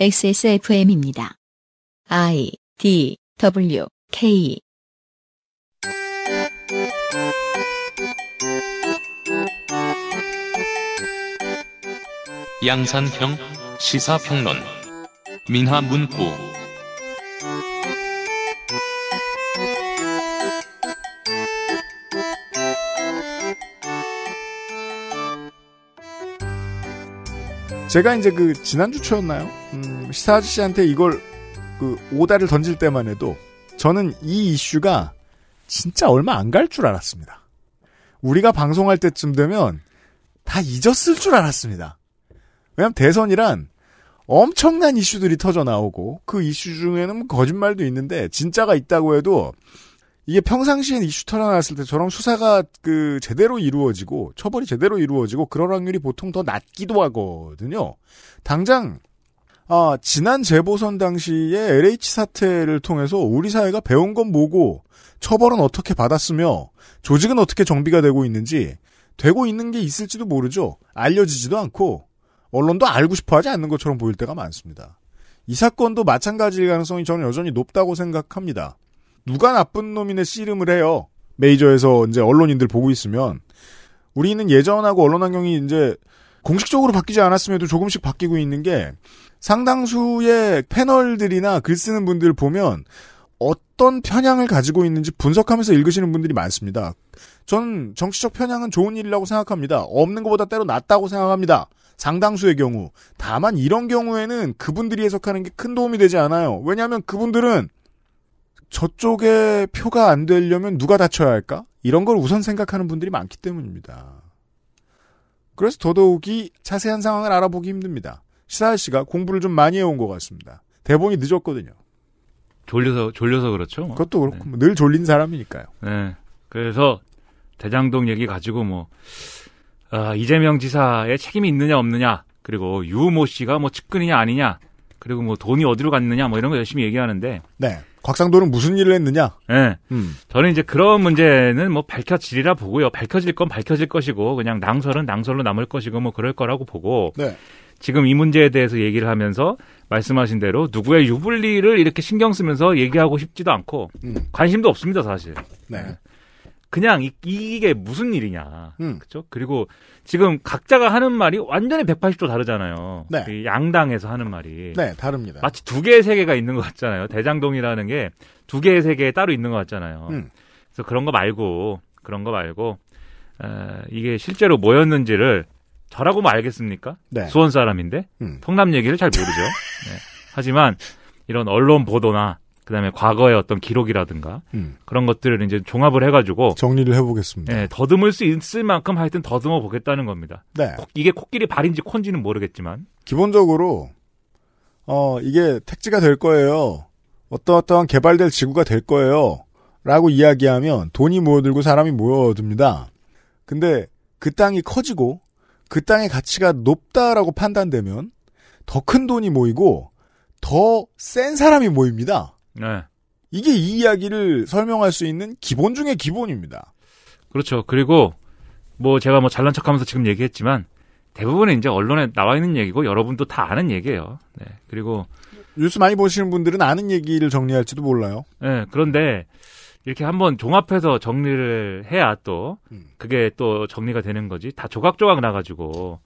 XSFM입니다. I D W K 양산형 시사평론 민화문구 제가 이제 그 지난주 초였나요? 시사 아저씨한테 이걸 그 오다를 던질 때만 해도 저는 이 이슈가 진짜 얼마 안 갈 줄 알았습니다. 우리가 방송할 때쯤 되면 다 잊었을 줄 알았습니다. 왜냐면 대선이란 엄청난 이슈들이 터져 나오고 그 이슈 중에는 뭐 거짓말도 있는데 진짜가 있다고 해도 이게 평상시엔 이슈 터져나왔을 때처럼 수사가 그 제대로 이루어지고 처벌이 제대로 이루어지고 그럴 확률이 보통 더 낮기도 하거든요. 당장 아, 지난 재보선 당시에 LH 사태를 통해서 우리 사회가 배운 건 뭐고 처벌은 어떻게 받았으며 조직은 어떻게 정비가 되고 있는지 되고 있는 게 있을지도 모르죠. 알려지지도 않고 언론도 알고 싶어 하지 않는 것처럼 보일 때가 많습니다. 이 사건도 마찬가지일 가능성이 저는 여전히 높다고 생각합니다. 누가 나쁜 놈이네 씨름을 해요. 메이저에서 이제 언론인들 보고 있으면 우리는 예전하고 언론 환경이 이제 공식적으로 바뀌지 않았음에도 조금씩 바뀌고 있는 게 상당수의 패널들이나 글 쓰는 분들 보면 어떤 편향을 가지고 있는지 분석하면서 읽으시는 분들이 많습니다. 전 정치적 편향은 좋은 일이라고 생각합니다. 없는 것보다 때로 낫다고 생각합니다. 상당수의 경우. 다만 이런 경우에는 그분들이 해석하는 게 큰 도움이 되지 않아요. 왜냐하면 그분들은 저쪽에 표가 안 되려면 누가 다쳐야 할까? 이런 걸 우선 생각하는 분들이 많기 때문입니다. 그래서 더더욱이 자세한 상황을 알아보기 힘듭니다. 시사 씨가 공부를 좀 많이 해온 것 같습니다. 대본이 늦었거든요. 졸려서 졸려서 그렇죠. 뭐. 그것도 그렇고 네. 뭐 늘 졸린 사람이니까요. 네. 그래서 대장동 얘기 가지고 뭐 아, 이재명 지사의 책임이 있느냐 없느냐 그리고 유모 씨가 뭐 측근이냐 아니냐 그리고 뭐 돈이 어디로 갔느냐 뭐 이런 거 열심히 얘기하는데 네. 곽상도는 무슨 일을 했느냐? 네. 음. 저는 이제 그런 문제는 뭐 밝혀지리라 보고요. 밝혀질 건 밝혀질 것이고 그냥 낭설은 낭설로 남을 것이고 뭐 그럴 거라고 보고 네. 지금 이 문제에 대해서 얘기를 하면서 말씀하신 대로 누구의 유불리를 이렇게 신경 쓰면서 얘기하고 싶지도 않고 음. 관심도 없습니다 사실. 네. 그냥 이, 게 무슨 일이냐. 음. 그렇 그리고 지금 각자가 하는 말이 완전히 180도 다르잖아요. 네. 그 양당에서 하는 말이. 네, 다릅니다. 마치 두 개의 세계가 있는 것 같잖아요. 대장동이라는 게 두 개의 세계에 따로 있는 것 같잖아요. 음. 그래서 그런 거 말고 그런 거 말고 에, 어, 이게 실제로 뭐였는지를 저라고 뭐 알겠습니까? 네. 수원 사람인데 음. 성남 얘기를 잘 모르죠. 네. 하지만 이런 언론 보도나 그다음에 과거의 어떤 기록이라든가 음. 그런 것들을 이제 종합을 해가지고 정리를 해보겠습니다. 네, 더듬을 수 있을 만큼 하여튼 더듬어 보겠다는 겁니다. 네. 이게 코끼리 발인지 콘지는 모르겠지만 기본적으로 어 이게 택지가 될 거예요. 어떠어떠한 개발될 지구가 될 거예요. 라고 이야기하면 돈이 모여들고 사람이 모여듭니다. 근데 그 땅이 커지고 그 땅의 가치가 높다라고 판단되면 더 큰 돈이 모이고 더 센 사람이 모입니다. 네. 이게 이 이야기를 설명할 수 있는 기본 중의 기본입니다. 그렇죠. 그리고 뭐 제가 뭐 잘난 척하면서 지금 얘기했지만 대부분의 이제 언론에 나와 있는 얘기고 여러분도 다 아는 얘기예요. 네. 그리고 뉴스 많이 보시는 분들은 아는 얘기를 정리할지도 몰라요. 네. 그런데 이렇게 한번 종합해서 정리를 해야 또 음. 그게 또 정리가 되는 거지. 다 조각조각 나가지고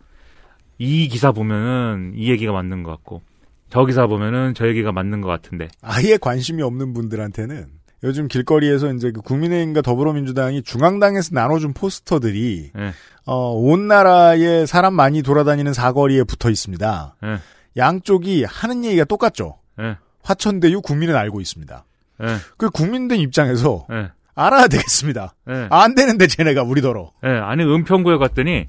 이 기사 보면은 이 얘기가 맞는 것 같고 저 기사 보면은 저 얘기가 맞는 것 같은데. 아예 관심이 없는 분들한테는 요즘 길거리에서 이제 그 국민의힘과 더불어민주당이 중앙당에서 나눠준 포스터들이 네. 어, 온 나라에 사람 많이 돌아다니는 사거리에 붙어 있습니다. 네. 양쪽이 하는 얘기가 똑같죠. 네. 화천대유 국민은 알고 있습니다. 예. 그국민들 입장에서 예. 알아야 되겠습니다. 예. 안 되는데 쟤네가 우리더러. 아니 은평구에 갔더니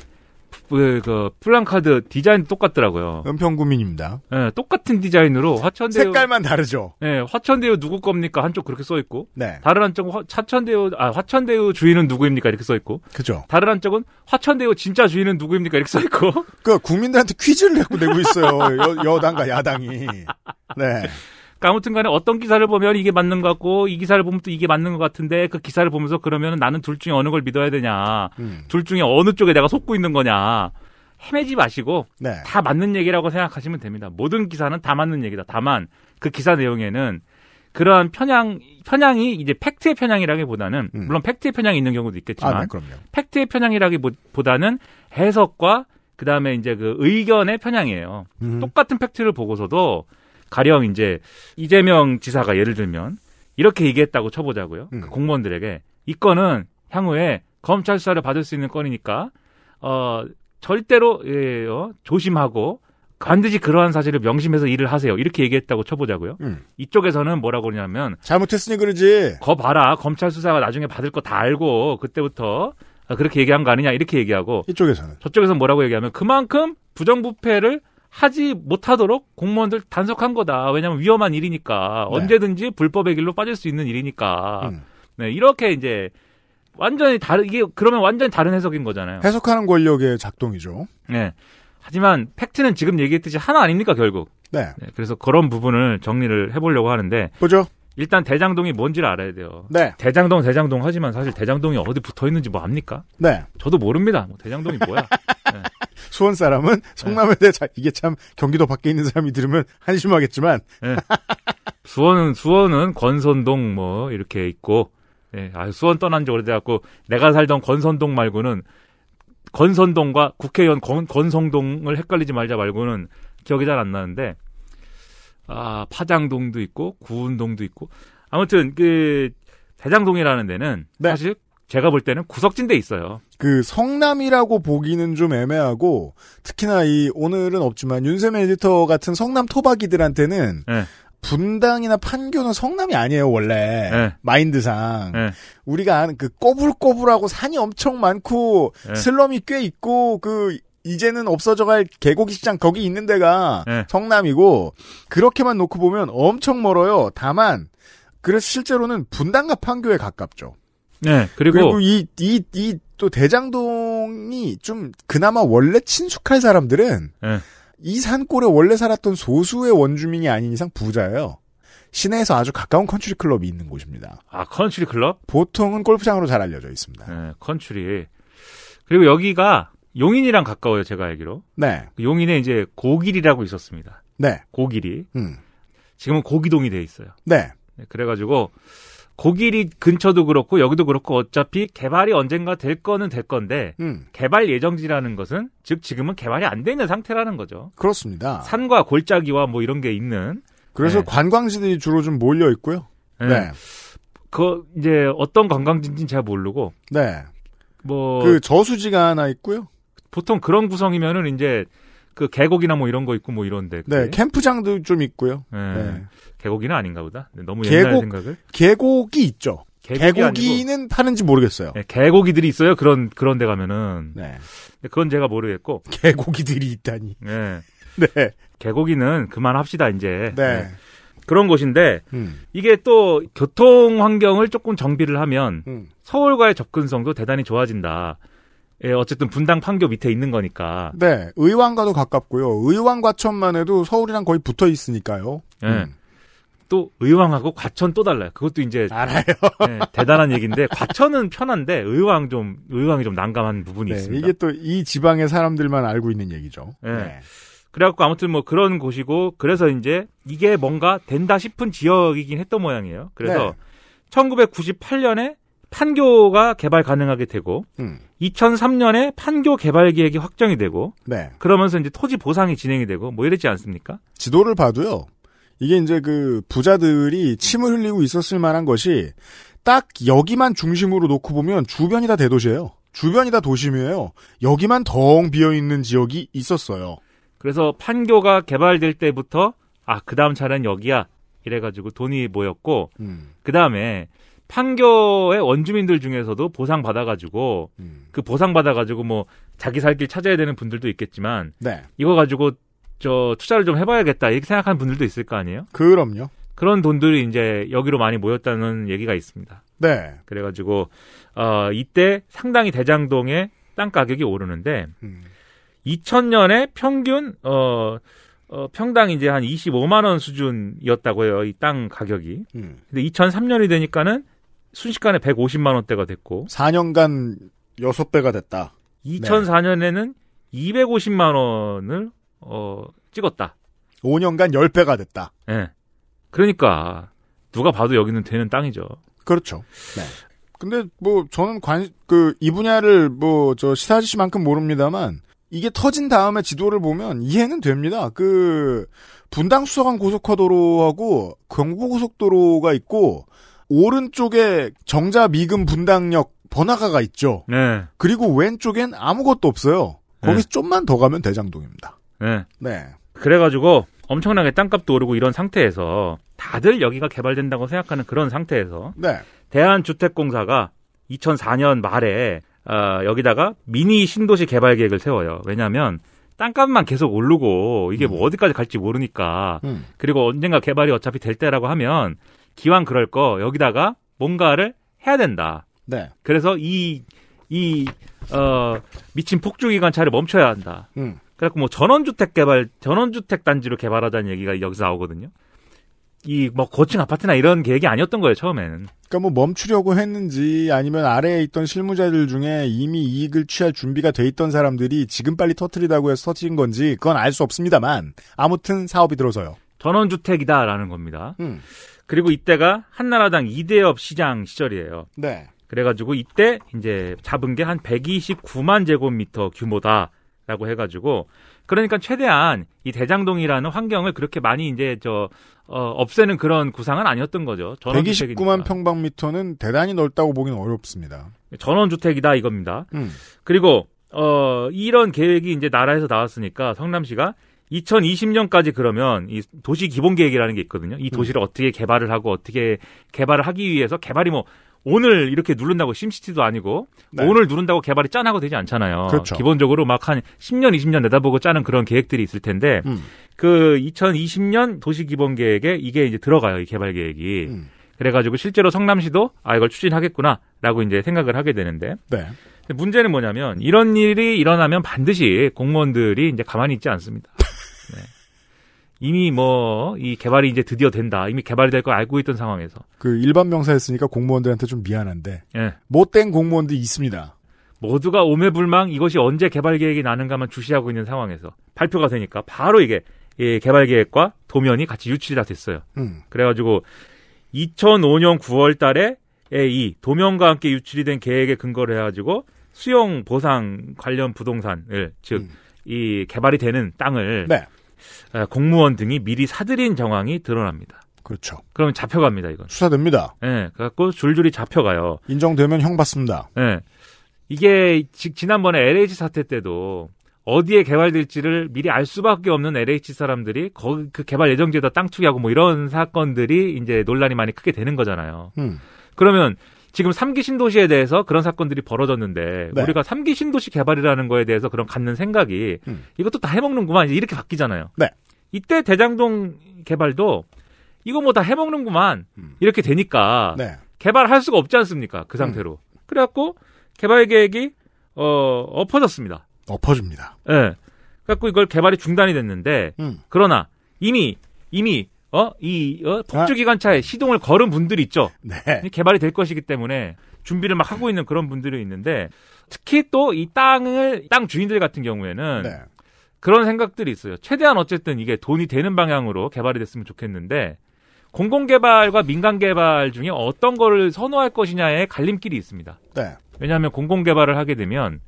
그, 그 플랑카드 디자인 똑같더라고요. 은평구민입니다. 네, 똑같은 디자인으로 화천대유 색깔만 다르죠. 네, 화천대유 누구 겁니까? 한쪽 그렇게 써 있고, 네. 다른 한쪽은 화, 천대유 아, 화천대유 주인은 누구입니까? 이렇게 써 있고, 그죠. 다른 한쪽은 화천대유 진짜 주인은 누구입니까? 이렇게 써 있고. 그 국민들한테 퀴즈를 내고 내고 있어요. 여, 여당과 야당이. 네. 그러니까 아무튼 간에 어떤 기사를 보면 이게 맞는 것 같고 이 기사를 보면 또 이게 맞는 것 같은데 그 기사를 보면서 그러면 나는 둘 중에 어느 걸 믿어야 되냐. 음. 둘 중에 어느 쪽에 내가 속고 있는 거냐. 헤매지 마시고 네. 다 맞는 얘기라고 생각하시면 됩니다. 모든 기사는 다 맞는 얘기다. 다만 그 기사 내용에는 그러한 편향 편향이 이제 팩트의 편향이라기보다는 음. 물론 팩트의 편향이 있는 경우도 있겠지만 아, 네, 팩트의 편향이라기보다는 해석과 그다음에 이제 그 의견의 편향이에요. 음. 똑같은 팩트를 보고서도 가령 이제 이재명 지사가 예를 들면 이렇게 얘기했다고 쳐보자고요. 음. 그 공무원들에게 이 건은 향후에 검찰 수사를 받을 수 있는 건이니까 어 절대로 예, 어, 조심하고 반드시 그러한 사실을 명심해서 일을 하세요. 이렇게 얘기했다고 쳐보자고요. 음. 이쪽에서는 뭐라고 그러냐면 잘못했으니 그러지. 거 봐라 검찰 수사가 나중에 받을 거 다 알고 그때부터 그렇게 얘기한 거 아니냐 이렇게 얘기하고 이쪽에서는 저쪽에서 뭐라고 얘기하면 그만큼 부정부패를 하지 못하도록 공무원들 단속한 거다. 왜냐하면 위험한 일이니까 네. 언제든지 불법의 길로 빠질 수 있는 일이니까. 음. 네 이렇게 이제 완전히 다른 이게 그러면 완전히 다른 해석인 거잖아요. 해석하는 권력의 작동이죠. 네. 하지만 팩트는 지금 얘기했듯이 하나 아닙니까 결국. 네. 네 그래서 그런 부분을 정리를 해보려고 하는데. 보죠. 일단 대장동이 뭔지를 알아야 돼요. 네. 대장동 대장동 하지만 사실 대장동이 어디 붙어 있는지 뭐 압니까? 네. 저도 모릅니다. 뭐 대장동이 뭐야? 네. 수원 사람은 성남에대 해 네. 이게 참 경기도 밖에 있는 사람이 들으면 한심하겠지만 네. 수원은 수원은 권선동 뭐 이렇게 있고 네. 아, 수원 떠난 지 오래돼갖고 내가 살던 권선동 말고는 건선동과 국회의원 건, 건성동을 헷갈리지 말자 말고는 기억이 잘 안 나는데 아 파장동도 있고 구운동도 있고 아무튼 그 대장동이라는 데는 네. 사실 제가 볼 때는 구석진데 있어요. 그 성남이라고 보기는 좀 애매하고 특히나 이 오늘은 없지만 윤세민 에디터 같은 성남 토박이들한테는 네. 분당이나 판교는 성남이 아니에요 원래 네. 마인드상 네. 우리가 아는 그 꼬불꼬불하고 산이 엄청 많고 슬럼이 꽤 있고 그 이제는 없어져갈 개고기 시장 거기 있는 데가 성남이고 그렇게만 놓고 보면 엄청 멀어요. 다만 그래서 실제로는 분당과 판교에 가깝죠. 네. 그리고, 그리고 이, 이, 이 또 대장동이 좀 그나마 원래 친숙한 사람들은 네. 이 산골에 원래 살았던 소수의 원주민이 아닌 이상 부자예요. 시내에서 아주 가까운 컨츄리 클럽이 있는 곳입니다. 아, 컨츄리 클럽? 보통은 골프장으로 잘 알려져 있습니다. 네, 컨츄리 그리고 여기가 용인이랑 가까워요, 제가 알기로. 네. 그 용인에 이제 고길이라고 있었습니다. 네. 고길이. 음. 지금은 고기동이 돼 있어요. 네. 네 그래가지고 고길이 근처도 그렇고 여기도 그렇고 어차피 개발이 언젠가 될 거는 될 건데 음. 개발 예정지라는 것은 즉 지금은 개발이 안 돼 있는 상태라는 거죠. 그렇습니다. 산과 골짜기와 뭐 이런 게 있는 그래서 네. 관광지들이 주로 좀 몰려 있고요. 네. 네. 그 이제 어떤 관광지인지는 잘 모르고 네. 뭐그 저수지가 하나 있고요. 보통 그런 구성이면은 이제 그 계곡이나 뭐 이런 거 있고 뭐 이런데. 네, 캠프장도 좀 있고요. 네. 네. 개고기는 아닌가 보다. 너무 계곡, 옛날 생각을. 개고기 있죠. 개고기는 파는지 모르겠어요. 네, 계곡이들이 있어요. 그런 그런 데 가면은. 네. 그건 제가 모르겠고. 개고기들이 있다니. 네. 네. 계곡이는 그만합시다 이제. 네. 네. 그런 곳인데 음. 이게 또 교통 환경을 조금 정비를 하면 음. 서울과의 접근성도 대단히 좋아진다. 예, 어쨌든 분당 판교 밑에 있는 거니까. 네, 의왕과도 가깝고요. 의왕과천만 해도 서울이랑 거의 붙어 있으니까요. 예. 음. 또 의왕하고 과천 또 달라요. 그것도 이제 알아요. 네, 대단한 얘기인데 과천은 편한데 의왕 좀 의왕이 좀 난감한 부분이 네, 있습니다. 이게 또 이 지방의 사람들만 알고 있는 얘기죠. 네. 네. 그래갖고 아무튼 뭐 그런 곳이고 그래서 이제 이게 뭔가 된다 싶은 지역이긴 했던 모양이에요. 그래서 1998년에 판교가 개발 가능하게 되고 음. 2003년에 판교 개발 계획이 확정이 되고 네. 그러면서 이제 토지 보상이 진행이 되고 뭐 이랬지 않습니까? 지도를 봐도요. 이게 이제 그 부자들이 침을 흘리고 있었을 만한 것이 딱 여기만 중심으로 놓고 보면 주변이 다 대도시예요. 주변이 다 도심이에요. 여기만 덩 비어 있는 지역이 있었어요. 그래서 판교가 개발될 때부터 아 그다음 차는 여기야 이래가지고 돈이 모였고 음. 그다음에 판교의 원주민들 중에서도 보상 받아가지고 음. 그 보상 받아가지고 뭐 자기 살길 찾아야 되는 분들도 있겠지만 네. 이거 가지고 저 투자를 좀 해봐야겠다 이렇게 생각하는 분들도 있을 거 아니에요? 그럼요. 그런 돈들이 이제 여기로 많이 모였다는 얘기가 있습니다. 네. 그래가지고 어, 이때 상당히 대장동의 땅 가격이 오르는데 음. 2000년에 평균 어, 어 평당 이제 한 25만 원 수준이었다고 해요 이 땅 가격이. 음. 근데 2003년이 되니까는 순식간에 150만 원대가 됐고 4년간 6배가 됐다. 2004년에는 네. 250만 원을 어, 찍었다. 5년간 10배가 됐다. 예. 네. 그러니까 누가 봐도 여기는 되는 땅이죠. 그렇죠. 네. 네. 근데 뭐 저는 관 그 이 분야를 뭐 저 시사 지저씨만큼 모릅니다만 이게 터진 다음에 지도를 보면 이해는 됩니다. 그 분당 수서간 고속화도로하고 경부 고속도로가 있고 오른쪽에 정자 미금 분당역 번화가가 있죠. 네. 그리고 왼쪽엔 아무것도 없어요. 거기서 네. 좀만 더 가면 대장동입니다. 네. 네. 그래가지고 엄청나게 땅값도 오르고 이런 상태에서 다들 여기가 개발된다고 생각하는 그런 상태에서 네. 대한주택공사가 2004년 말에 어, 여기다가 미니 신도시 개발 계획을 세워요. 왜냐하면 땅값만 계속 오르고 이게 뭐 음. 어디까지 갈지 모르니까 음. 그리고 언젠가 개발이 어차피 될 때라고 하면 기왕 그럴 거 여기다가 뭔가를 해야 된다. 네. 그래서 이 이 어 미친 폭주 기관차를 멈춰야 한다. 음. 그래갖고 뭐 전원주택 개발, 전원주택 단지로 개발하자는 얘기가 여기서 나오거든요. 이 뭐 고층 아파트나 이런 계획이 아니었던 거예요 처음에는. 그러니까 뭐 멈추려고 했는지 아니면 아래에 있던 실무자들 중에 이미 이익을 취할 준비가 돼 있던 사람들이 지금 빨리 터트리다고 해서 터트린 건지 그건 알 수 없습니다만 아무튼 사업이 들어서요. 전원주택이다라는 겁니다. 음. 그리고 이때가 한나라당 이대엽 시장 시절이에요. 네. 그래가지고 이때 이제 잡은 게 한 129만 제곱미터 규모다. 라고 해가지고 그러니까 최대한 이 대장동이라는 환경을 그렇게 많이 이제 저 어, 없애는 그런 구상은 아니었던 거죠. 129만 평방미터는 대단히 넓다고 보기는 어렵습니다. 전원주택이다 이겁니다. 음. 그리고 어, 이런 계획이 이제 나라에서 나왔으니까 성남시가 2020년까지 그러면 이 도시 기본 계획이라는 게 있거든요. 이 도시를 음. 어떻게 개발을 하고 어떻게 개발을 하기 위해서 개발이 뭐 오늘 이렇게 누른다고 심시티도 아니고 네. 오늘 누른다고 개발이 짠하고 되지 않잖아요. 그렇죠. 기본적으로 막 한 10년, 20년 내다보고 짜는 그런 계획들이 있을 텐데 음. 그 2020년 도시기본계획에 이게 이제 들어가요. 이 개발 계획이. 음. 그래가지고 실제로 성남시도 아 이걸 추진하겠구나라고 이제 생각을 하게 되는데 네. 문제는 뭐냐면 이런 일이 일어나면 반드시 공무원들이 이제 가만히 있지 않습니다. 이미 뭐 이 개발이 이제 드디어 된다. 이미 개발이 될 걸 알고 있던 상황에서 그 일반 명사였으니까 공무원들한테 좀 미안한데 예. 못된 공무원들이 있습니다. 모두가 오매불망 이것이 언제 개발 계획이 나는가만 주시하고 있는 상황에서 발표가 되니까 바로 이게 예, 개발 계획과 도면이 같이 유출이 다 됐어요. 음. 그래가지고 2005년 9월 달에 이 도면과 함께 유출이 된 계획에 근거를 해가지고 수용 보상 관련 부동산을 즉이 음. 개발이 되는 땅을 네. 공무원 등이 미리 사들인 정황이 드러납니다. 그렇죠. 그러면 잡혀갑니다, 이건. 수사됩니다. 예. 네, 그래갖고 줄줄이 잡혀가요. 인정되면 형 받습니다. 예. 네, 이게 지, 지난번에 LH 사태 때도 어디에 개발될지를 미리 알 수밖에 없는 LH 사람들이 거기 그 개발 예정지에다 땅 투기하고 뭐 이런 사건들이 이제 논란이 많이 크게 되는 거잖아요. 음. 그러면 지금 삼기 신도시에 대해서 그런 사건들이 벌어졌는데 네. 우리가 삼기 신도시 개발이라는 거에 대해서 그런 갖는 생각이 음. 이것도 다 해먹는구만 이렇게 바뀌잖아요. 네. 이때 대장동 개발도 이거 뭐 다 해먹는구만 음. 이렇게 되니까 네. 개발할 수가 없지 않습니까 그 음. 상태로 음. 그래갖고 개발 계획이 어 엎어졌습니다. 엎어집니다. 예. 네. 그래갖고 이걸 개발이 중단이 됐는데 음. 그러나 이미 이미 어, 이, 어, 폭주기관차에 아. 시동을 걸은 분들이 있죠. 네. 개발이 될 것이기 때문에 준비를 막 하고 있는 그런 분들이 있는데 특히 또 이 땅을, 땅 주인들 같은 경우에는 네. 그런 생각들이 있어요. 최대한 어쨌든 이게 돈이 되는 방향으로 개발이 됐으면 좋겠는데 공공개발과 민간개발 중에 어떤 거를 선호할 것이냐에 갈림길이 있습니다. 네. 왜냐하면 공공개발을 하게 되면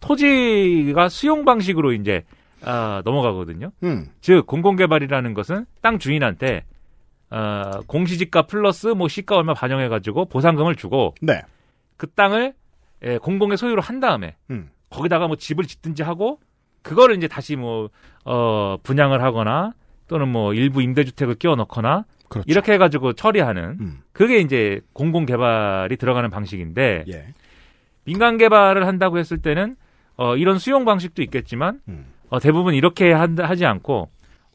토지가 수용 방식으로 이제 아, 넘어가거든요. 음. 즉 공공개발이라는 것은 땅 주인한테 어, 공시지가 플러스 뭐 시가 얼마 반영해가지고 보상금을 주고 네. 그 땅을 예, 공공의 소유로 한 다음에 음. 거기다가 뭐 집을 짓든지 하고 그거를 이제 다시 뭐 어, 분양을 하거나 또는 뭐 일부 임대주택을 끼워 넣거나 그렇죠. 이렇게 해가지고 처리하는 음. 그게 이제 공공개발이 들어가는 방식인데 예. 민간 개발을 한다고 했을 때는 어, 이런 수용 방식도 있겠지만 음. 어, 대부분 이렇게 한, 하지 않고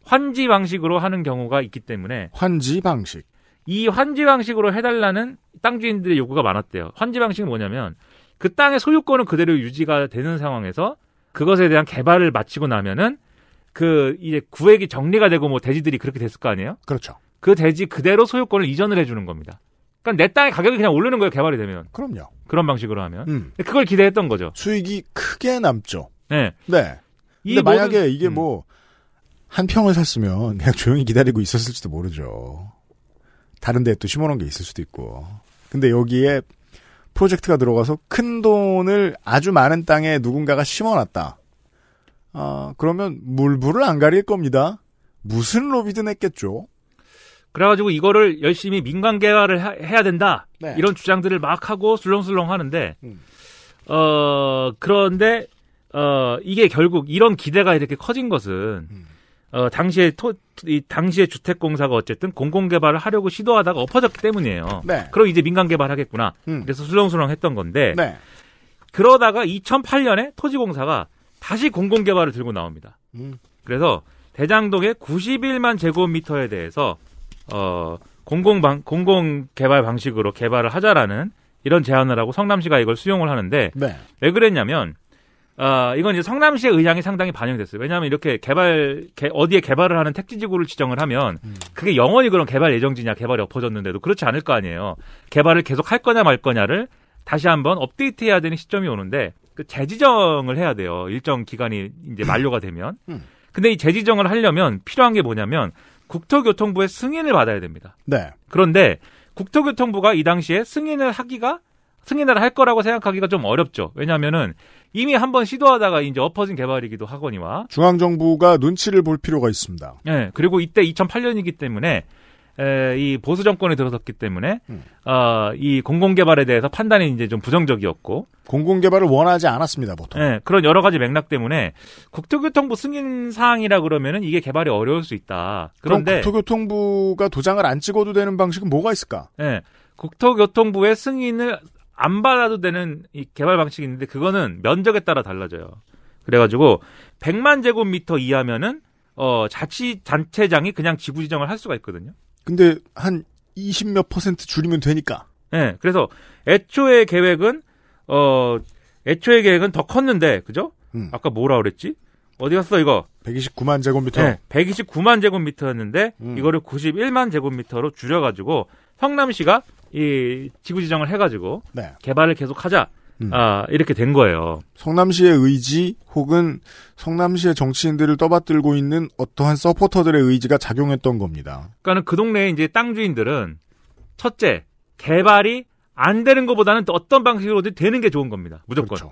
환지 방식으로 하는 경우가 있기 때문에 환지 방식 이 환지 방식으로 해달라는 땅 주인들의 요구가 많았대요. 환지 방식은 뭐냐면 그 땅의 소유권은 그대로 유지가 되는 상황에서 그것에 대한 개발을 마치고 나면은 그 이제 구획이 정리가 되고 뭐 대지들이 그렇게 됐을 거 아니에요? 그렇죠. 그 대지 그대로 소유권을 이전을 해주는 겁니다. 그러니까 내 땅의 가격이 그냥 오르는 거예요 개발이 되면. 그럼요. 그런 방식으로 하면. 음. 그걸 기대했던 거죠. 수익이 크게 남죠. 네. 네. 근데 만약에 모든... 이게 음. 뭐한 평을 샀으면 그냥 조용히 기다리고 있었을지도 모르죠. 다른 데또 심어놓은 게 있을 수도 있고. 근데 여기에 프로젝트가 들어가서 큰 돈을 아주 많은 땅에 누군가가 심어놨다. 아, 그러면 물불을 안 가릴 겁니다. 무슨 로비든 했겠죠. 그래가지고 이거를 열심히 민간 개발을 하, 해야 된다. 네. 이런 주장들을 막 하고 술렁술렁 하는데, 음. 어, 그런데 어, 이게 결국 이런 기대가 이렇게 커진 것은 음. 어, 당시에 토, 이 당시에 주택공사가 어쨌든 공공개발을 하려고 시도하다가 엎어졌기 때문이에요. 네. 그럼 이제 민간개발 하겠구나. 음. 그래서 수렁수렁 했던 건데. 네. 그러다가 2008년에 토지공사가 다시 공공개발을 들고 나옵니다. 음. 그래서 대장동의 91만 제곱미터에 대해서, 어, 공공방, 공공개발 방식으로 개발을 하자라는 이런 제안을 하고 성남시가 이걸 수용을 하는데. 네. 왜 그랬냐면 어, 이건 이제 성남시의 의향이 상당히 반영됐어요. 왜냐하면 이렇게 개발 개, 어디에 개발을 하는 택지지구를 지정을 하면 음. 그게 영원히 그런 개발 예정지냐 개발이 엎어졌는데도 그렇지 않을 거 아니에요. 개발을 계속 할 거냐 말 거냐를 다시 한번 업데이트해야 되는 시점이 오는데 그 재지정을 해야 돼요. 일정 기간이 이제 만료가 되면. 음. 음. 근데 이 재지정을 하려면 필요한 게 뭐냐면 국토교통부의 승인을 받아야 됩니다. 네. 그런데 국토교통부가 이 당시에 승인을 하기가 승인을 할 거라고 생각하기가 좀 어렵죠. 왜냐하면은 이미 한 번 시도하다가 이제 엎어진 개발이기도 하거니와 중앙정부가 눈치를 볼 필요가 있습니다. 네, 그리고 이때 2008년이기 때문에 에, 이 보수 정권이 들어섰기 때문에 음. 어, 이 공공 개발에 대해서 판단이 이제 좀 부정적이었고 공공 개발을 원하지 않았습니다 보통. 네, 그런 여러 가지 맥락 때문에 국토교통부 승인 사항이라 그러면은 이게 개발이 어려울 수 있다. 그런데 국토교통부가 도장을 안 찍어도 되는 방식은 뭐가 있을까? 네, 국토교통부의 승인을 안 받아도 되는 이 개발 방식이 있는데 그거는 면적에 따라 달라져요. 그래가지고 100만 제곱미터 이하면은 어 자치 단체장이 그냥 지구 지정을 할 수가 있거든요. 근데 한 20 몇 퍼센트 줄이면 되니까. 예. 네, 그래서 애초에 계획은 어 애초의 계획은 더 컸는데 그죠? 음. 아까 뭐라 그랬지? 어디 갔어 이거? 129만 제곱미터. 네, 예, 129만 제곱미터였는데 음. 이거를 91만 제곱미터로 줄여가지고 성남시가 이 지구 지정을 해가지고 네. 개발을 계속하자. 음. 아, 이렇게 된 거예요. 성남시의 의지 혹은 성남시의 정치인들을 떠받들고 있는 어떠한 서포터들의 의지가 작용했던 겁니다. 그러니까는 그 동네에 이제 땅 주인들은 첫째, 개발이 안 되는 것보다는 어떤 방식으로든 되는 게 좋은 겁니다. 무조건. 그렇죠.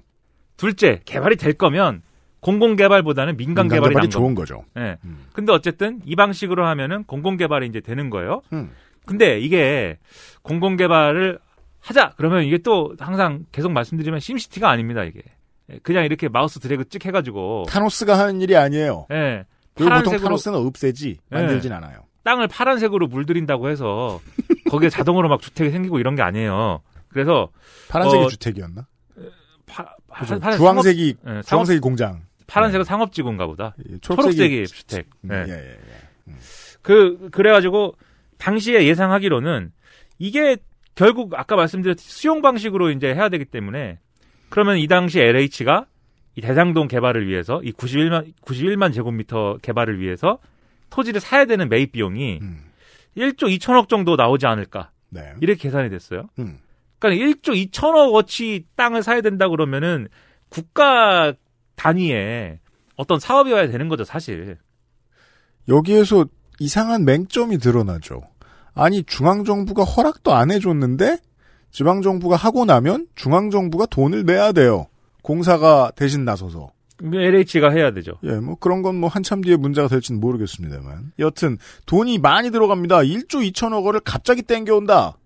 둘째, 개발이 될 거면 공공 개발보다는 민간, 민간 개발이, 개발이 좋은 거죠. 예. 네. 음. 근데 어쨌든 이 방식으로 하면은 공공 개발이 이제 되는 거예요. 음. 근데 이게 공공 개발을 하자 그러면 이게 또 항상 계속 말씀드리면 심시티가 아닙니다 이게 예, 그냥 이렇게 마우스 드래그 찍 해가지고 타노스가 하는 일이 아니에요. 예. 네, 파란색으로 보통 타노스는 없애지 예, 만들진 네. 않아요. 땅을 파란색으로 물들인다고 해서 거기에 자동으로 막 주택이 생기고 이런 게 아니에요. 그래서 파란색이 어, 주택이었나? 파, 파, 그렇죠. 파란, 주황색이 예, 상업, 주황색이 공장. 파란색은 네. 상업지구인가 보다. 초록색이, 초록색이 주택. 음, 예, 예, 예. 음. 그 그래가지고 당시에 예상하기로는 이게 결국 아까 말씀드렸듯이 수용 방식으로 이제 해야 되기 때문에 그러면 이 당시 LH가 이 대장동 개발을 위해서 이 91만 91만 제곱미터 개발을 위해서 토지를 사야 되는 매입 비용이 음. 1조 2천억 정도 나오지 않을까 네. 이렇게 계산이 됐어요. 음. 그러니까 1조 2천억 어치 땅을 사야 된다 그러면은 국가 단위의 어떤 사업이어야 되는 거죠 사실. 여기에서 이상한 맹점이 드러나죠. 아니 중앙정부가 허락도 안 해줬는데 지방정부가 하고 나면 중앙정부가 돈을 내야 돼요. 공사가 대신 나서서. 그러니까 LH가 해야 되죠. 예, 뭐 그런 건 뭐 한참 뒤에 문제가 될지는 모르겠습니다만. 여튼 돈이 많이 들어갑니다. 1조 2천억 원을 갑자기 땡겨온다.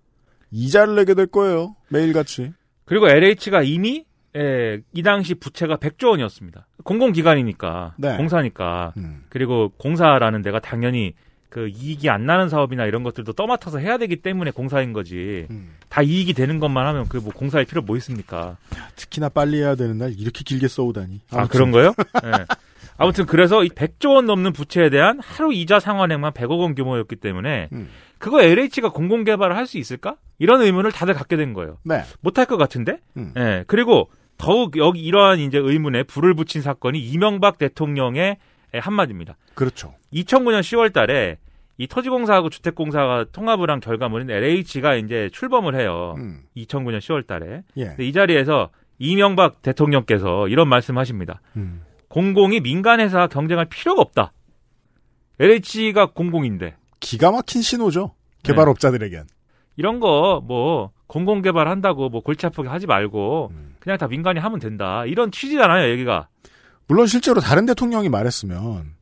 이자를 내게 될 거예요. 매일같이. 그리고 LH가 이미 예, 이 당시 부채가 100조 원이었습니다. 공공기관이니까, 네. 공사니까, 음. 그리고 공사라는 데가 당연히 그 이익이 안 나는 사업이나 이런 것들도 떠맡아서 해야 되기 때문에 공사인 거지. 음. 다 이익이 되는 것만 하면 그 뭐 공사의 필요 뭐 있습니까? 특히나 빨리 해야 되는 날 이렇게 길게 써오다니. 아 그런 거요? 네. 아무튼 그래서 이 100조 원 넘는 부채에 대한 하루 이자 상환액만 100억 원 규모였기 때문에 음. 그거 LH가 공공개발을 할 수 있을까? 이런 의문을 다들 갖게 된 거예요. 네. 못할 것 같은데. 음. 네. 그리고 더욱 여기 이러한 이제 의문에 불을 붙인 사건이 이명박 대통령의 한마디입니다. 그렇죠. 2009년 10월 달에 이 토지공사하고 주택공사가 통합을 한 결과물인 LH가 이제 출범을 해요. 음. 2009년 10월 달에. 예. 이 자리에서 이명박 대통령께서 이런 말씀하십니다. 음. 공공이 민간회사와 경쟁할 필요가 없다. LH가 공공인데. 기가 막힌 신호죠. 네. 개발업자들에겐. 네. 이런 거 뭐 공공개발한다고 뭐 골치 아프게 하지 말고 음. 그냥 다 민간이 하면 된다. 이런 취지잖아요, 얘기가. 물론 실제로 다른 대통령이 말했으면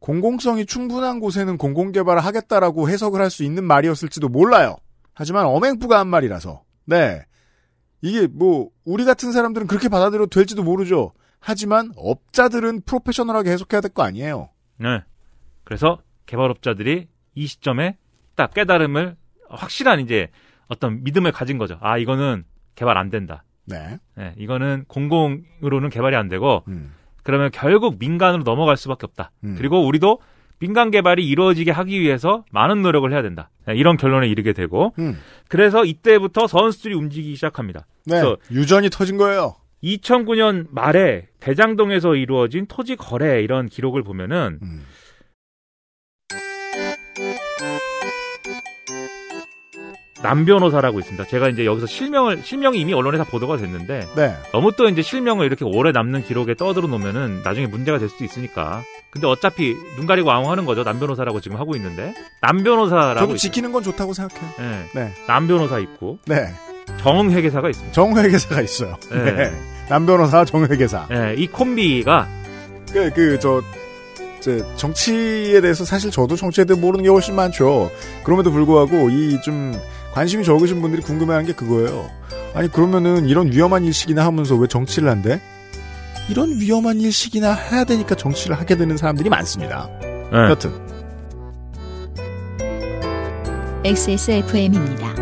공공성이 충분한 곳에는 공공개발을 하겠다라고 해석을 할 수 있는 말이었을지도 몰라요. 하지만 어맹부가한 말이라서. 네. 이게 뭐 우리 같은 사람들은 그렇게 받아들여도 될지도 모르죠. 하지만 업자들은 프로페셔널하게 해석해야 될 거 아니에요. 네. 그래서 개발업자들이 이 시점에 딱 깨달음을 확실한 이제 어떤 믿음을 가진 거죠. 아 이거는 개발 안 된다. 네. 네 이거는 공공으로는 개발이 안 되고 음. 그러면 결국 민간으로 넘어갈 수밖에 없다. 음. 그리고 우리도 민간 개발이 이루어지게 하기 위해서 많은 노력을 해야 된다. 네, 이런 결론에 이르게 되고 음. 그래서 이때부터 선수들이 움직이기 시작합니다. 네, 유전이 터진 거예요. 2009년 말에 대장동에서 이루어진 토지 거래 이런 기록을 보면은 음. 남 변호사라고 있습니다. 제가 이제 여기서 실명을 실명이 이미 언론에서 보도가 됐는데 네. 너무 또 이제 실명을 이렇게 오래 남는 기록에 떠들어 놓으면은 나중에 문제가 될 수도 있으니까. 근데 어차피 눈 가리고 아웅하는 거죠. 남 변호사라고 지금 하고 있는데 남 변호사라고. 저도 지키는 건 좋다고 생각해요. 네. 네. 남 변호사 있고. 네. 정회계사가 있습니다. 정회계사가 있어요. 네. 네. 남 변호사 정회계사. 네. 이 콤비가 그 그저 정치에 대해서 사실 저도 정치에 대해 모르는 게 훨씬 많죠. 그럼에도 불구하고 이좀 관심이 적으신 분들이 궁금해하는 게 그거예요. 아니 그러면은 이런 위험한 일식이나 하면서 왜 정치를 한대? 이런 위험한 일식이나 해야 되니까 정치를 하게 되는 사람들이 많습니다. 네. 여튼 XSFM입니다.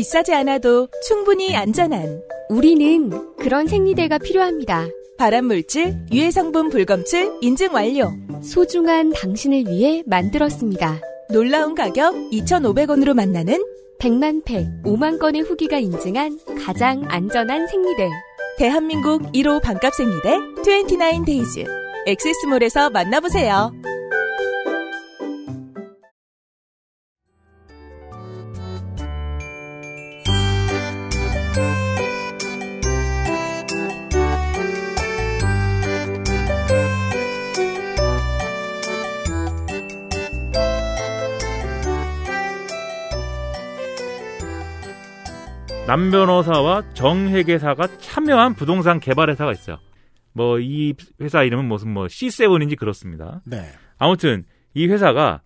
비싸지 않아도 충분히 안전한 우리는 그런 생리대가 필요합니다. 발암물질, 유해성분 불검출 인증 완료. 소중한 당신을 위해 만들었습니다. 놀라운 가격 2,500원으로 만나는 100만 팩, 5만 건의 후기가 인증한 가장 안전한 생리대. 대한민국 1호 반값 생리대 29데이즈. 엑세스몰에서 만나보세요. 남 변호사와 정 회계사가 참여한 부동산 개발 회사가 있어요. 뭐 이 회사 이름은 무슨 뭐 C7인지 그렇습니다. 네. 아무튼 이 회사가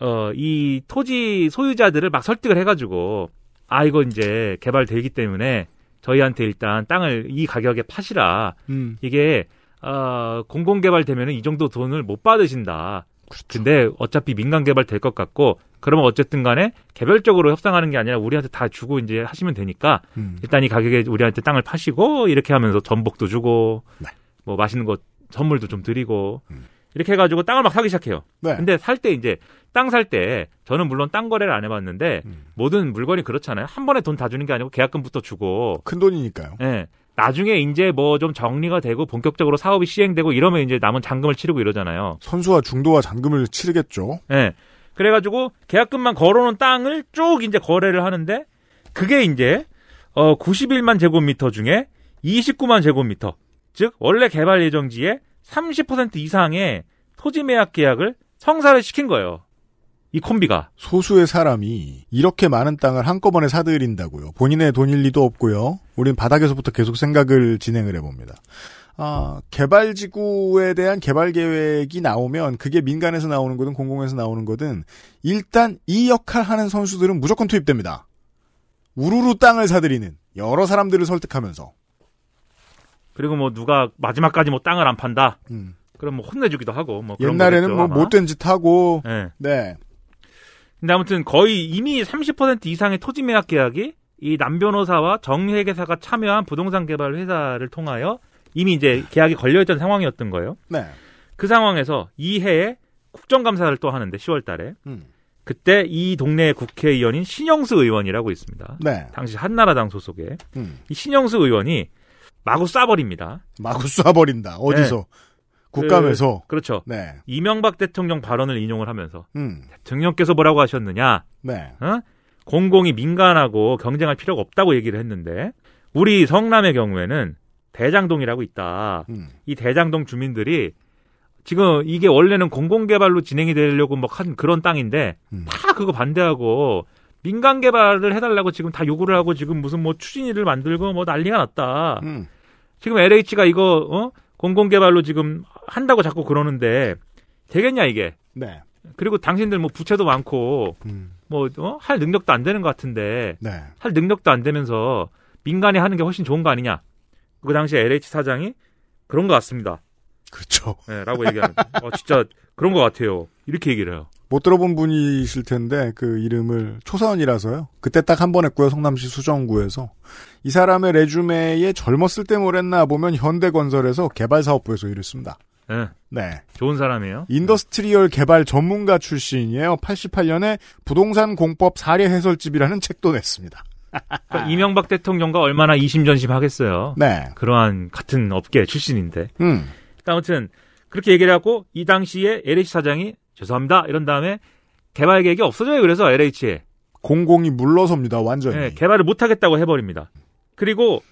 어 이 토지 소유자들을 막 설득을 해가지고 아 이거 이제 개발되기 때문에 저희한테 일단 땅을 이 가격에 파시라. 음. 이게 어, 공공개발되면은 이 정도 돈을 못 받으신다. 그렇죠. 근데 어차피 민간 개발 될 것 같고 그러면 어쨌든 간에 개별적으로 협상하는 게 아니라 우리한테 다 주고 이제 하시면 되니까 음. 일단 이 가격에 우리한테 땅을 파시고 이렇게 하면서 전복도 주고 네. 뭐 맛있는 거 선물도 좀 드리고 음. 이렇게 해가지고 땅을 막 사기 시작해요. 네. 근데 살 때 이제 땅 살 때 저는 물론 땅 거래를 안 해봤는데 음. 모든 물건이 그렇잖아요. 한 번에 돈 다 주는 게 아니고 계약금부터 주고 큰 돈이니까요. 네. 나중에 이제 뭐 좀 정리가 되고 본격적으로 사업이 시행되고 이러면 이제 남은 잔금을 치르고 이러잖아요. 선수와 중도와 잔금을 치르겠죠. 네. 그래가지고 계약금만 걸어놓은 땅을 쭉 이제 거래를 하는데 그게 이제 어 91만 제곱미터 중에 29만 제곱미터 즉 원래 개발 예정지의 30% 이상의 토지 매약 계약을 성사를 시킨 거예요. 이 콤비가 소수의 사람이 이렇게 많은 땅을 한꺼번에 사들인다고요. 본인의 돈일 리도 없고요. 우린 바닥에서부터 계속 생각을 진행을 해봅니다. 아, 개발지구에 대한 개발 계획이 나오면 그게 민간에서 나오는 거든 공공에서 나오는 거든 일단 이 역할 하는 선수들은 무조건 투입됩니다. 우루루 땅을 사들이는 여러 사람들을 설득하면서 그리고 뭐 누가 마지막까지 뭐 땅을 안 판다. 음. 그럼 뭐 혼내주기도 하고 뭐 옛날에는 거겠죠, 뭐 못된 짓 하고 예. 네. 네. 근데 아무튼 거의 이미 30% 이상의 토지 매각 계약이 이 남 변호사와 정회계사가 참여한 부동산 개발 회사를 통하여 이미 이제 계약이 걸려있던 상황이었던 거예요. 네. 그 상황에서 이 해에 국정감사를 또 하는데 10월 달에 음. 그때 이 동네의 국회의원인 신영수 의원이라고 있습니다. 네. 당시 한나라당 소속의 음. 이 신영수 의원이 마구 쏴버립니다. 마구 쏴버린다. 어디서? 네. 국감에서 그, 렇죠 네. 이명박 대통령 발언을 인용을 하면서 음. 대통령께서 뭐라고 하셨느냐? 네. 어? 공공이 민간하고 경쟁할 필요가 없다고 얘기를 했는데 우리 성남의 경우에는 대장동이라고 있다. 음. 이 대장동 주민들이 지금 이게 원래는 공공개발로 진행이 되려고 뭐 한 그런 땅인데 음. 다 그거 반대하고 민간 개발을 해달라고 지금 다 요구를 하고 지금 무슨 뭐 추진위를 만들고 뭐 난리가 났다. 음. 지금 LH가 이거 어? 공공개발로 지금 한다고 자꾸 그러는데 되겠냐 이게? 네. 그리고 당신들 뭐 부채도 많고 음. 뭐할 어? 능력도 안 되는 것 같은데 네. 할 능력도 안 되면서 민간이 하는 게 훨씬 좋은 거 아니냐? 그 당시 에 LH 사장이 그런 것 같습니다. 그렇죠. 네, 라고 얘기합니다. 어, 진짜 그런 것 같아요. 이렇게 얘기를 해요. 못 들어본 분이실 텐데 그 이름을 초사원이라서요. 그때 딱 한 번 했고요. 성남시 수정구에서 이 사람의 레주메에 젊었을 때 뭘 했나 보면 현대건설에서 개발사업부에서 일했습니다. 예. 네. 좋은 사람이에요. 인더스트리얼 개발 전문가 출신이에요. 88년에 부동산 공법 사례 해설집이라는 책도 냈습니다. 그러니까 이명박 대통령과 얼마나 이심전심 하겠어요. 네. 그러한 같은 업계 출신인데. 음. 아무튼 그렇게 얘기를 하고 이 당시에 LH 사장이 죄송합니다 이런 다음에 개발 계획이 없어져요. 그래서 LH에 공공이 물러섭니다. 완전히 네, 개발을 못 하겠다고 해버립니다. 그리고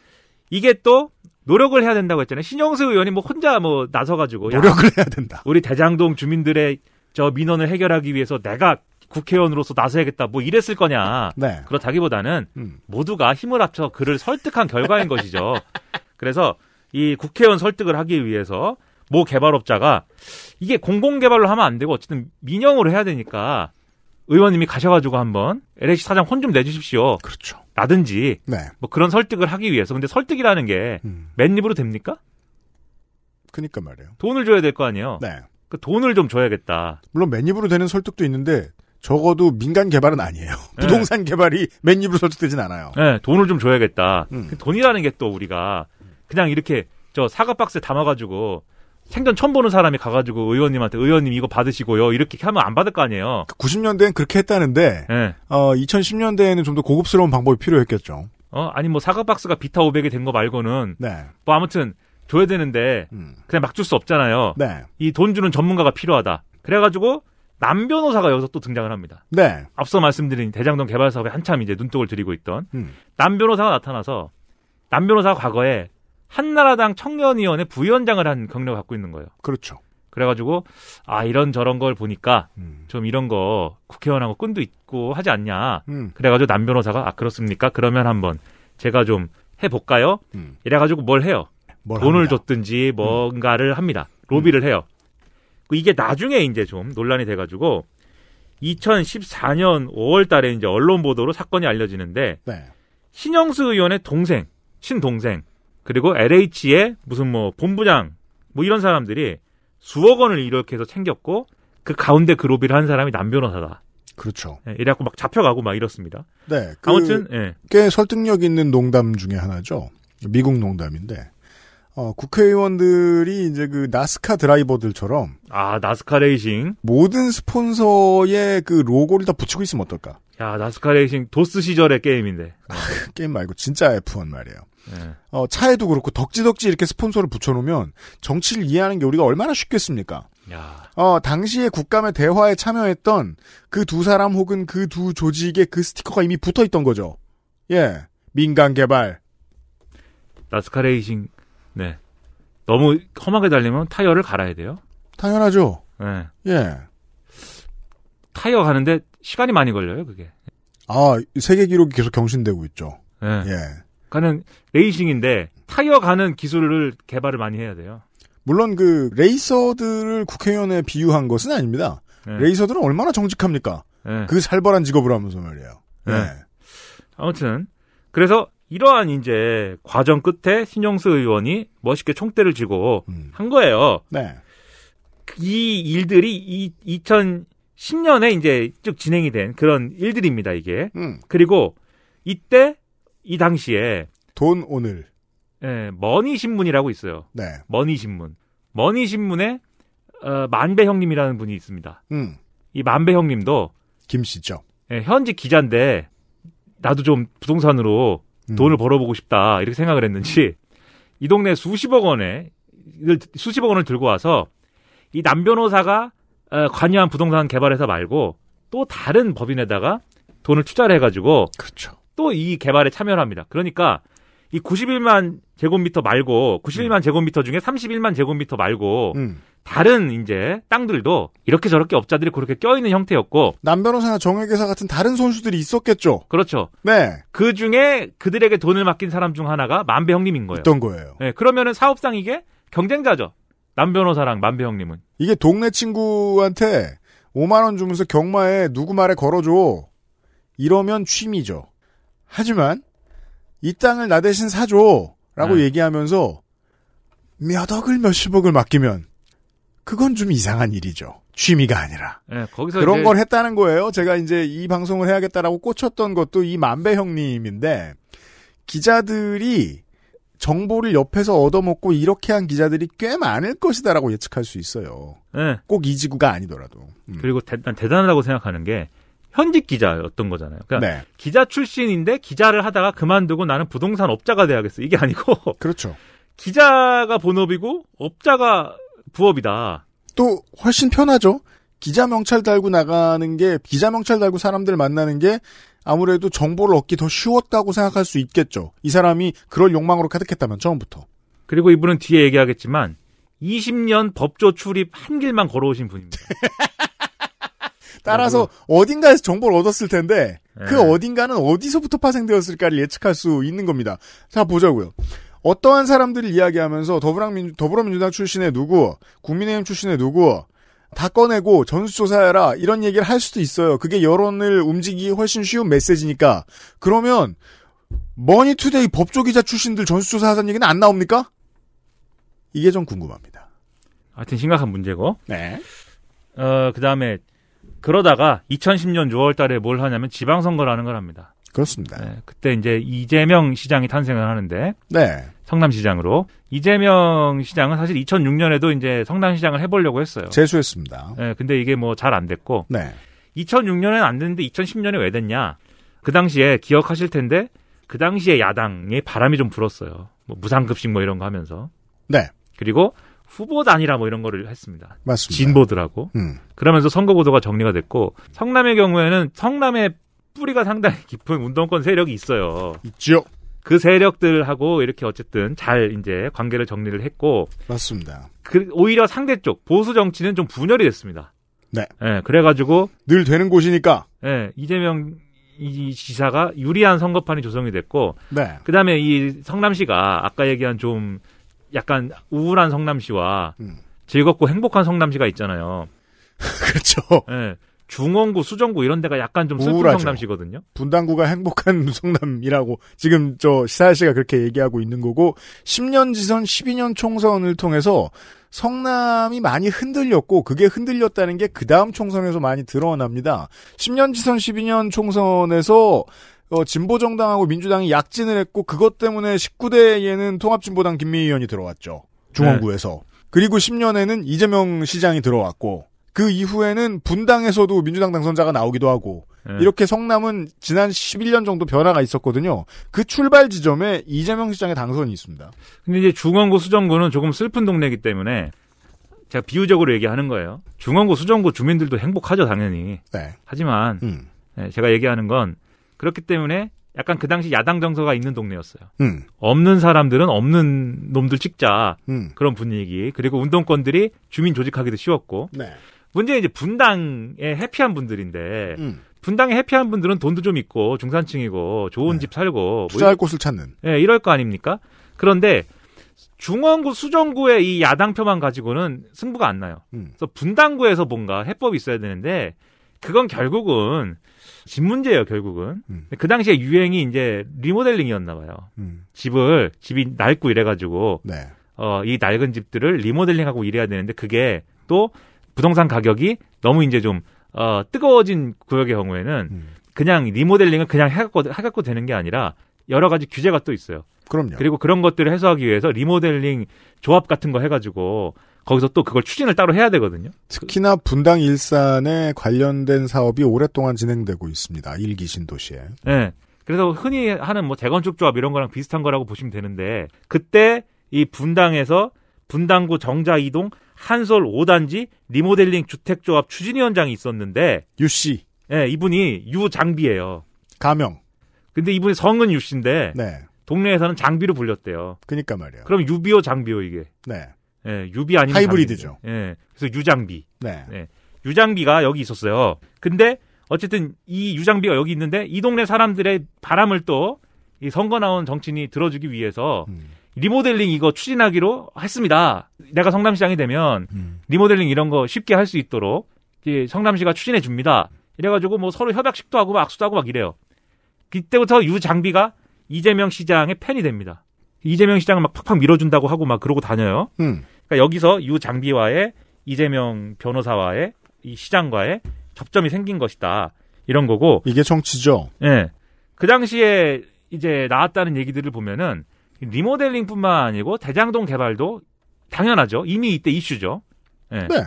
이게 또 노력을 해야 된다고 했잖아요. 신영수 의원이 뭐 혼자 뭐 나서가지고 노력을 야, 해야 된다. 우리 대장동 주민들의 저 민원을 해결하기 위해서 내가 국회의원으로서 나서야겠다 뭐 이랬을 거냐. 네. 그렇다기보다는 음. 모두가 힘을 합쳐 그를 설득한 결과인 것이죠. 그래서 이 국회의원 설득을 하기 위해서 모 개발업자가 이게 공공개발로 하면 안 되고 어쨌든 민영으로 해야 되니까 의원님이 가셔가지고 한번 LH 사장 혼 좀 내주십시오. 그렇죠. 라든지 네. 뭐 그런 설득을 하기 위해서. 근데 설득이라는 게맨 음. 입으로 됩니까? 그니까 말이에요. 돈을 줘야 될 거 아니에요. 네. 그 돈을 좀 줘야겠다. 물론 맨 입으로 되는 설득도 있는데 적어도 민간 개발은 아니에요. 네. 부동산 개발이 맨 입으로 설득되진 않아요. 네, 돈을 좀 줘야겠다. 음. 그 돈이라는 게 또 우리가 그냥 이렇게 저 사과 박스에 담아가지고 생전 처음 보는 사람이 가가지고 의원님한테 의원님 이거 받으시고요 이렇게 하면 안 받을 거 아니에요. 90년대엔 그 그렇게 했다는데 네. 어, 2010년대에는 좀 더 고급스러운 방법이 필요했겠죠. 어 아니 뭐 사과 박스가 비타 500이 된 거 말고는 네. 뭐 아무튼 줘야 되는데 음. 그냥 막 줄 수 없잖아요. 네. 이돈 주는 전문가가 필요하다. 그래가지고 남 변호사가 여기서 또 등장을 합니다. 네. 앞서 말씀드린 대장동 개발 사업에 한참 이제 눈독을 들이고 있던 음. 남 변호사가 나타나서 남 변호사가 과거에 한나라당 청년위원회 부위원장을 한 경력을 갖고 있는 거예요. 그렇죠. 그래가지고 아 이런 저런 걸 보니까 음. 좀 이런 거 국회의원하고 끈도 있고 하지 않냐. 음. 그래가지고 남 변호사가 아 그렇습니까? 그러면 한번 제가 좀 해볼까요? 음. 이래가지고 뭘 해요? 뭘 돈을 합니다. 줬든지 음. 뭔가를 합니다. 로비를 음. 해요. 그 이게 나중에 이제 좀 논란이 돼가지고 2014년 5월달에 이제 언론 보도로 사건이 알려지는데 네. 신영수 의원의 동생, 신동생 그리고 LH의 무슨 뭐 본부장 뭐 이런 사람들이 수억 원을 이렇게 해서 챙겼고 그 가운데 그 로비를 한 사람이 남 변호사다. 그렇죠. 예, 이래갖고 막 잡혀가고 막 이렇습니다. 네. 그 아무튼 예. 꽤 설득력 있는 농담 중에 하나죠. 미국 농담인데 어, 국회의원들이 이제 그 나스카 드라이버들처럼 아 나스카 레이싱 모든 스폰서의 그 로고를 다 붙이고 있으면 어떨까? 야 나스카 레이싱 도스 시절의 게임인데 아, 게임 말고 진짜 F1 말이에요. 네. 어, 차에도 그렇고 덕지덕지 이렇게 스폰서를 붙여놓으면 정치를 이해하는 게 우리가 얼마나 쉽겠습니까? 야. 어, 당시에 국감의 대화에 참여했던 그 두 사람 혹은 그 두 조직의 그 스티커가 이미 붙어 있던 거죠. 예. 민간 개발. 나스카 레이싱. 네. 너무 험하게 달리면 타이어를 갈아야 돼요? 당연하죠. 네. 예. 타이어 가는데 시간이 많이 걸려요, 그게. 아, 세계 기록이 계속 경신되고 있죠. 네. 예. 예. 가는 레이싱인데 타이어 가는 기술을 개발을 많이 해야 돼요. 물론 그 레이서들을 국회의원에 비유한 것은 아닙니다. 네. 레이서들은 얼마나 정직합니까? 네. 그 살벌한 직업을 하면서 말이에요. 네. 네. 아무튼 그래서 이러한 이제 과정 끝에 신영수 의원이 멋있게 총대를 쥐고 음. 한 거예요. 네. 이 일들이 이 2010년에 이제 쭉 진행이 된 그런 일들입니다, 이게. 음. 그리고 이때 이 당시에 돈 오늘 예, 머니 신문이라고 있어요. 네. 머니 신문. 머니 신문에 어, 만배 형님이라는 분이 있습니다. 음. 이 만배 형님도 김 씨죠. 예, 현직 기자인데 나도 좀 부동산으로 음. 돈을 벌어보고 싶다 이렇게 생각을 했는지 이 동네 수십억 원에 수십억 원을 들고 와서 이 남 변호사가 어, 관여한 부동산 개발회사 말고 또 다른 법인에다가 돈을 투자를 해가지고 그렇죠. 또이 개발에 참여를 합니다. 그러니까 이 91만 제곱미터 말고 91만 음. 제곱미터 중에 31만 제곱미터 말고 음. 다른 이제 땅들도 이렇게 저렇게 업자들이 그렇게 껴있는 형태였고 남 변호사나 정외교사 같은 다른 선수들이 있었겠죠. 그렇죠. 네. 그 중에 그들에게 돈을 맡긴 사람 중 하나가 만배 형님인 거예요. 어떤 거예요? 네. 그러면은 사업상 이게 경쟁자죠. 남 변호사랑 만배 형님은 이게 동네 친구한테 5만 원 주면서 경마에 누구 말에 걸어줘 이러면 취미죠. 하지만 이 땅을 나 대신 사줘라고 네. 얘기하면서 몇 억을 몇십억을 맡기면 그건 좀 이상한 일이죠. 취미가 아니라. 네, 거기서 그런 걸 했다는 거예요. 제가 이제 이 방송을 해야겠다라고 꽂혔던 것도 이 만배 형님인데 기자들이 정보를 옆에서 얻어먹고 이렇게 한 기자들이 꽤 많을 것이다라고 예측할 수 있어요. 네. 꼭이 지구가 아니더라도. 음. 그리고 대, 난 대단하다고 생각하는 게 현직 기자였던 거잖아요. 그러니까 네. 기자 출신인데 기자를 하다가 그만두고 나는 부동산 업자가 돼야겠어. 이게 아니고. 그렇죠. 기자가 본업이고 업자가 부업이다. 또 훨씬 편하죠. 기자 명찰 달고 나가는 게 기자 명찰 달고 사람들 만나는 게 아무래도 정보를 얻기 더 쉬웠다고 생각할 수 있겠죠. 이 사람이 그럴 욕망으로 가득했다면 처음부터. 그리고 이분은 뒤에 얘기하겠지만 20년 법조 출입 한 길만 걸어오신 분입니다. 따라서 아, 어딘가에서 정보를 얻었을 텐데 그 네. 그 어딘가는 어디서부터 파생되었을까를 예측할 수 있는 겁니다. 자 보자고요. 어떠한 사람들을 이야기하면서 더불어민주, 더불어민주당 출신의 누구, 국민의힘 출신의 누구 다 꺼내고 전수조사해라 이런 얘기를 할 수도 있어요. 그게 여론을 움직이기 훨씬 쉬운 메시지니까. 그러면 머니투데이 법조기자 출신들 전수조사하자는 얘기는 안 나옵니까? 이게 좀 궁금합니다. 하여튼 심각한 문제고. 네. 어, 그 다음에 그러다가 2010년 6월 달에 뭘 하냐면 지방선거라는 걸 합니다. 그렇습니다. 네, 그때 이제 이재명 시장이 탄생을 하는데 네. 성남시장으로 이재명 시장은 사실 2006년에도 이제 성남시장을 해보려고 했어요. 재수했습니다. 네, 근데 이게 뭐 잘 안 됐고 네. 2006년엔 안 됐는데 2010년에 왜 됐냐? 그 당시에 기억하실 텐데 그 당시에 야당에 바람이 좀 불었어요. 뭐 무상급식 뭐 이런 거 하면서. 네. 그리고 후보단이라뭐 이런 거를 했습니다. 맞습니다. 진보들하고. 음. 그러면서 선거 보도가 정리가 됐고 성남의 경우에는 성남의 뿌리가 상당히 깊은 운동권 세력이 있어요. 있죠. 그 세력들하고 이렇게 어쨌든 잘 이제 관계를 정리를 했고 맞습니다. 그 오히려 상대 쪽 보수 정치는 좀 분열이 됐습니다. 네. 예, 그래가지고 늘 되는 곳이니까. 예, 이재명 이 지사가 유리한 선거판이 조성이 됐고, 네. 그다음에 이 성남시가 아까 얘기한 좀 약간 우울한 성남시와 음. 즐겁고 행복한 성남시가 있잖아요. 그렇죠. 네. 중원구, 수정구 이런 데가 약간 좀 슬픈 우울하죠. 성남시거든요. 분당구가 행복한 성남이라고 지금 저시사 씨가 그렇게 얘기하고 있는 거고 10년 지선 12년 총선을 통해서 성남이 많이 흔들렸고 그게 흔들렸다는 게 그 다음 총선에서 많이 드러납니다. 10년 지선 12년 총선에서 어, 진보 정당하고 민주당이 약진을 했고 그것 때문에 19대에는 통합진보당 김미희 의원이 들어왔죠. 중원구에서. 네. 그리고 10년에는 이재명 시장이 들어왔고 그 이후에는 분당에서도 민주당 당선자가 나오기도 하고 네. 이렇게 성남은 지난 11년 정도 변화가 있었거든요. 그 출발 지점에 이재명 시장의 당선이 있습니다. 근데 이제 중원구 수정구는 조금 슬픈 동네이기 때문에 제가 비유적으로 얘기하는 거예요. 중원구 수정구 주민들도 행복하죠 당연히. 네. 하지만 음. 네, 제가 얘기하는 건 그렇기 때문에 약간 그 당시 야당 정서가 있는 동네였어요. 음. 없는 사람들은 없는 놈들 찍자 음. 그런 분위기. 그리고 운동권들이 주민 조직하기도 쉬웠고. 네. 문제는 이제 분당에 해피한 분들인데 음. 분당에 해피한 분들은 돈도 좀 있고 중산층이고 좋은 네. 집 살고 뭐 투자할 뭐, 곳을 찾는. 예, 네, 이럴 거 아닙니까? 그런데 중원구 수정구의 이 야당표만 가지고는 승부가 안 나요. 음. 그래서 분당구에서 뭔가 해법이 있어야 되는데 그건 결국은 집 문제예요 결국은. 음. 그 당시에 유행이 이제 리모델링이었나 봐요. 음. 집을 집이 낡고 이래가지고 네. 어, 이 낡은 집들을 리모델링하고 이래야 되는데 그게 또 부동산 가격이 너무 이제 좀 어, 뜨거워진 구역의 경우에는 음. 그냥 리모델링을 그냥 해갖고 해갖고 되는 게 아니라 여러 가지 규제가 또 있어요. 그럼요. 그리고 그런 것들을 해소하기 위해서 리모델링 조합 같은 거 해가지고 거기서 또 그걸 추진을 따로 해야 되거든요. 특히나 분당 일산에 관련된 사업이 오랫동안 진행되고 있습니다. 일기 신도시에. 네. 그래서 흔히 하는 뭐 재건축 조합 이런 거랑 비슷한 거라고 보시면 되는데 그때 이 분당에서 분당구 정자 이동 한솔 5단지 리모델링 주택 조합 추진위원장이 있었는데 예, 유 씨. 네, 이분이 유장비예요. 가명. 근데 이분이 성은 유 씨인데 네. 동네에서는 장비로 불렸대요. 그니까 말이에요 그럼 유비오 장비오 이게. 네. 예, 유비 아니면 하이브리드죠. 장비 예, 그래서 유장비. 네. 예, 유장비가 여기 있었어요. 근데 어쨌든 이 유장비가 여기 있는데 이 동네 사람들의 바람을 또 이 선거 나온 정치인이 들어주기 위해서 음. 리모델링 이거 추진하기로 했습니다. 내가 성남시장이 되면 음. 리모델링 이런 거 쉽게 할 수 있도록 성남시가 추진해 줍니다. 이래가지고 뭐 서로 협약식도 하고 막 악수도 하고 막 이래요. 그때부터 유장비가 이재명 시장의 팬이 됩니다. 이재명 시장을 막 팍팍 밀어준다고 하고 막 그러고 다녀요. 음. 그러니까 여기서 유장비와의 이재명 변호사와의 이 시장과의 접점이 생긴 것이다. 이런 거고. 이게 정치죠. 예. 네. 그 당시에 이제 나왔다는 얘기들을 보면은 리모델링뿐만 아니고 대장동 개발도 당연하죠. 이미 이때 이슈죠. 예. 네.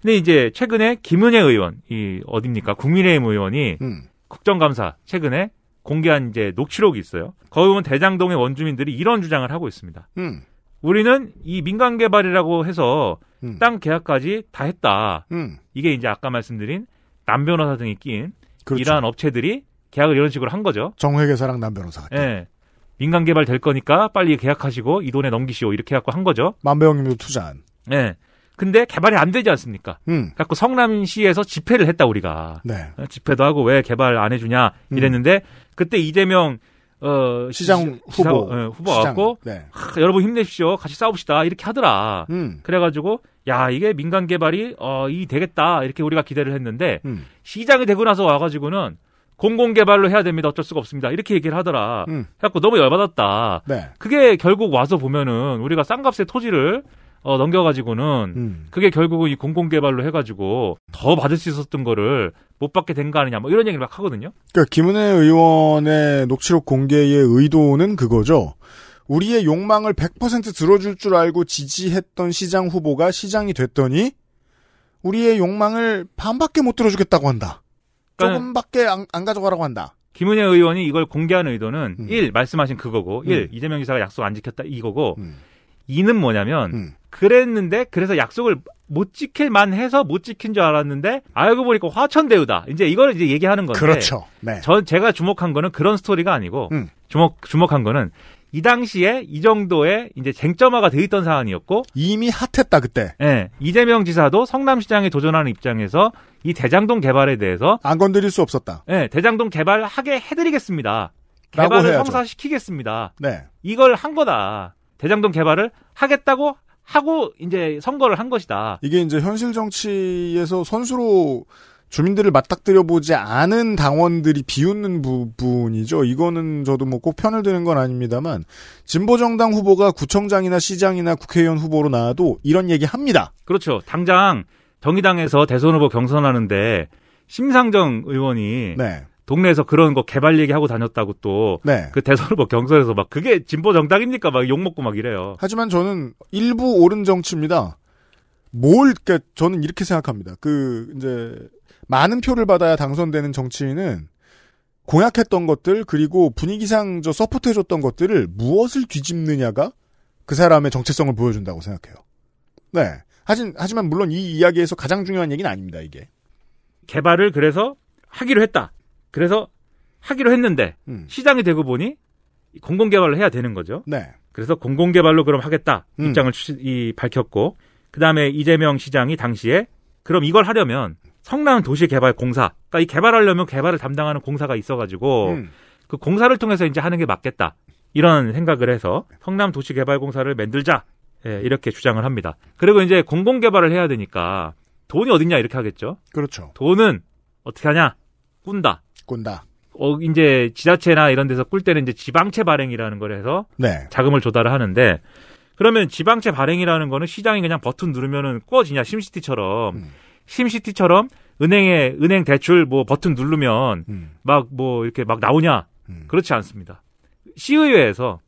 근데 이제 최근에 김은혜 의원, 이 어딥니까? 국민의힘 의원이 음. 국정감사 최근에 공개한 이제 녹취록이 있어요. 거기 보면 대장동의 원주민들이 이런 주장을 하고 있습니다. 음. 우리는 이 민간 개발이라고 해서 음. 땅 계약까지 다 했다. 음. 이게 이제 아까 말씀드린 남변호사 등이 낀 그렇죠. 이러한 업체들이 계약을 이런 식으로 한 거죠. 정회계사랑 남변호사 예. 민간 개발 될 거니까 빨리 계약하시고 이 돈에 넘기시오 이렇게 갖고 한 거죠. 만배영님도 투자한. 예. 근데 개발이 안 되지 않습니까? 음. 갖고 성남시에서 집회를 했다 우리가. 네. 집회도 하고 왜 개발 안 해주냐 이랬는데 음. 그때 이재명 어 시장 시, 후보 시사, 어, 네, 후보 갖고 네. 여러분 힘내십시오 같이 싸웁시다 이렇게 하더라 음. 그래가지고 야 이게 민간 개발이 어이 되겠다 이렇게 우리가 기대를 했는데 음. 시장이 되고 나서 와가지고는 공공 개발로 해야 됩니다 어쩔 수가 없습니다 이렇게 얘기를 하더라 음. 해갖고 너무 열받았다 네. 그게 결국 와서 보면은 우리가 싼 값의 토지를 어, 넘겨가지고는 음. 그게 결국은 이 공공개발로 해가지고 더 받을 수 있었던 거를 못 받게 된 거 아니냐 뭐 이런 얘기를 막 하거든요. 그러니까 김은혜 의원의 녹취록 공개의 의도는 그거죠. 우리의 욕망을 100% 들어줄 줄 알고 지지했던 시장 후보가 시장이 됐더니 우리의 욕망을 반밖에 못 들어주겠다고 한다. 그러니까 조금밖에 안, 안, 가져가라고 한다. 김은혜 의원이 이걸 공개한 의도는 음. 1. 말씀하신 그거고 음. 1. 이재명 기사가 약속 안 지켰다 이거고 음. 2는 뭐냐면 음. 그랬는데 그래서 약속을 못 지킬 만해서 못 지킨 줄 알았는데 알고 보니까 화천 대우다. 이제 이걸 이제 얘기하는 건데. 그렇죠. 네. 전 제가 주목한 거는 그런 스토리가 아니고 음. 주목 주목한 거는 이 당시에 이 정도의 이제 쟁점화가 돼 있던 사안이었고 이미 핫했다 그때. 예. 네, 이재명 지사도 성남시장에 도전하는 입장에서 이 대장동 개발에 대해서 안 건드릴 수 없었다. 예. 네, 대장동 개발하게 해드리겠습니다. 개발을 성사시키겠습니다. 네. 이걸 한 거다. 대장동 개발을 하겠다고 하고 이제 선거를 한 것이다. 이게 이제 현실 정치에서 선수로 주민들을 맞닥뜨려 보지 않은 당원들이 비웃는 부분이죠. 이거는 저도 뭐 꼭 편을 드는 건 아닙니다만 진보 정당 후보가 구청장이나 시장이나 국회의원 후보로 나와도 이런 얘기 합니다. 그렇죠. 당장 정의당에서 대선 후보 경선하는데 심상정 의원이 네. 동네에서 그런 거 개발 얘기하고 다녔다고 또그 네. 대선후보 뭐 경선에서 막 그게 진보 정당입니까? 막 욕먹고 막 이래요. 하지만 저는 일부 옳은 정치입니다. 뭘, 그니까 저는 이렇게 생각합니다. 그, 이제, 많은 표를 받아야 당선되는 정치인은 공약했던 것들, 그리고 분위기상 저 서포트해줬던 것들을 무엇을 뒤집느냐가 그 사람의 정체성을 보여준다고 생각해요. 네. 하진, 하지만 물론 이 이야기에서 가장 중요한 얘기는 아닙니다, 이게. 개발을 그래서 하기로 했다. 그래서 하기로 했는데 음. 시장이 되고 보니 공공개발로 해야 되는 거죠. 네. 그래서 공공개발로 그럼 하겠다 음. 입장을 추 이, 밝혔고 그 다음에 이재명 시장이 당시에 그럼 이걸 하려면 성남 도시개발공사 그러니까 이 개발하려면 개발을 담당하는 공사가 있어가지고 음. 그 공사를 통해서 이제 하는 게 맞겠다 이런 생각을 해서 성남 도시개발공사를 만들자 예, 이렇게 주장을 합니다. 그리고 이제 공공개발을 해야 되니까 돈이 어딨냐 이렇게 하겠죠. 그렇죠. 돈은 어떻게 하냐 꾼다. 바꾼다. 어, 이제 지자체나 이런 데서 꿀 때는 이제 지방채 발행이라는 걸 해서 네. 자금을 조달을 하는데 그러면 지방채 발행이라는 거는 시장이 그냥 버튼 누르면은 꺼지냐 심시티처럼 음. 심시티처럼 은행에 은행 대출 뭐 버튼 누르면 음. 막뭐 이렇게 막 나오냐 음. 그렇지 않습니다. 시의회에서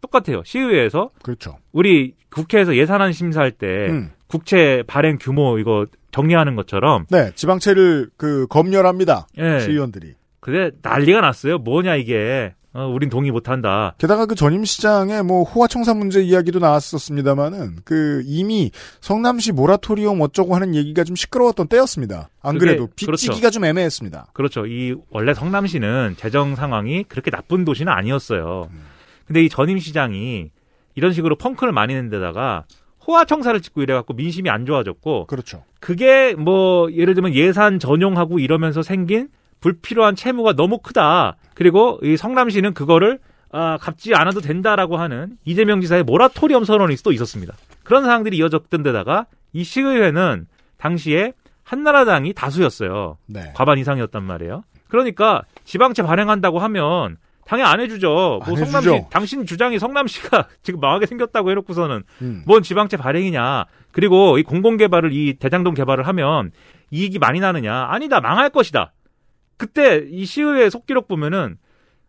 똑같아요. 시의회에서 그렇죠. 우리 국회에서 예산안 심사할 때 음. 국채 발행 규모 이거 정리하는 것처럼 네 지방채를 그 검열합니다. 네. 시의원들이 근데 난리가 났어요. 뭐냐 이게. 어, 우린 동의 못한다. 게다가 그 전임 시장의 뭐 호화청사 문제 이야기도 나왔었습니다마는그 이미 성남시 모라토리엄 어쩌고 하는 얘기가 좀 시끄러웠던 때였습니다. 안 그래도 빚지기가 그렇죠. 좀 애매했습니다. 그렇죠. 이 원래 성남시는 재정 상황이 그렇게 나쁜 도시는 아니었어요. 음. 근데 이 전임 시장이 이런 식으로 펑크를 많이 낸 데다가 호화청사를 짓고 이래갖고 민심이 안 좋아졌고 그렇죠. 그게 뭐 예를 들면 예산 전용하고 이러면서 생긴 불필요한 채무가 너무 크다. 그리고 이 성남시는 그거를 아, 갚지 않아도 된다라고 하는 이재명 지사의 모라토리엄 선언이 또 있었습니다. 그런 상황들이 이어졌던 데다가 이 시의회는 당시에 한나라당이 다수였어요. 네. 과반 이상이었단 말이에요. 그러니까 지방채 발행한다고 하면 당연히 안 해주죠. 뭐 안뭐 성남시 해주죠. 당신 주장이 성남시가 지금 망하게 생겼다고 해놓고서는 음. 뭔 지방채 발행이냐. 그리고 이 공공개발을 이 대장동 개발을 하면 이익이 많이 나느냐. 아니다 망할 것이다. 그때 이 시의회 속기록 보면은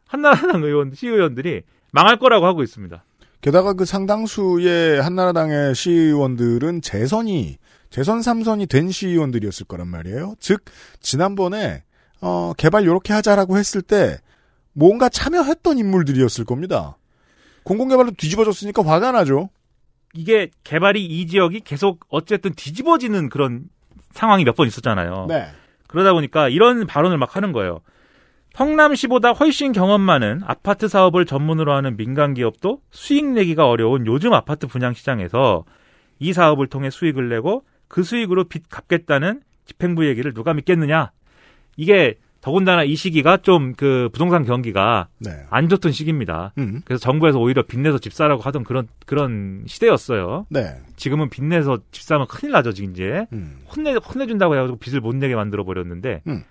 한나라당 의원 시의원들이 망할 거라고 하고 있습니다. 게다가 그 상당수의 한나라당의 시의원들은 재선이 재선 삼선이된 시의원들이었을 거란 말이에요. 즉 지난번에 어, 개발 요렇게 하자라고 했을 때 뭔가 참여했던 인물들이었을 겁니다. 공공개발로 뒤집어졌으니까 화가 나죠. 이게 개발이 이 지역이 계속 어쨌든 뒤집어지는 그런 상황이 몇 번 있었잖아요. 네. 그러다 보니까 이런 발언을 막 하는 거예요. 성남시보다 훨씬 경험 많은 아파트 사업을 전문으로 하는 민간 기업도 수익 내기가 어려운 요즘 아파트 분양 시장에서 이 사업을 통해 수익을 내고 그 수익으로 빚 갚겠다는 집행부 얘기를 누가 믿겠느냐. 이게 더군다나 이 시기가 좀 그 부동산 경기가 네. 안 좋던 시기입니다. 음. 그래서 정부에서 오히려 빚내서 집 사라고 하던 그런 그런 시대였어요. 네. 지금은 빚내서 집 사면 큰일 나죠, 지금 이제. 음. 혼내 혼내준다고 해가지고 빚을 못 내게 만들어 버렸는데. 음.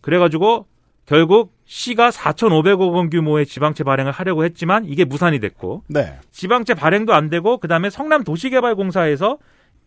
그래가지고 결국 시가 4,500억 원 규모의 지방채 발행을 하려고 했지만 이게 무산이 됐고 네. 지방채 발행도 안 되고 그다음에 성남 도시개발공사에서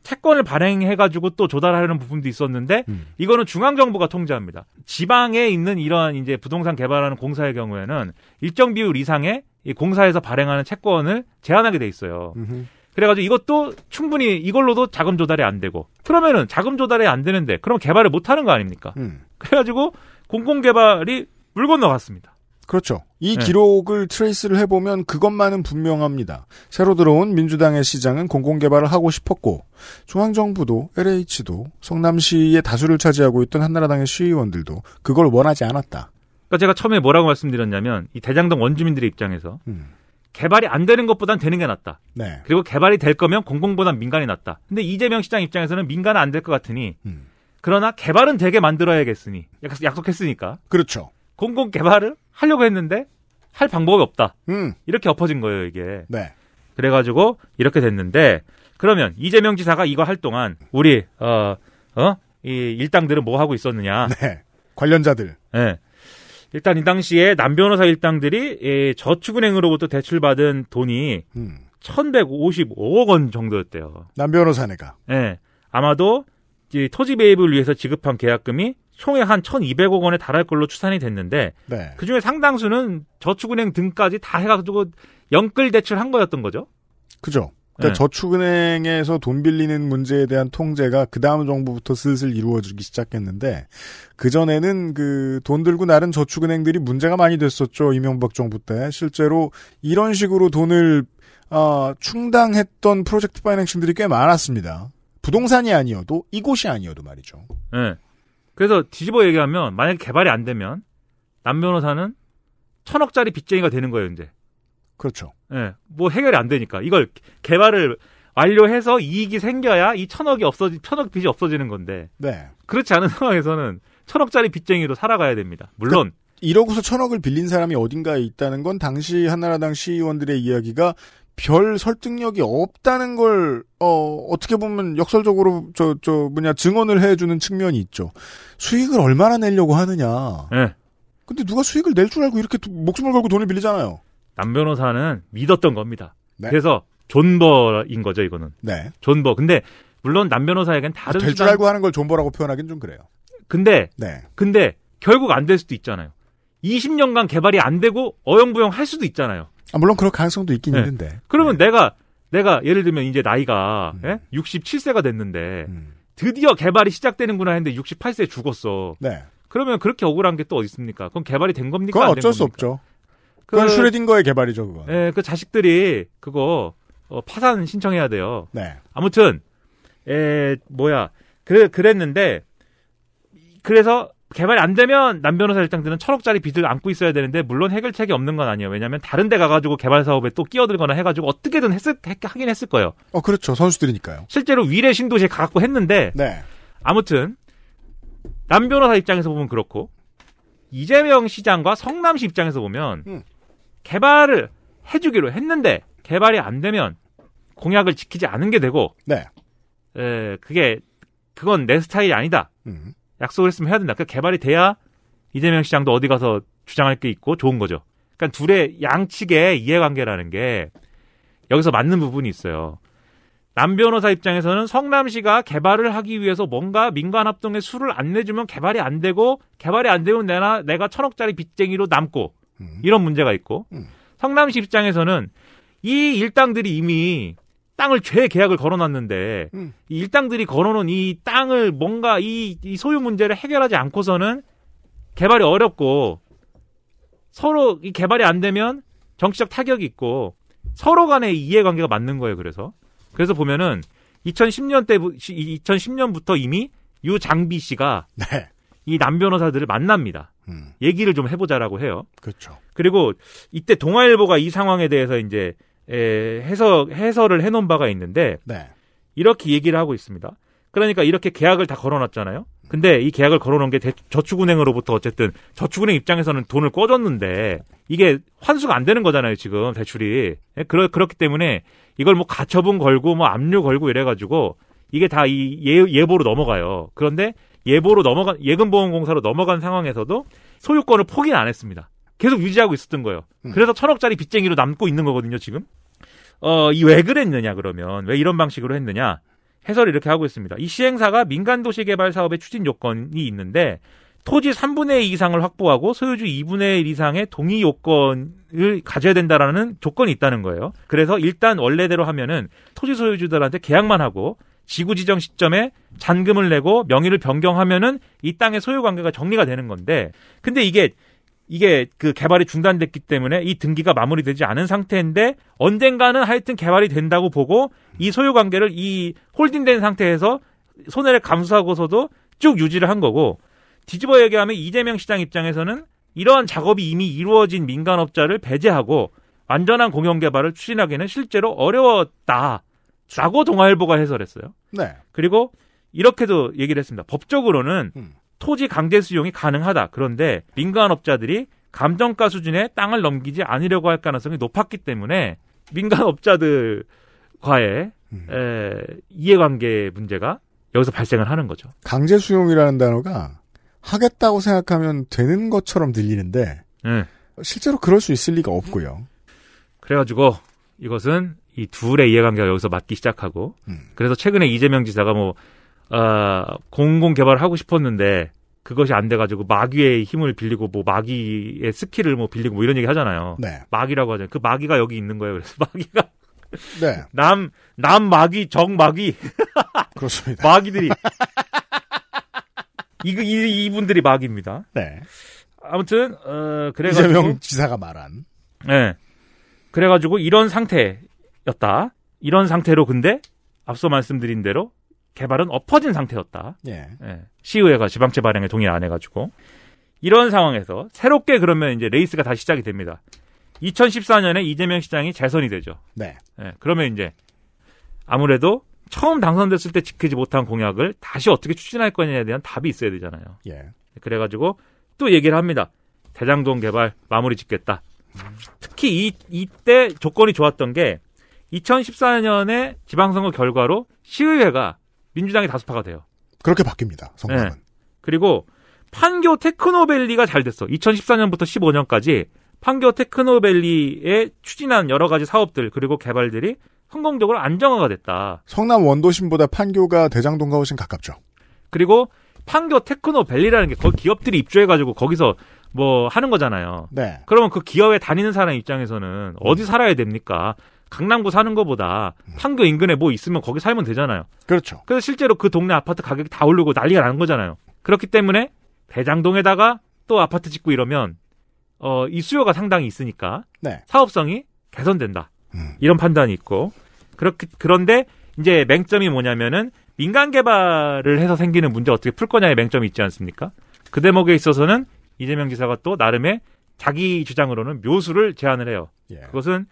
채권을 발행해가지고 또 조달하려는 부분도 있었는데 음. 이거는 중앙 정부가 통제합니다. 지방에 있는 이러한 이제 부동산 개발하는 공사의 경우에는 일정 비율 이상의 이 공사에서 발행하는 채권을 제한하게 돼 있어요. 음흠. 그래가지고 이것도 충분히 이걸로도 자금 조달이 안 되고 그러면은 자금 조달이 안 되는데 그럼 개발을 못 하는 거 아닙니까? 음. 그래가지고 공공 개발이 물 건너갔습니다. 그렇죠. 이 네. 기록을 트레이스를 해보면 그것만은 분명합니다. 새로 들어온 민주당의 시장은 공공개발을 하고 싶었고 중앙정부도 LH도 성남시의 다수를 차지하고 있던 한나라당의 시의원들도 그걸 원하지 않았다. 그러니까 제가 처음에 뭐라고 말씀드렸냐면 이 대장동 원주민들의 입장에서 음. 개발이 안 되는 것보단 되는 게 낫다. 네. 그리고 개발이 될 거면 공공보단 민간이 낫다. 근데 이재명 시장 입장에서는 민간은 안 될 것 같으니 음. 그러나 개발은 되게 만들어야겠으니 약속했으니까. 그렇죠. 공공 개발을 하려고 했는데 할 방법이 없다. 음. 이렇게 엎어진 거예요, 이게. 네. 그래가지고 이렇게 됐는데 그러면 이재명 지사가 이거 할 동안 우리 어어이 일당들은 뭐 하고 있었느냐? 네. 관련자들. 네. 일단 이 당시에 남 변호사 일당들이 예, 저축은행으로부터 대출받은 돈이 음. 1,155억 원 정도였대요. 남 변호사네가. 예. 네. 아마도 이 토지 매입을 위해서 지급한 계약금이 총에 한 1,200억 원에 달할 걸로 추산이 됐는데 네. 그중에 상당수는 저축은행 등까지 다 해가지고 연끌 대출한 거였던 거죠. 그죠. 그러니까 네. 저축은행에서 돈 빌리는 문제에 대한 통제가 그 다음 정부부터 슬슬 이루어지기 시작했는데 그 전에는 그 돈 들고 나른 저축은행들이 문제가 많이 됐었죠 이명박 정부 때 실제로 이런 식으로 돈을 어, 충당했던 프로젝트 파이낸싱들이 꽤 많았습니다. 부동산이 아니어도 이곳이 아니어도 말이죠. 네. 그래서 뒤집어 얘기하면 만약에 개발이 안 되면 남 변호사는 천억짜리 빚쟁이가 되는 거예요, 이제. 그렇죠. 예. 네, 뭐 해결이 안 되니까 이걸 개발을 완료해서 이익이 생겨야 이 천억이 없어지 천억 빚이 없어지는 건데. 네. 그렇지 않은 상황에서는 천억짜리 빚쟁이로 살아가야 됩니다. 물론 그 이러고서 천억을 빌린 사람이 어딘가에 있다는 건 당시 한나라당 시의원들의 이야기가 별 설득력이 없다는 걸, 어, 어떻게 보면 역설적으로, 저, 저, 뭐냐, 증언을 해주는 측면이 있죠. 수익을 얼마나 내려고 하느냐. 네. 근데 누가 수익을 낼 줄 알고 이렇게 목숨을 걸고 돈을 빌리잖아요. 남 변호사는 믿었던 겁니다. 네. 그래서 존버인 거죠, 이거는. 네. 존버. 근데, 물론 남 변호사에겐 다른. 될줄 수단... 알고 하는 걸 존버라고 표현하긴 좀 그래요. 근데, 네. 근데, 결국 안 될 수도 있잖아요. 20년간 개발이 안 되고 어영부영 할 수도 있잖아요. 아, 물론 그럴 가능성도 있긴 네. 있는데. 그러면 네. 내가 내가 예를 들면 이제 나이가 음. 예? 67세가 됐는데 음. 드디어 개발이 시작되는구나 했는데 68세에 죽었어. 네. 그러면 그렇게 억울한 게 또 어디 있습니까? 그건 개발이 된 겁니까? 그건 어쩔 수 없죠. 그 그건 그, 슈레딩거의 개발이죠, 그건. 예, 그 자식들이 그거 어, 파산 신청해야 돼요. 네. 아무튼 에 뭐야 그 그랬는데 그래서 개발이 안 되면 남 변호사 일당들은 천억짜리 빚을 안고 있어야 되는데 물론 해결책이 없는 건 아니에요. 왜냐하면 다른 데 가가지고 개발 사업에 또 끼어들거나 해가지고 어떻게든 했을, 하긴 했을 거예요. 어 그렇죠 선수들이니까요. 실제로 위례 신도시에 가갖고 했는데 네. 아무튼 남 변호사 입장에서 보면 그렇고 이재명 시장과 성남시 입장에서 보면 음. 개발을 해주기로 했는데 개발이 안 되면 공약을 지키지 않은 게 되고 네. 에, 그게 그건 내 스타일이 아니다. 음. 약속을 했으면 해야 된다. 그 그러니까 개발이 돼야 이재명 시장도 어디 가서 주장할 게 있고 좋은 거죠. 그러니까 둘의 양측의 이해관계라는 게 여기서 맞는 부분이 있어요. 남 변호사 입장에서는 성남시가 개발을 하기 위해서 뭔가 민관 합동에 수를 안 내주면 개발이 안 되고 개발이 안 되면 내가 내가 천억짜리 빚쟁이로 남고 음. 이런 문제가 있고 음. 성남시 입장에서는 이 일당들이 이미 땅을 죄 계약을 걸어놨는데 음. 이 일당들이 걸어놓은 이 땅을 뭔가 이, 이 소유 문제를 해결하지 않고서는 개발이 어렵고 서로 이 개발이 안 되면 정치적 타격이 있고 서로 간의 이해관계가 맞는 거예요. 그래서 그래서 보면은 2010년 때 2010년부터 이미 유 장비 씨가 네. 이남 변호사들을 만납니다. 음. 얘기를 좀 해보자라고 해요. 그렇죠. 그리고 이때 동아일보가 이 상황에 대해서 이제 에, 예, 해석 해설을 해놓은 바가 있는데 네. 이렇게 얘기를 하고 있습니다. 그러니까 이렇게 계약을 다 걸어놨잖아요. 근데 이 계약을 걸어놓은 게 대, 저축은행으로부터 어쨌든 저축은행 입장에서는 돈을 꿔줬는데 이게 환수가 안 되는 거잖아요. 지금 대출이 예, 그러, 그렇기 때문에 이걸 뭐 가처분 걸고 뭐 압류 걸고 이래가지고 이게 다이 예, 예보로 넘어가요. 그런데 예보로 넘어간 예금보험공사로 넘어간 상황에서도 소유권을 포기는 안 했습니다. 계속 유지하고 있었던 거예요. 음. 그래서 천억짜리 빚쟁이로 남고 있는 거거든요, 지금. 어, 이 왜 그랬느냐, 그러면. 왜 이런 방식으로 했느냐. 해설을 이렇게 하고 있습니다. 이 시행사가 민간도시개발 사업의 추진 요건이 있는데, 토지 3분의 2 이상을 확보하고 소유주 2분의 1 이상의 동의 요건을 가져야 된다라는 조건이 있다는 거예요. 그래서 일단 원래대로 하면은 토지 소유주들한테 계약만 하고 지구 지정 시점에 잔금을 내고 명의를 변경하면은 이 땅의 소유 관계가 정리가 되는 건데 근데 이게 이게 그 개발이 중단됐기 때문에 이 등기가 마무리되지 않은 상태인데 언젠가는 하여튼 개발이 된다고 보고 이 소유 관계를 이 홀딩된 상태에서 손해를 감수하고서도 쭉 유지를 한 거고 뒤집어 얘기하면 이재명 시장 입장에서는 이러한 작업이 이미 이루어진 민간업자를 배제하고 완전한 공영 개발을 추진하기는 실제로 어려웠다라고 동아일보가 해설했어요. 네. 그리고 이렇게도 얘기를 했습니다. 법적으로는 음. 토지 강제 수용이 가능하다. 그런데 민간업자들이 감정가 수준의 땅을 넘기지 않으려고 할 가능성이 높았기 때문에 민간업자들과의 음. 에, 이해관계 문제가 여기서 발생을 하는 거죠. 강제 수용이라는 단어가 하겠다고 생각하면 되는 것처럼 들리는데 네. 실제로 그럴 수 있을 리가 없고요. 그래가지고 이것은 이 둘의 이해관계가 여기서 맞기 시작하고 음. 그래서 최근에 이재명 지사가 뭐 어, 공공 개발을 하고 싶었는데 그것이 안 돼가지고 마귀의 힘을 빌리고 뭐 마귀의 스킬을 뭐 빌리고 뭐 이런 얘기 하잖아요. 네. 마귀라고 하잖아요. 그 마귀가 여기 있는 거예요. 그래서 마귀가 네. 남, 남 마귀, 정 마귀. 그렇습니다. 마귀들이. 이, 그, 이, 이분들이 마귀입니다. 네. 아무튼, 어, 그래가지고. 이재명 지사가 말한. 네. 그래가지고 이런 상태였다. 이런 상태로 근데 앞서 말씀드린 대로 개발은 엎어진 상태였다. 예. 예. 시의회가 지방채 발행에 동의 안 해가지고 이런 상황에서 새롭게 그러면 이제 레이스가 다시 시작이 됩니다. 2014년에 이재명 시장이 재선이 되죠. 네. 예. 그러면 이제 아무래도 처음 당선됐을 때 지키지 못한 공약을 다시 어떻게 추진할 거냐에 대한 답이 있어야 되잖아요. 예. 그래가지고 또 얘기를 합니다. 대장동 개발 마무리 짓겠다. 음. 특히 이, 이때 조건이 좋았던 게 2014년에 지방선거 결과로 시의회가 민주당이 다수파가 돼요. 그렇게 바뀝니다. 성남은. 네. 그리고 판교 테크노밸리가 잘 됐어. 2014년부터 15년까지 판교 테크노밸리에 추진한 여러 가지 사업들 그리고 개발들이 성공적으로 안정화가 됐다. 성남 원도심보다 판교가 대장동과 훨씬 가깝죠. 그리고 판교 테크노밸리라는 게 거기 기업들이 입주해가지고 거기서 뭐 하는 거잖아요. 네. 그러면 그 기업에 다니는 사람 입장에서는 어디 살아야 됩니까? 강남구 사는 것보다 판교 인근에 뭐 있으면 거기 살면 되잖아요. 그렇죠. 그래서 실제로 그 동네 아파트 가격이 다 오르고 난리가 나는 거잖아요. 그렇기 때문에 대장동에다가 또 아파트 짓고 이러면 어, 이 수요가 상당히 있으니까 네. 사업성이 개선된다. 음. 이런 판단이 있고 그렇게 그런데 이제 맹점이 뭐냐면은 민간 개발을 해서 생기는 문제 어떻게 풀 거냐의 맹점이 있지 않습니까? 그 대목에 있어서는 이재명 지사가 또 나름의 자기 주장으로는 묘수를 제안을 해요. 예. 그것은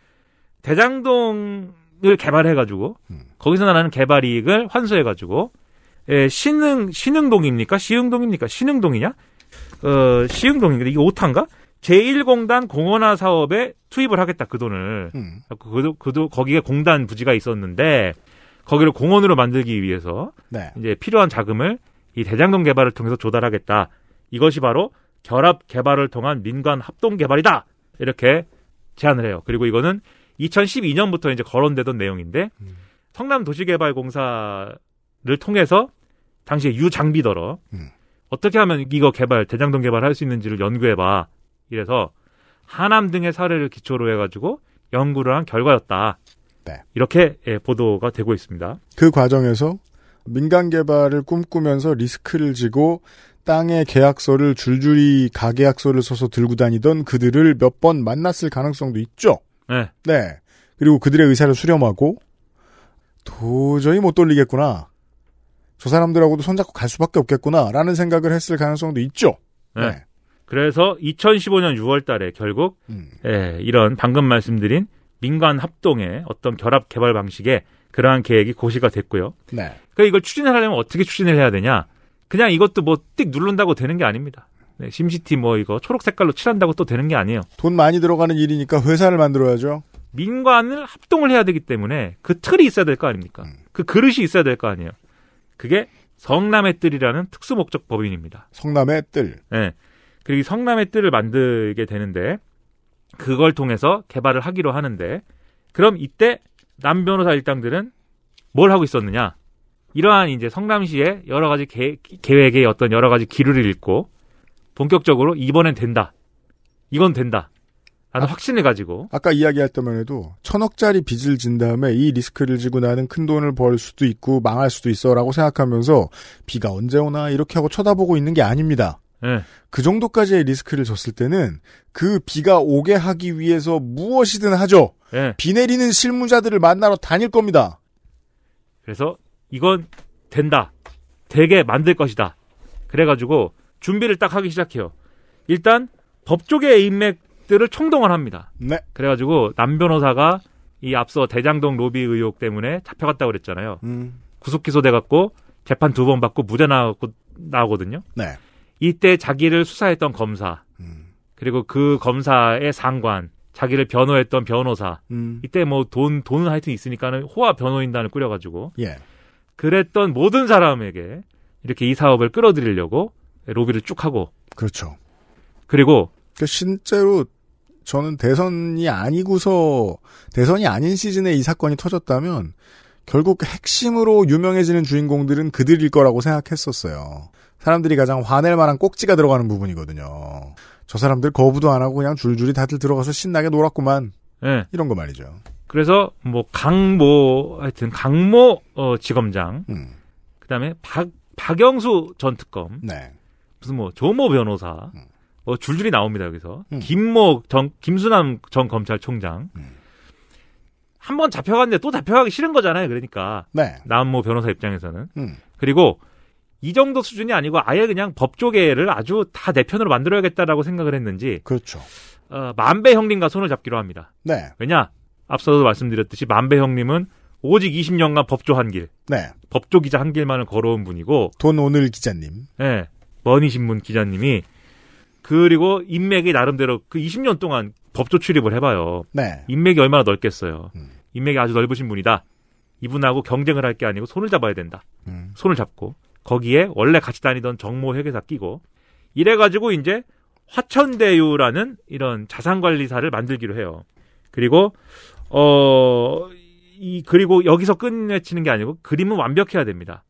대장동을 개발해가지고 음. 거기서 나는 개발 이익을 환수해가지고 예, 신흥 신흥동입니까? 시흥동입니까? 신흥동이냐? 어, 시흥동인데 이게 오타인가? 제1공단 공원화 사업에 투입을 하겠다 그 돈을 음. 그도 그도 거기에 공단 부지가 있었는데 거기를 공원으로 만들기 위해서 네. 이제 필요한 자금을 이 대장동 개발을 통해서 조달하겠다. 이것이 바로 결합 개발을 통한 민간 합동 개발이다. 이렇게 제안을 해요. 그리고 이거는 2012년부터 이제 거론되던 내용인데 음. 성남도시개발공사를 통해서 당시에 유장비더러 음. 어떻게 하면 이거 개발 대장동 개발할 수 있는지를 연구해봐 이래서 하남 등의 사례를 기초로 해가지고 연구를 한 결과였다. 네. 이렇게 예, 보도가 되고 있습니다. 그 과정에서 민간 개발을 꿈꾸면서 리스크를 지고 땅의 계약서를 줄줄이 가계약서를 써서 들고 다니던 그들을 몇 번 만났을 가능성도 있죠. 네. 네. 그리고 그들의 의사를 수렴하고 도저히 못 돌리겠구나. 저 사람들하고도 손잡고 갈 수밖에 없겠구나라는 생각을 했을 가능성도 있죠. 네. 네. 그래서 2015년 6월 달에 결국 음. 예, 이런 방금 말씀드린 민간 합동의 어떤 결합 개발 방식에 그러한 계획이 고시가 됐고요. 네. 그니까 이걸 추진하려면 어떻게 추진을 해야 되냐? 그냥 이것도 뭐 띡 누른다고 되는 게 아닙니다. 네, 심시티 뭐 이거 초록 색깔로 칠한다고 또 되는 게 아니에요. 돈 많이 들어가는 일이니까 회사를 만들어야죠. 민관을 합동을 해야 되기 때문에 그 틀이 있어야 될 거 아닙니까? 음. 그 그릇이 있어야 될 거 아니에요. 그게 성남의 뜰이라는 특수목적 법인입니다. 성남의 뜰. 네. 그리고 성남의 뜰을 만들게 되는데 그걸 통해서 개발을 하기로 하는데 그럼 이때 남 변호사 일당들은 뭘 하고 있었느냐? 이러한 이제 성남시의 여러 가지 계, 계획의 어떤 여러 가지 기류를 읽고 본격적으로 이번엔 된다. 이건 된다. 라는 아, 확신을 가지고. 아까 이야기할 때만 해도 천억짜리 빚을 진 다음에 이 리스크를 지고 나는 큰 돈을 벌 수도 있고 망할 수도 있어 라고 생각하면서 비가 언제 오나 이렇게 하고 쳐다보고 있는 게 아닙니다. 네. 그 정도까지의 리스크를 졌을 때는 그 비가 오게 하기 위해서 무엇이든 하죠. 네. 비 내리는 실무자들을 만나러 다닐 겁니다. 그래서 이건 된다. 되게 만들 것이다. 그래가지고 준비를 딱 하기 시작해요. 일단 법조계의 인맥들을 총동원 합니다. 네. 그래가지고 남 변호사가 이 앞서 대장동 로비 의혹 때문에 잡혀갔다고 그랬잖아요. 음. 구속 기소돼 갖고 재판 두 번 받고 무죄 나오고 나오거든요. 네. 이때 자기를 수사했던 검사 음. 그리고 그 검사의 상관 자기를 변호했던 변호사 음. 이때 뭐 돈 돈은 하여튼 있으니까는 호화 변호인단을 꾸려가지고 예. 그랬던 모든 사람에게 이렇게 이 사업을 끌어들이려고 로비를 쭉 하고. 그렇죠. 그리고 그러니까 실제로 저는 대선이 아니고서 대선이 아닌 시즌에 이 사건이 터졌다면 결국 핵심으로 유명해지는 주인공들은 그들일 거라고 생각했었어요. 사람들이 가장 화낼 만한 꼭지가 들어가는 부분이거든요. 저 사람들 거부도 안 하고 그냥 줄줄이 다들 들어가서 신나게 놀았구만. 네. 이런 거 말이죠. 그래서 뭐 강모 하여튼 강모 어, 지검장, 음. 그다음에 박 박영수 전 특검, 네. 무슨 뭐 조모 변호사 음. 뭐 줄줄이 나옵니다 여기서 음. 김모 전 김수남 전 검찰총장 음. 한번 잡혀갔는데 또 잡혀가기 싫은 거잖아요 그러니까 네. 남모 변호사 입장에서는 음. 그리고 이 정도 수준이 아니고 아예 그냥 법조계를 아주 다 내 편으로 만들어야겠다라고 생각을 했는지 그렇죠 어, 만배 형님과 손을 잡기로 합니다 네. 왜냐 앞서도 말씀드렸듯이 만배 형님은 오직 20년간 법조 한길, 네. 법조 기자 한길만을 걸어온 분이고 돈 오늘 기자님, 네. 머니신문 기자님이 그리고 인맥이 나름대로 그 20년 동안 법조 출입을 해봐요. 네. 인맥이 얼마나 넓겠어요. 음. 인맥이 아주 넓으신 분이다. 이분하고 경쟁을 할 게 아니고 손을 잡아야 된다. 음. 손을 잡고 거기에 원래 같이 다니던 정모 회계사 끼고 이래가지고 이제 화천대유라는 이런 자산관리사를 만들기로 해요. 그리고 어, 이, 그리고 여기서 끝내치는 게 아니고 그림은 완벽해야 됩니다.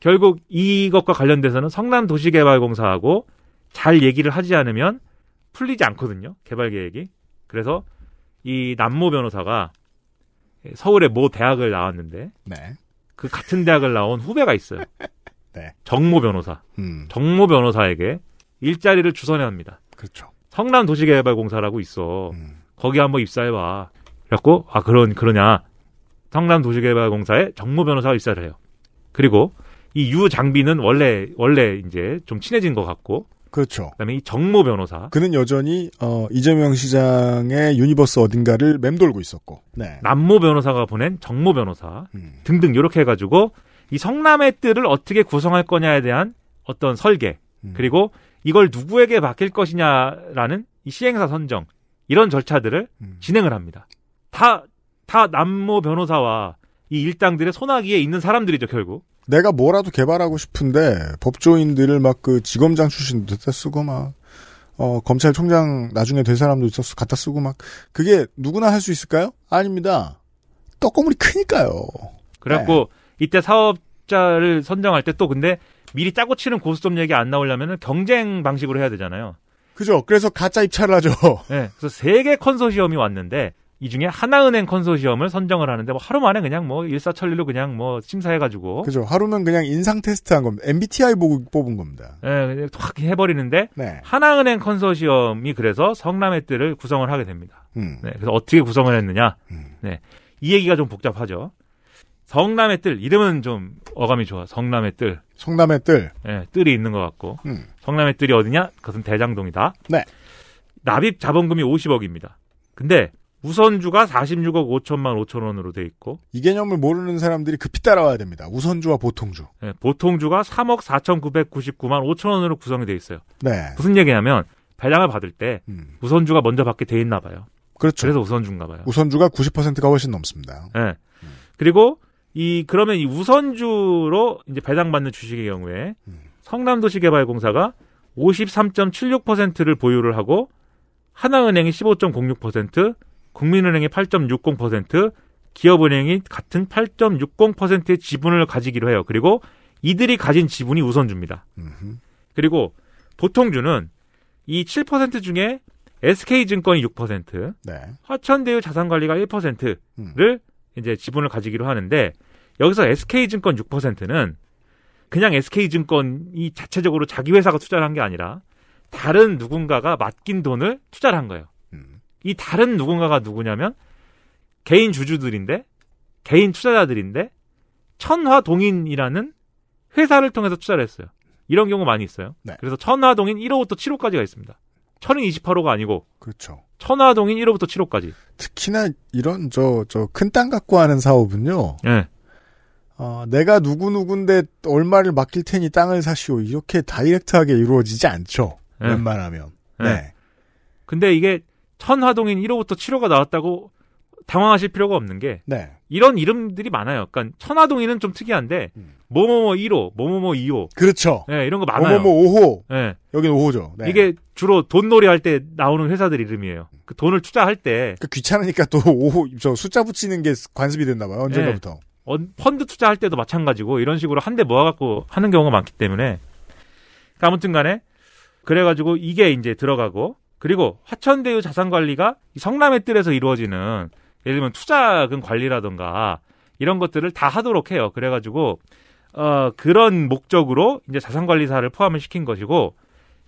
결국 이것과 관련돼서는 성남도시개발공사하고 잘 얘기를 하지 않으면 풀리지 않거든요. 개발 계획이. 그래서 이 남모 변호사가 서울의 모 대학을 나왔는데 네. 그 같은 대학을 나온 후배가 있어요. 네. 정모 변호사. 음. 정모 변호사에게 일자리를 주선해 합니다. 그렇죠. 성남 도시개발공사라고 있어. 음. 거기 한번 입사해봐. 그래갖고 아 그런 그러냐. 성남 도시개발공사에 정모 변호사가 입사를 해요. 그리고 이유 장비는 원래 원래 이제 좀 친해진 것 같고 그렇죠. 그다음에 이 정모 변호사. 그는 여전히 어, 이재명 시장의 유니버스 어딘가를 맴돌고 있었고. 네. 남모 변호사가 보낸 정모 변호사 음. 등등 이렇게 해가지고 이 성남의 뜰을 어떻게 구성할 거냐에 대한 어떤 설계 음. 그리고 이걸 누구에게 맡길 것이냐라는 이 시행사 선정 이런 절차들을 음. 진행을 합니다. 다 다 남모 변호사와 이 일당들의 소나기에 있는 사람들이죠 결국. 내가 뭐라도 개발하고 싶은데 법조인들을 막 그 지검장 출신도 갖다 쓰고 막 어, 검찰총장 나중에 된 사람도 있었어 갖다 쓰고 막 그게 누구나 할 수 있을까요? 아닙니다. 떡고물이 크니까요. 그래갖고 네. 이때 사업자를 선정할 때 또 근데 미리 짜고 치는 고스톱 얘기 안 나오려면 경쟁 방식으로 해야 되잖아요. 그죠. 그래서 가짜 입찰을 하죠. 네. 그래서 세 개 컨소시엄이 왔는데 이 중에 하나은행 컨소시엄을 선정을 하는데 뭐 하루 만에 그냥 뭐 일사천리로 그냥 뭐 심사해가지고 그죠 하루는 그냥 인상 테스트한 겁니다 MBTI 보고 뽑은 겁니다 예, 확 해버리는데 네. 하나은행 컨소시엄이 그래서 성남의 뜰을 구성을 하게 됩니다 음. 네, 그래서 어떻게 구성을 했느냐 음. 네, 이 얘기가 좀 복잡하죠 성남의 뜰 이름은 좀 어감이 좋아 성남의 뜰 성남의 뜰 예, 뜰이 있는 것 같고 음. 성남의 뜰이 어디냐 그것은 대장동이다 네. 납입 자본금이 50억입니다 근데 우선주가 46억 5천만 5천 원으로 돼 있고 이 개념을 모르는 사람들이 급히 따라와야 됩니다. 우선주와 보통주. 네, 보통주가 3억 4,999만 5천 원으로 구성이 돼 있어요. 네. 무슨 얘기냐면 배당을 받을 때 음. 우선주가 먼저 받게 돼 있나 봐요. 그렇죠. 그래서 우선주인가 봐요. 우선주가 90%가 훨씬 넘습니다. 네. 음. 그리고 이 그러면 이 우선주로 이제 배당받는 주식의 경우에 음. 성남도시개발공사가 53.76%를 보유를 하고 하나은행이 15.06%, 국민은행이 8.60%, 기업은행이 같은 8.60%의 지분을 가지기로 해요. 그리고 이들이 가진 지분이 우선주입니다. 음흠. 그리고 보통주는 이 7% 중에 SK증권이 6%, 네. 화천대유 자산관리가 1%를 음. 이제 지분을 가지기로 하는데 여기서 SK증권 6%는 그냥 SK증권이 자체적으로 자기 회사가 투자를 한 게 아니라 다른 누군가가 맡긴 돈을 투자를 한 거예요. 이 다른 누군가가 누구냐면 개인 주주들인데 개인 투자자들인데 천화동인이라는 회사를 통해서 투자를 했어요. 이런 경우 많이 있어요. 네. 그래서 천화동인 1호부터 7호까지가 있습니다. 천0 2 8호가 아니고. 그렇죠. 천화동인 1호부터 7호까지. 특히나 이런 저 저 큰 땅 갖고 하는 사업은요. 네. 어, 내가 누구누군데 얼마를 맡길 테니 땅을 사시오. 이렇게 다이렉트하게 이루어지지 않죠. 네. 웬만하면. 네. 네. 근데 이게 천화동인 1호부터 7호가 나왔다고 당황하실 필요가 없는 게 네. 이런 이름들이 많아요. 그러니까 천화동인은 좀 특이한데 음. 뭐뭐뭐 1호, 뭐뭐뭐 2호. 그렇죠. 네, 이런 거 많아요. 뭐뭐뭐 5호. 네. 여기는 5호죠. 네. 이게 주로 돈놀이 할 때 나오는 회사들 이름이에요. 그 돈을 투자할 때그 귀찮으니까 또 5호 저 숫자 붙이는 게 관습이 됐나 봐요. 언젠가부터. 네. 펀드 투자할 때도 마찬가지고 이런 식으로 한 대 모아갖고 하는 경우가 많기 때문에 그러니까 아무튼 간에 그래가지고 이게 이제 들어가고 그리고 화천대유 자산관리가 성남의 뜰에서 이루어지는 예를 들면 투자금 관리라든가 이런 것들을 다 하도록 해요. 그래가지고 어, 그런 목적으로 이제 자산관리사를 포함을 시킨 것이고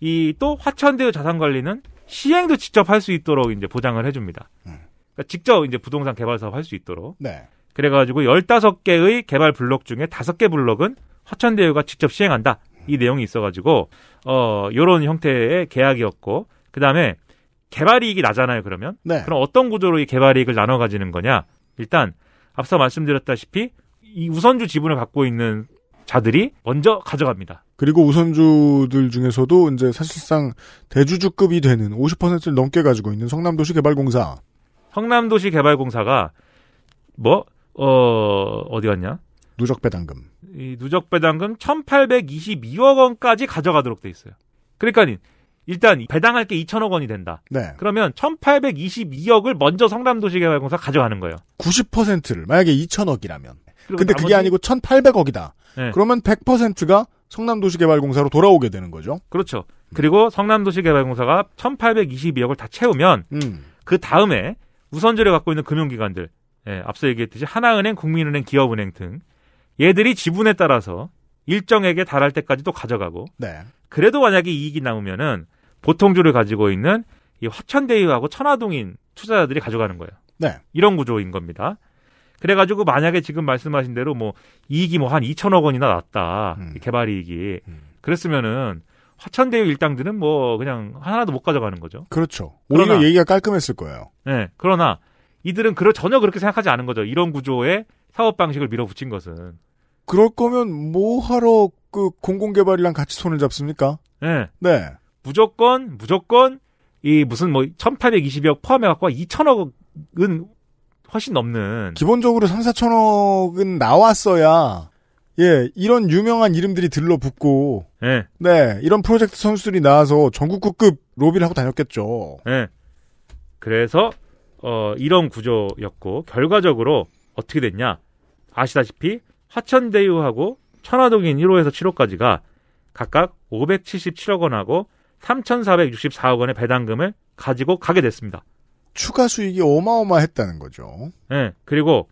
이 또 화천대유 자산관리는 시행도 직접 할 수 있도록 이제 보장을 해줍니다. 음. 그러니까 직접 이제 부동산 개발 사업 할 수 있도록. 네. 그래가지고 열다섯 개의 개발 블록 중에 다섯 개 블록은 화천대유가 직접 시행한다. 이 내용이 있어가지고 어 요런 형태의 계약이었고 그 다음에 개발이익이 나잖아요. 그러면 네. 그럼 어떤 구조로 이 개발이익을 나눠 가지는 거냐? 일단 앞서 말씀드렸다시피 이 우선주 지분을 갖고 있는 자들이 먼저 가져갑니다. 그리고 우선주들 중에서도 이제 사실상 대주주급이 되는 50%를 넘게 가지고 있는 성남도시 개발공사. 성남도시 개발공사가 뭐 어, 어디 갔냐? 누적 배당금. 이 누적 배당금 1,822억 원까지 가져가도록 돼 있어요. 그러니까 일단 배당할 게 2천억 원이 된다. 네. 그러면 1,822억을 먼저 성남도시개발공사 가져가는 거예요. 90%를 만약에 2천억이라면. 근데 그게 아니고 1,800억이다. 네. 그러면 100%가 성남도시개발공사로 돌아오게 되는 거죠. 그렇죠. 그리고 성남도시개발공사가 1,822억을 다 채우면 음. 그 다음에 우선제를 갖고 있는 금융기관들, 예, 앞서 얘기했듯이 하나은행, 국민은행, 기업은행 등 얘들이 지분에 따라서 일정액에 달할 때까지 또 가져가고 네. 그래도 만약에 이익이 남으면은 보통주를 가지고 있는 이 화천대유하고 천화동인 투자자들이 가져가는 거예요. 네. 이런 구조인 겁니다. 그래가지고 만약에 지금 말씀하신 대로 뭐 이익이 뭐 한 2천억 원이나 났다 음. 개발 이익이 음. 그랬으면은 화천대유 일당들은 뭐 그냥 하나도 못 가져가는 거죠. 그렇죠. 오히려 얘기가 깔끔했을 거예요. 네. 그러나 이들은 그러, 전혀 그렇게 생각하지 않은 거죠. 이런 구조의 사업 방식을 밀어붙인 것은. 그럴 거면 뭐 하러 그 공공개발이랑 같이 손을 잡습니까? 네. 네. 무조건 무조건 이 무슨 뭐 1820억 포함해 갖고 2 0 0 0억은 훨씬 넘는 기본적으로 3, 4천억은 나왔어야 예, 이런 유명한 이름들이 들러붙고 예. 네, 이런 프로젝트 선수들이 나와서 전국구급 로비를 하고 다녔겠죠. 예. 그래서 어 이런 구조였고 결과적으로 어떻게 됐냐? 아시다시피 화천대유하고 천화동인 1호에서 7호까지가 각각 577억 원하고 3,464억 원의 배당금을 가지고 가게 됐습니다. 추가 수익이 어마어마했다는 거죠. 네, 그리고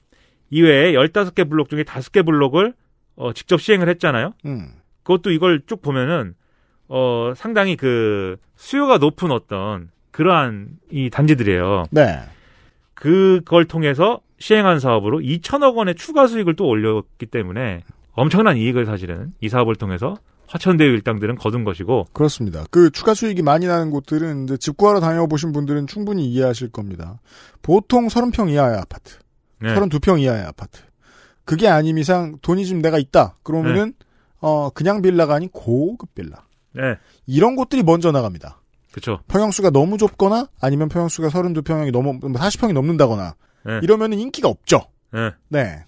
이외에 15개 블록 중에 5개 블록을 어, 직접 시행을 했잖아요. 음. 그것도 이걸 쭉 보면은 어, 상당히 그 수요가 높은 어떤 그러한 이 단지들이에요. 네. 그걸 통해서 시행한 사업으로 2천억 원의 추가 수익을 또 올렸기 때문에 엄청난 이익을 사실은 이 사업을 통해서 화천대유 일당들은 거둔 것이고 그렇습니다. 그 추가 수익이 많이 나는 곳들은 이제 집 구하러 다녀보신 분들은 충분히 이해하실 겁니다. 보통 30평 이하의 아파트, 네. 32평 이하의 아파트. 그게 아님 이상 돈이 좀 내가 있다. 그러면은 네. 어 그냥 빌라가 아닌 고급 빌라. 네. 이런 곳들이 먼저 나갑니다. 그렇죠. 평형수가 너무 좁거나 아니면 평형수가 3 2평이 넘어 40평이 넘는다거나 네. 이러면은 인기가 없죠. 네. 네.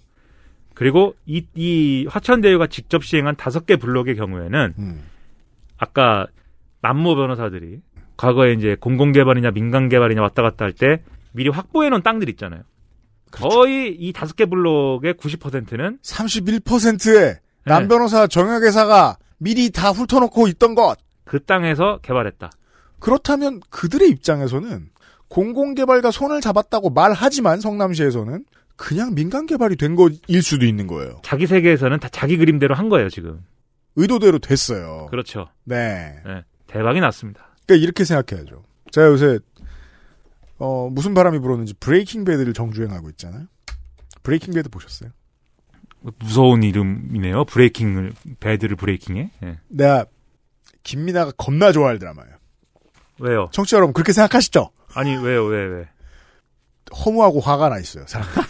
그리고 이, 이 화천대유가 직접 시행한 다섯 개 블록의 경우에는 음. 아까 남모 변호사들이 과거에 이제 공공개발이냐 민간개발이냐 왔다 갔다 할 때 미리 확보해 놓은 땅들 있잖아요. 그렇죠. 거의 이 다섯 개 블록의 90%는 31%의 남 변호사 정혁 회사가 미리 다 훑어놓고 있던 것. 그 땅에서 개발했다. 그렇다면 그들의 입장에서는 공공개발과 손을 잡았다고 말하지만 성남시에서는 그냥 민간개발이 된 것일 수도 있는 거예요. 자기 세계에서는 다 자기 그림대로 한 거예요, 지금. 의도대로 됐어요. 그렇죠. 네. 네. 대박이 났습니다. 그러니까 이렇게 생각해야죠. 제가 요새 어, 무슨 바람이 불었는지 브레이킹 배드를 정주행하고 있잖아요. 브레이킹 배드 보셨어요? 무서운 이름이네요. 브레이킹을 배드를 브레이킹해. 네. 내가 김민아가 겁나 좋아할 드라마예요. 왜요? 청취자 여러분 그렇게 생각하시죠? 아니 왜요 왜 왜? 허무하고 화가 나 있어요 사람들.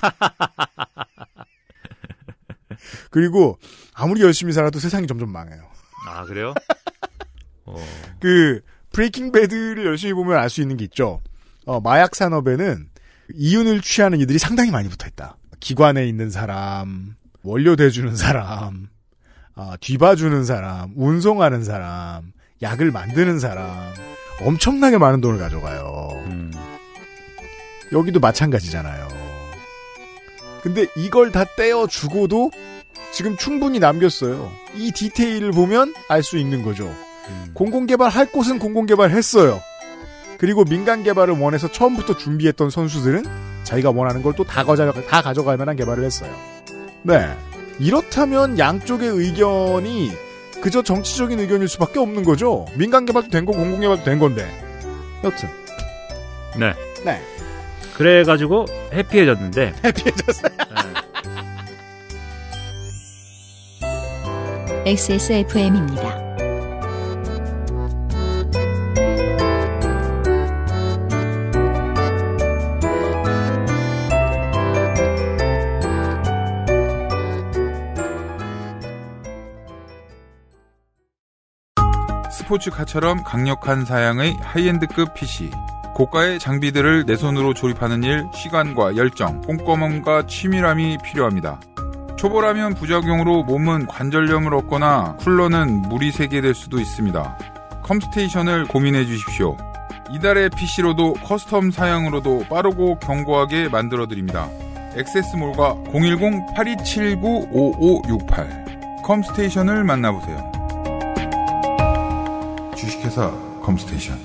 그리고 아무리 열심히 살아도 세상이 점점 망해요. 아 그래요? 어... 그 브레이킹 배드를 열심히 보면 알 수 있는 게 있죠. 어, 마약 산업에는 이윤을 취하는 이들이 상당히 많이 붙어 있다. 기관에 있는 사람, 원료 대주는 사람, 어, 뒤봐주는 사람, 운송하는 사람, 약을 만드는 사람. 엄청나게 많은 돈을 가져가요. 음. 여기도 마찬가지잖아요. 근데 이걸 다 떼어주고도 지금 충분히 남겼어요. 이 디테일을 보면 알 수 있는 거죠. 음. 공공개발 할 곳은 공공개발 했어요. 그리고 민간 개발을 원해서 처음부터 준비했던 선수들은 자기가 원하는 걸 또 다 가져갈 만한 개발을 했어요. 네. 이렇다면 양쪽의 의견이 그저 정치적인 의견일 수밖에 없는 거죠. 민간 개발도 된 거, 공공 개발도 된 건데. 여튼. 네. 네. 그래가지고 해피해졌는데. 해피해졌어요. XSFM입니다. 네. 스포츠카처럼 강력한 사양의 하이엔드급 PC, 고가의 장비들을 내 손으로 조립하는 일, 시간과 열정, 꼼꼼함과 치밀함이 필요합니다. 초보라면 부작용으로 몸은 관절염을 얻거나 쿨러는 물이 새게 될 수도 있습니다. 컴스테이션을 고민해 주십시오. 이달의 PC로도 커스텀 사양으로도 빠르고 견고하게 만들어 드립니다. 엑세스몰과 010-8279-5568 컴스테이션을 만나보세요. 주식회사 컴스테이션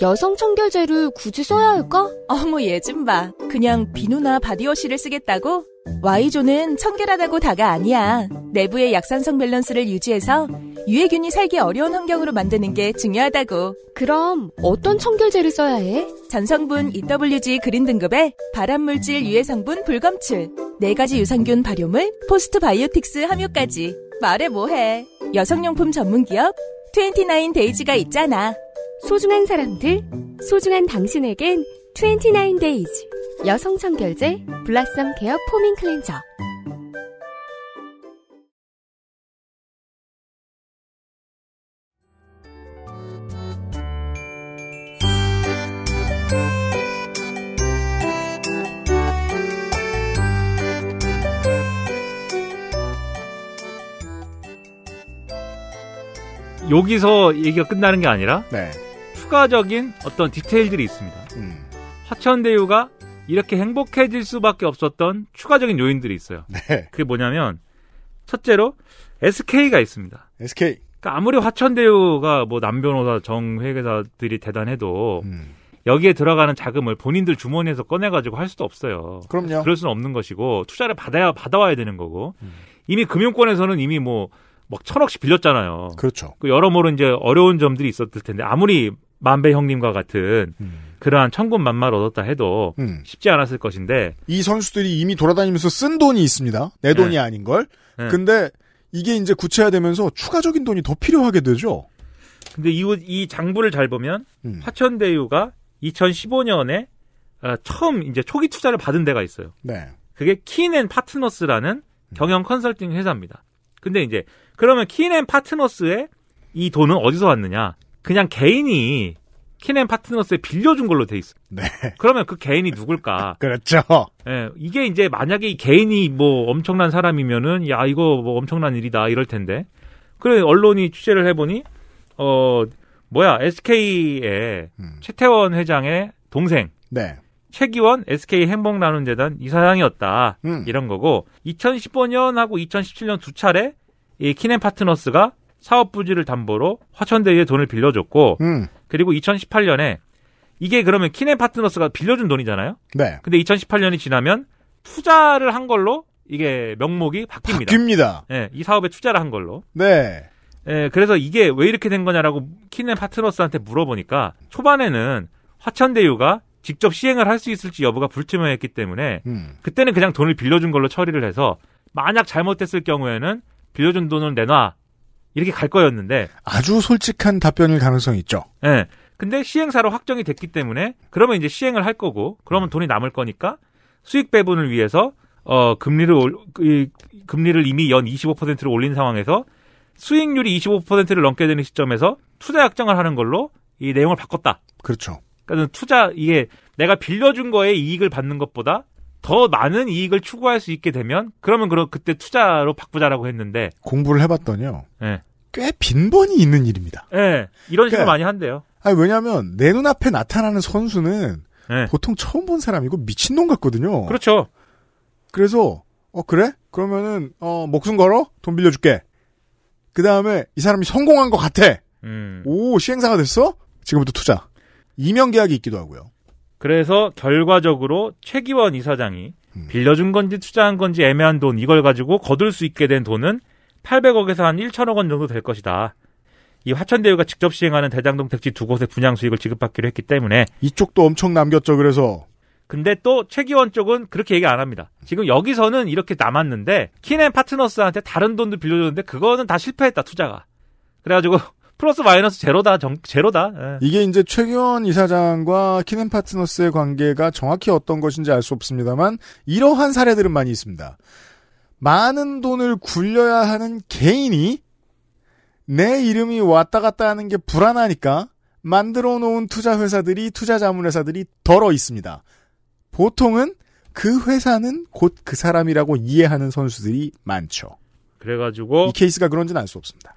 여성 청결제를 굳이 써야 할까? 어머 얘좀 봐. 그냥 비누나 바디워시를 쓰겠다고? Y조는 청결하다고 다가 아니야. 내부의 약산성 밸런스를 유지해서 유해균이 살기 어려운 환경으로 만드는 게 중요하다고. 그럼 어떤 청결제를 써야 해? 전성분 EWG 그린 등급에 발암물질 유해 성분 불검출, 네 가지 유산균 발효물, 포스트 바이오틱스 함유까지. 말해 뭐해. 여성용품 전문기업 29 데이지가 있잖아. 소중한 사람들, 소중한 당신에겐 29 days 여성 청결제 블라썸 케어 포밍 클렌저 여기서 얘기가 끝나는 게 아니라 네. 추가적인 어떤 디테일들이 있습니다. 음. 화천대유가 이렇게 행복해질 수밖에 없었던 추가적인 요인들이 있어요. 네. 그게 뭐냐면 첫째로 SK가 있습니다. SK. 그러니까 아무리 화천대유가 뭐 남변호사 정회계사들이 대단해도 음. 여기에 들어가는 자금을 본인들 주머니에서 꺼내가지고 할 수도 없어요. 그럼요. 그럴 수는 없는 것이고 투자를 받아야 받아와야 되는 거고 음. 이미 금융권에서는 이미 뭐막 천억씩 빌렸잖아요. 그렇죠. 그 여러모로 이제 어려운 점들이 있었을 텐데 아무리 만배 형님과 같은 음. 그러한 천군만마를 얻었다 해도 음. 쉽지 않았을 것인데 이 선수들이 이미 돌아다니면서 쓴 돈이 있습니다. 내 돈이 네. 아닌 걸. 네. 근데 이게 이제 구체화되면서 추가적인 돈이 더 필요하게 되죠. 근데 이, 이 장부를 잘 보면 음. 화천대유가 2015년에 어, 처음 이제 초기 투자를 받은 데가 있어요. 네. 그게 키넨 파트너스라는 음. 경영 컨설팅 회사입니다. 근데 이제 그러면 키넨 파트너스에 이 돈은 어디서 왔느냐? 그냥 개인이 키넨 파트너스에 빌려준 걸로 돼 있어. 네. 그러면 그 개인이 누굴까? 그렇죠. 예, 이게 이제 만약에 이 개인이 뭐 엄청난 사람이면은 야 이거 뭐 엄청난 일이다 이럴 텐데. 그래 언론이 취재를 해보니 어 뭐야 SK의 음. 최태원 회장의 동생. 네. 최기원 SK 행복 나눔 재단 이사장이었다 음. 이런 거고 2015년하고 2017년 두 차례 이 키넨 파트너스가 사업 부지를 담보로 화천대유에 돈을 빌려줬고 음. 그리고 2018년에 이게 그러면 키네 파트너스가 빌려준 돈이잖아요. 네. 근데 2018년이 지나면 투자를 한 걸로 이게 명목이 바뀝니다. 바뀝니다. 예, 이 사업에 투자를 한 걸로. 네. 예, 그래서 이게 왜 이렇게 된 거냐라고 키네 파트너스한테 물어보니까 초반에는 화천대유가 직접 시행을 할 수 있을지 여부가 불투명했기 때문에 음. 그때는 그냥 돈을 빌려준 걸로 처리를 해서 만약 잘못됐을 경우에는 빌려준 돈을 내놔 이렇게 갈 거였는데 아주 솔직한 답변일 가능성이 있죠. 예. 네. 근데 시행사로 확정이 됐기 때문에 그러면 이제 시행을 할 거고 그러면 음. 돈이 남을 거니까 수익 배분을 위해서 어 금리를 올, 금리를 이미 연 25%를 올린 상황에서 수익률이 25%를 넘게 되는 시점에서 투자 약정을 하는 걸로 이 내용을 바꿨다. 그렇죠. 그러니까 투자 이게 내가 빌려준 거에 이익을 받는 것보다 더 많은 이익을 추구할 수 있게 되면 그러면 그 그때 투자로 바꾸자라고 했는데 공부를 해봤더니요. 네. 꽤 빈번히 있는 일입니다. 예. 네, 이런 식으로 그러니까, 많이 한대요. 아니, 왜냐면, 내 눈앞에 나타나는 선수는 네. 보통 처음 본 사람이고 미친놈 같거든요. 그렇죠. 그래서, 어, 그래? 그러면은, 어, 목숨 걸어? 돈 빌려줄게. 그 다음에 이 사람이 성공한 것 같아. 음. 오, 시행사가 됐어? 지금부터 투자. 이명 계약이 있기도 하고요. 그래서 결과적으로 최기원 이사장이 음. 빌려준 건지 투자한 건지 애매한 돈 이걸 가지고 거둘 수 있게 된 돈은 800억에서 한 1천억 원 정도 될 것이다. 이 화천대유가 직접 시행하는 대장동 택지 두 곳의 분양 수익을 지급받기로 했기 때문에 이쪽도 엄청 남겼죠. 그래서 근데 또 최기원 쪽은 그렇게 얘기 안 합니다. 지금 여기서는 이렇게 남았는데 키넨 파트너스한테 다른 돈도 빌려줬는데 그거는 다 실패했다 투자가. 그래가지고 플러스 마이너스 제로다 정, 제로다. 예. 이게 이제 최기원 이사장과 키넨 파트너스의 관계가 정확히 어떤 것인지 알 수 없습니다만 이러한 사례들은 많이 있습니다. 많은 돈을 굴려야 하는 개인이 내 이름이 왔다 갔다 하는 게 불안하니까 만들어 놓은 투자 회사들이 투자 자문 회사들이 덜어 있습니다. 보통은 그 회사는 곧 그 사람이라고 이해하는 선수들이 많죠. 그래가지고 이 케이스가 그런지는 알 수 없습니다.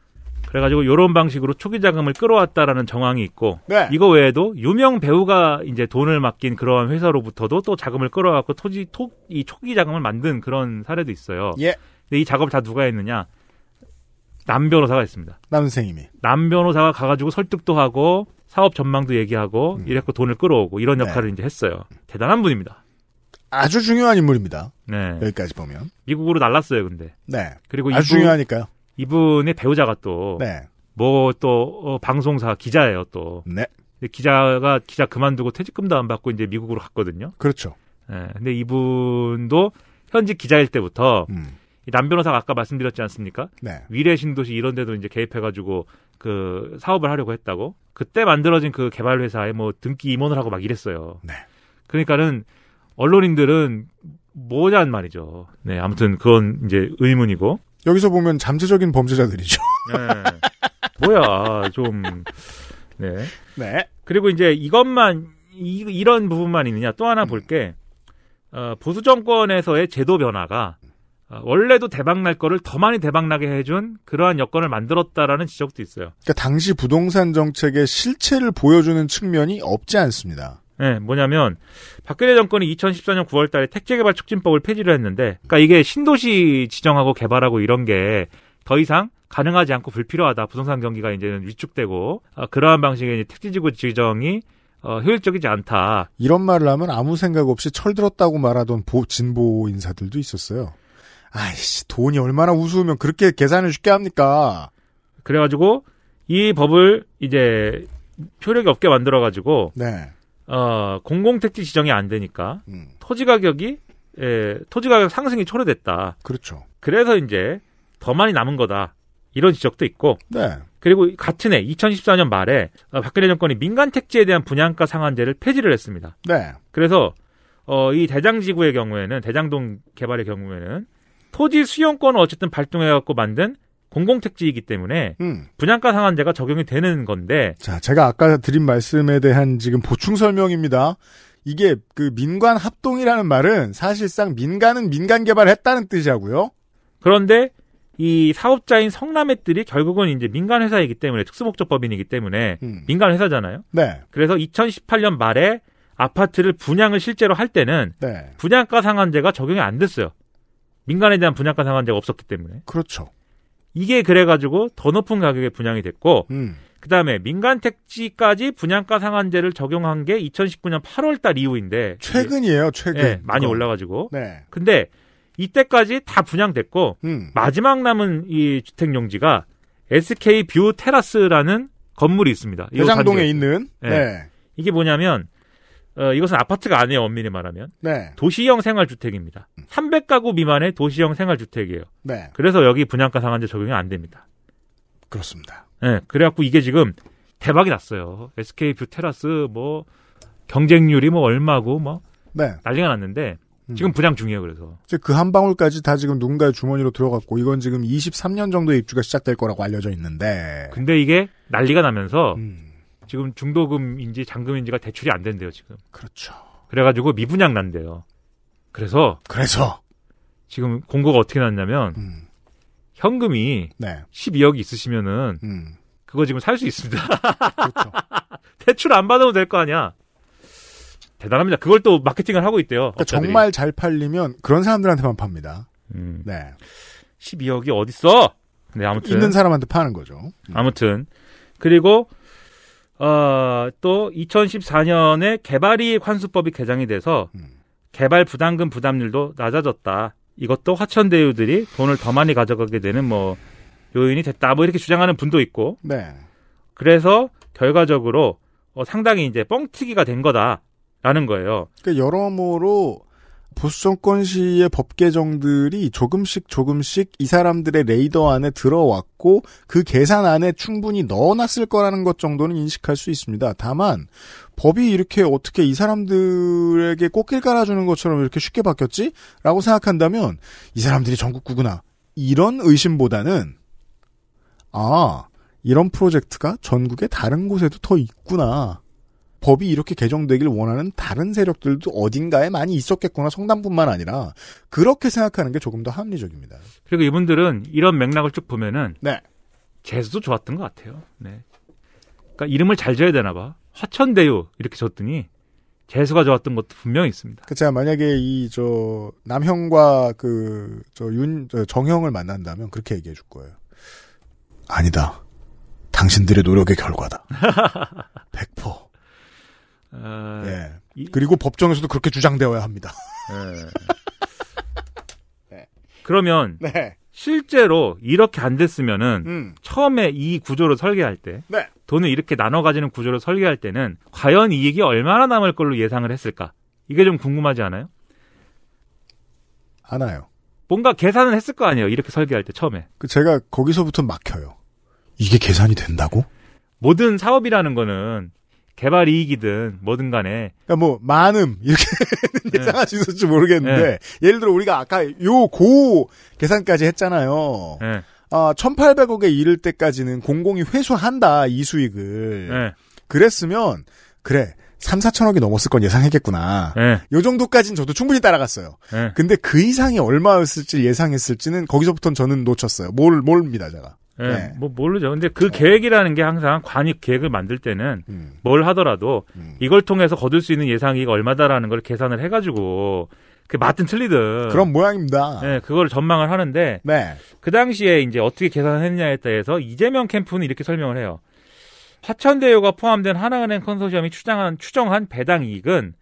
그래가지고 이런 방식으로 초기 자금을 끌어왔다라는 정황이 있고 네. 이거 외에도 유명 배우가 이제 돈을 맡긴 그러한 회사로부터도 또 자금을 끌어왔고 토지 토 이 초기 자금을 만든 그런 사례도 있어요. 예. 근데 이 작업 다 누가 했느냐? 남 변호사가 있습니다남 선생님이. 남 변호사가 가가지고 설득도 하고 사업 전망도 얘기하고 음. 이랬고 돈을 끌어오고 이런 네. 역할을 네. 이제 했어요. 대단한 분입니다. 아주 중요한 인물입니다. 네. 여기까지 보면. 미국으로 날랐어요, 근데. 네. 그리고 아주 미국, 중요하니까요. 이분의 배우자가 또 네. 뭐또 어, 방송사 기자예요 또. 네. 기자가 기자 그만두고 퇴직금도 안 받고 이제 미국으로 갔거든요. 그렇죠. 예. 근데 이분도 현직 기자일 때부터 음. 남 변호사가 아까 말씀드렸지 않습니까? 네. 위례 신도시 이런 데도 이제 개입해가지고 그 사업을 하려고 했다고 그때 만들어진 그 개발 회사에 뭐 등기 임원을 하고 막 이랬어요. 네. 그러니까는 언론인들은 뭐냔 말이죠. 네, 아무튼 그건 이제 의문이고 여기서 보면 잠재적인 범죄자들이죠. 네. 뭐야, 좀. 네. 네. 그리고 이제 이것만, 이, 런 부분만 있느냐. 또 하나 음. 볼게. 어, 보수 정권에서의 제도 변화가 어, 원래도 대박날 거를 더 많이 대박나게 해준 그러한 여건을 만들었다라는 지적도 있어요. 그러니까 당시 부동산 정책의 실체를 보여주는 측면이 없지 않습니다. 네, 뭐냐면 박근혜 정권이 2014년 9월달에 택지개발 촉진법을 폐지를 했는데, 그러니까 이게 신도시 지정하고 개발하고 이런 게 더 이상 가능하지 않고 불필요하다. 부동산 경기가 이제는 위축되고 아, 그러한 방식의 택지지구 지정이 어, 효율적이지 않다. 이런 말을 하면 아무 생각 없이 철들었다고 말하던 보, 진보 인사들도 있었어요. 아이씨 돈이 얼마나 우스우면 그렇게 계산을 쉽게 합니까? 그래가지고 이 법을 이제 효력이 없게 만들어가지고 네. 어, 공공택지 지정이 안 되니까 음. 토지 가격이 예, 토지 가격 상승이 초래됐다. 그렇죠. 그래서 이제 더 많이 남은 거다. 이런 지적도 있고. 네. 그리고 같은 해 2014년 말에 어, 박근혜 정권이 민간 택지에 대한 분양가 상한제를 폐지를 했습니다. 네. 그래서 어, 이 대장 지구의 경우에는 대장동 개발의 경우에는 토지 수용권을 어쨌든 발동해 갖고 만든 공공택지이기 때문에 음. 분양가 상한제가 적용이 되는 건데 자 제가 아까 드린 말씀에 대한 지금 보충 설명입니다. 이게 그 민관 합동이라는 말은 사실상 민간은 민간 개발했다는 을 뜻이하고요. 그런데 이 사업자인 성남의들이 결국은 이제 민간 회사이기 때문에 특수목적법인이기 때문에 음. 민간 회사잖아요. 네. 그래서 2018년 말에 아파트를 분양을 실제로 할 때는 네. 분양가 상한제가 적용이 안 됐어요. 민간에 대한 분양가 상한제가 없었기 때문에. 그렇죠. 이게 그래가지고 더 높은 가격에 분양이 됐고 음. 그 다음에 민간 택지까지 분양가 상한제를 적용한 게 2019년 8월 달 이후인데. 최근이에요, 최근. 네, 많이 그건. 올라가지고. 네. 근데 이때까지 다 분양됐고, 음. 마지막 남은 이 주택용지가 SK 뷰 테라스라는 건물이 있습니다. 대장동에 있는. 네. 네. 이게 뭐냐면, 어, 이것은 아파트가 아니에요, 엄밀히 말하면. 네. 도시형 생활주택입니다. 300가구 음. 미만의 도시형 생활주택이에요. 네. 그래서 여기 분양가 상한제 적용이 안 됩니다. 그렇습니다. 네, 그래갖고 이게 지금 대박이 났어요. SK 뷰테라스 뭐 경쟁률이 뭐 얼마고 뭐 네. 난리가 났는데 음. 지금 분양 중이에요. 그래서 그 한 방울까지 다 지금 누군가의 주머니로 들어갔고 이건 지금 23년 정도에 입주가 시작될 거라고 알려져 있는데 근데 이게 난리가 나면서 음. 지금 중도금인지 잔금인지가 대출이 안 된대요 지금. 그렇죠. 그래가지고 미분양 난대요. 그래서 그래서 지금 공고가 어떻게 났냐면 음. 현금이 네. 12억이 있으시면은 음. 그거 지금 살 수 있습니다. 그렇죠. 대출 안받아도될 거 아니야. 대단합니다. 그걸 또 마케팅을 하고 있대요. 그러니까 정말 잘 팔리면 그런 사람들한테만 팝니다. 음. 네. 12억이 어딨어? 네, 아무튼. 있는 사람한테 파는 거죠. 음. 아무튼. 그리고 어, 또 2014년에 개발이익 환수법이 개정이 돼서 음. 개발 부담금 부담률도 낮아졌다. 이것도 화천대유들이 돈을 더 많이 가져가게 되는 뭐 요인이 됐다. 뭐 이렇게 주장하는 분도 있고. 네. 그래서 결과적으로 어, 상당히 이제 뻥튀기가 된 거다라는 거예요. 그러니까 여러모로 보수 정권 시의 법 개정들이 조금씩 조금씩 이 사람들의 레이더 안에 들어왔고 그 계산 안에 충분히 넣어놨을 거라는 것 정도는 인식할 수 있습니다. 다만 법이 이렇게 어떻게 이 사람들에게 꽃길 깔아주는 것처럼 이렇게 쉽게 바뀌었지? 라고 생각한다면 이 사람들이 전국구구나 이런 의심보다는 아 이런 프로젝트가 전국의 다른 곳에도 더 있구나 법이 이렇게 개정되길 원하는 다른 세력들도 어딘가에 많이 있었겠구나 성당뿐만 아니라 그렇게 생각하는 게 조금 더 합리적입니다. 그리고 이분들은 이런 맥락을 쭉 보면은 네. 재수도 좋았던 것 같아요. 네. 그러니까 이름을 잘 지어야 되나 봐. 화천대유 이렇게 졌더니 재수가 좋았던 것도 분명히 있습니다. 그 제가 만약에 이 저 남형과 그 저윤 정형을 만난다면 그렇게 얘기해 줄 거예요. 아니다. 당신들의 노력의 결과다. 100%. 어... 예. 이... 그리고 법정에서도 그렇게 주장되어야 합니다. 네. 그러면 네. 실제로 이렇게 안 됐으면은 음. 처음에 이 구조를 설계할 때 네. 돈을 이렇게 나눠 가지는 구조를 설계할 때는 과연 이익이 얼마나 남을 걸로 예상을 했을까? 이게 좀 궁금하지 않아요? 하나요. 뭔가 계산은 했을 거 아니에요. 이렇게 설계할 때 처음에. 그 제가 거기서부터 막혀요. 이게 계산이 된다고? 모든 사업이라는 거는 개발 이익이든 뭐든 간에. 그러니까 뭐 많음 이렇게 네. 예상할수있을지 모르겠는데 네. 예를 들어 우리가 아까 요 고 계산까지 했잖아요. 네. 아, 1800억에 이를 때까지는 공공이 회수한다 이 수익을. 네. 그랬으면 그래. 3, 4천억이 넘었을 건 예상했겠구나. 네. 요 정도까지는 저도 충분히 따라갔어요. 네. 근데 그 이상이 얼마였을지 예상했을지는 거기서부터는 저는 놓쳤어요. 뭘, 모릅니다, 제가. 예, 네. 뭐 모르죠. 근데 그 네. 계획이라는 게 항상 관익 계획을 만들 때는 음. 뭘 하더라도 음. 이걸 통해서 거둘 수 있는 예상이 얼마다라는 걸 계산을 해가지고 그 맞든 틀리든 그런 모양입니다. 네, 그걸 전망을 하는데 네. 그 당시에 이제 어떻게 계산했냐에 느 따라서 이재명 캠프는 이렇게 설명을 해요. 화천대유가 포함된 하나은행 컨소시엄이 추정한 추정한 배당 이익은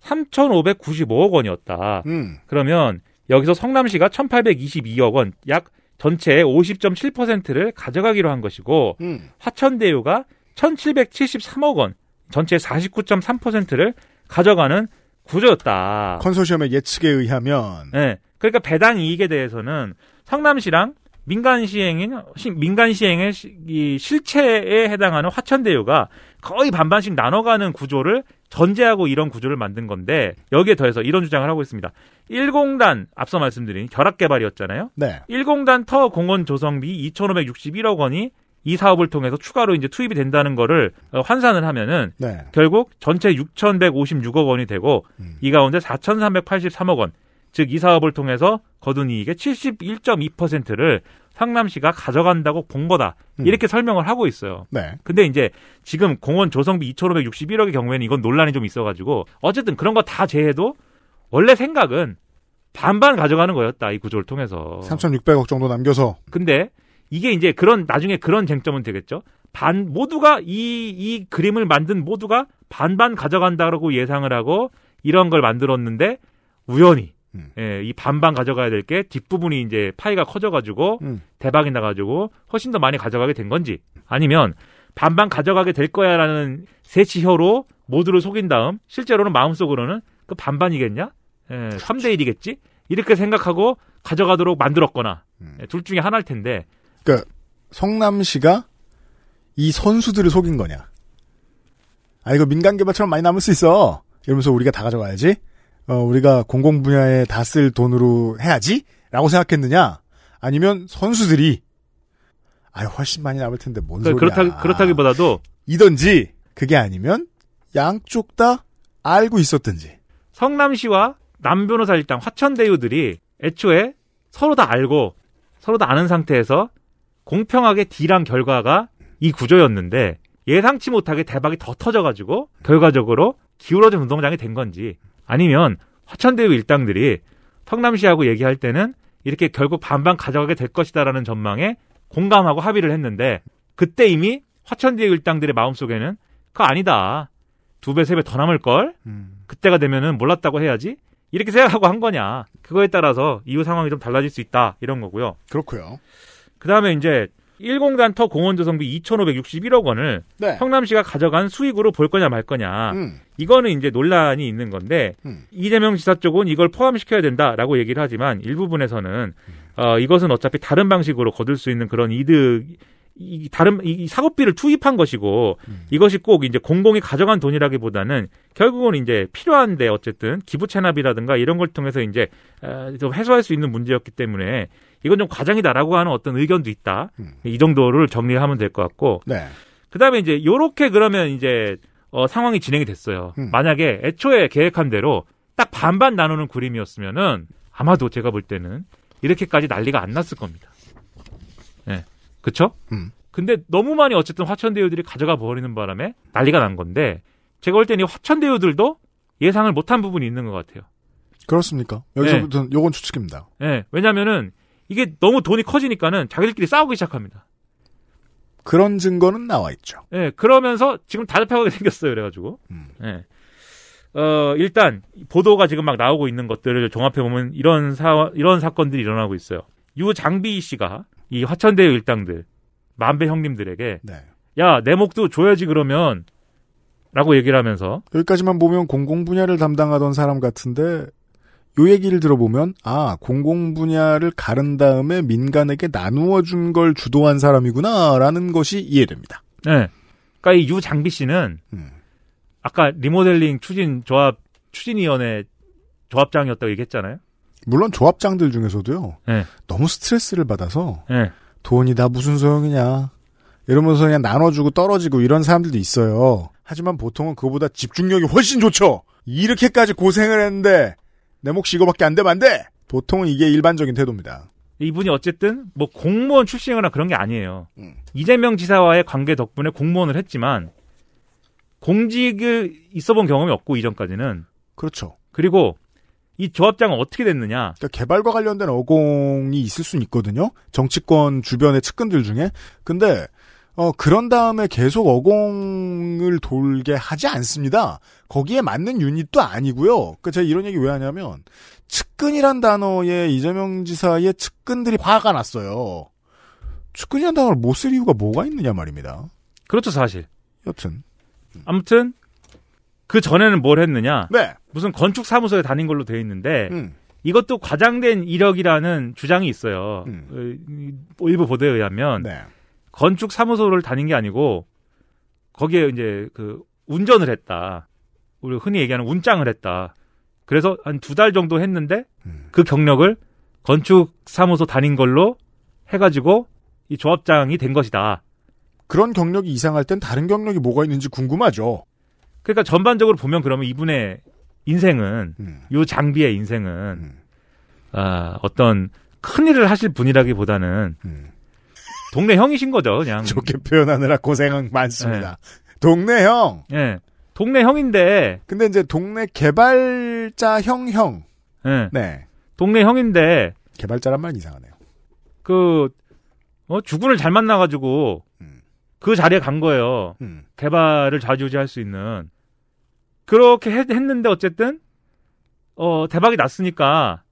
3,595억 원이었다. 음. 그러면 여기서 성남시가 1,822억 원, 약 전체의 50.7%를 가져가기로 한 것이고 음. 화천대유가 1,773억 원 전체의 49.3%를 가져가는 구조였다. 컨소시엄의 예측에 의하면 네. 그러니까 배당 이익에 대해서는 성남시랑 민간 시행인 민간 시행의 이 실체에 해당하는 화천대유가 거의 반반씩 나눠가는 구조를 전제하고 이런 구조를 만든 건데 여기에 더해서 이런 주장을 하고 있습니다. 1공단 앞서 말씀드린 결합 개발이었잖아요. 네. 1공단 터 공원 조성비 2,561억 원이 이 사업을 통해서 추가로 이제 투입이 된다는 거를 어, 환산을 하면은 네. 결국 전체 6,156억 원이 되고 음. 이 가운데 4,383억 원, 즉 이 사업을 통해서 거둔 이익의 71.2%를 상남시가 가져간다고 본 거다. 음. 이렇게 설명을 하고 있어요. 네. 근데 이제 지금 공원 조성비 2,561억의 경우에는 이건 논란이 좀 있어가지고 어쨌든 그런 거 다 제해도 원래 생각은 반반 가져가는 거였다 이 구조를 통해서 3,600억 정도 남겨서 근데 이게 이제 그런 나중에 그런 쟁점은 되겠죠 반 모두가 이 이 그림을 만든 모두가 반반 가져간다고 예상을 하고 이런 걸 만들었는데 우연히 음. 예, 이 반반 가져가야 될 게 뒷부분이 이제 파이가 커져가지고 음. 대박이 나가지고 훨씬 더 많이 가져가게 된 건지 아니면 반반 가져가게 될 거야라는 세치혀로 모두를 속인 다음 실제로는 마음속으로는 그 반반이겠냐 예, 3대 그렇죠. 1이겠지? 이렇게 생각하고 가져가도록 만들었거나 음. 예, 둘 중에 하나일 텐데. 그러니까 성남시가 이 선수들을 속인 거냐? 아 이거 민간 개발처럼 많이 남을 수 있어. 이러면서 우리가 다 가져가야지. 어, 우리가 공공 분야에 다 쓸 돈으로 해야지라고 생각했느냐? 아니면 선수들이 아 훨씬 많이 남을 텐데 뭔 그러니까 소리야? 그렇다 그렇다기보다도 이던지 그게 아니면 양쪽 다 알고 있었던지 성남시와 남변호사 일당 화천 대유들이 애초에 서로 다 알고 서로 다 아는 상태에서 공평하게 D랑 결과가 이 구조였는데 예상치 못하게 대박이 더 터져가지고 결과적으로 기울어진 운동장이 된 건지 아니면 화천대유 일당들이 성남시하고 얘기할 때는 이렇게 결국 반반 가져가게 될 것이다라는 전망에 공감하고 합의를 했는데 그때 이미 화천대유 일당들의 마음속에는 그거 아니다. 두 배, 세 배 더 남을걸? 음. 그때가 되면은 몰랐다고 해야지? 이렇게 생각하고 한 거냐. 그거에 따라서 이후 상황이 좀 달라질 수 있다. 이런 거고요. 그렇고요. 그 다음에 이제 1공단터 공원조성비 2,561억 원을 네. 성남시가 가져간 수익으로 볼 거냐 말 거냐. 음. 이거는 이제 논란이 있는 건데 음. 이재명 지사 쪽은 이걸 포함시켜야 된다라고 얘기를 하지만 일부분에서는 음. 어, 이것은 어차피 다른 방식으로 거둘 수 있는 그런 이득 이 다른 이 사고비를 투입한 것이고 음. 이것이 꼭 이제 공공이 가져간 돈이라기보다는 결국은 이제 필요한데 어쨌든 기부 채납이라든가 이런 걸 통해서 이제 아, 좀 해소할 수 있는 문제였기 때문에 이건 좀 과장이다라고 하는 어떤 의견도 있다. 음. 이 정도를 정리하면 될 것 같고. 네. 그다음에 이제 요렇게 그러면 이제 어 상황이 진행이 됐어요. 음. 만약에 애초에 계획한 대로 딱 반반 나누는 그림이었으면은 아마도 제가 볼 때는 이렇게까지 난리가 안 났을 겁니다. 예. 네. 그쵸? 음. 근데 너무 많이 어쨌든 화천대유들이 가져가 버리는 바람에 난리가 난 건데 제가 볼 때는 화천대유들도 예상을 못한 부분이 있는 것 같아요. 그렇습니까? 여기서부터 네. 요건 추측입니다. 네. 왜냐면은 이게 너무 돈이 커지니까는 자기들끼리 싸우기 시작합니다. 그런 증거는 나와 있죠. 네. 그러면서 지금 다잡하게 생겼어요. 그래가지고. 음. 네. 어, 일단 보도가 지금 막 나오고 있는 것들을 종합해 보면 이런 사 이런 사건들이 일어나고 있어요. 유 장비 씨가 이 화천대유 일당들 만배 형님들에게 네. 야내 목도 줘야지 그러면 라고 얘기를 하면서 여기까지만 보면 공공 분야를 담당하던 사람 같은데 요 얘기를 들어보면 아 공공 분야를 가른 다음에 민간에게 나누어 준 걸 주도한 사람이구나라는 것이 이해됩니다. 네, 그러니까 이 유장비 씨는 음. 아까 리모델링 추진 조합 추진위원회 조합장이었다고 얘기했잖아요. 물론 조합장들 중에서도요. 네. 너무 스트레스를 받아서 네. 돈이 다 무슨 소용이냐 이러면서 그냥 나눠주고 떨어지고 이런 사람들도 있어요. 하지만 보통은 그보다 집중력이 훨씬 좋죠. 이렇게까지 고생을 했는데 내 몫이 이거밖에 안 되면 안 돼. 보통은 이게 일반적인 태도입니다. 이분이 어쨌든 뭐 공무원 출신이거나 그런 게 아니에요. 음. 이재명 지사와의 관계 덕분에 공무원을 했지만 공직을 있어본 경험이 없고 이전까지는 그렇죠. 그리고 이 조합장은 어떻게 됐느냐? 그러니까 개발과 관련된 어공이 있을 수는 있거든요. 정치권 주변의 측근들 중에. 근데 어 그런 다음에 계속 어공을 돌게 하지 않습니다. 거기에 맞는 유닛도 아니고요. 그 그러니까 제가 이런 얘기 왜 하냐면 측근이란 단어에 이재명 지사의 측근들이 화가 났어요. 측근이란 단어를 못 쓸 이유가 뭐가 있느냐 말입니다. 그렇죠 사실. 여튼 아무튼 그 전에는 뭘 했느냐? 네. 무슨 건축 사무소에 다닌 걸로 돼 있는데 음. 이것도 과장된 이력이라는 주장이 있어요. 음. 어, 일부 보도에 의하면 네. 건축 사무소를 다닌 게 아니고 거기에 이제 그 운전을 했다. 우리 흔히 얘기하는 운장을 했다. 그래서 한 두 달 정도 했는데 음. 그 경력을 건축 사무소 다닌 걸로 해가지고 이 조합장이 된 것이다. 그런 경력이 이상할 땐 다른 경력이 뭐가 있는지 궁금하죠. 그러니까 전반적으로 보면 그러면 이분의 인생은 음. 요 장비의 인생은 음. 아, 어떤 큰 일을 하실 분이라기보다는 음. 동네 형이신 거죠, 그냥. 좋게 표현하느라 고생 은 많습니다. 네. 동네 형. 예. 네. 동네 형인데. 근데 이제 동네 개발자 형 형. 네. 네. 동네 형인데. 개발자란 말 이상하네요. 그, 어, 주군을 잘 만나가지고, 음. 그 자리에 간 거예요. 음. 개발을 좌지우지할 수 있는. 그렇게 했, 는데 어쨌든 어 대박이 났으니까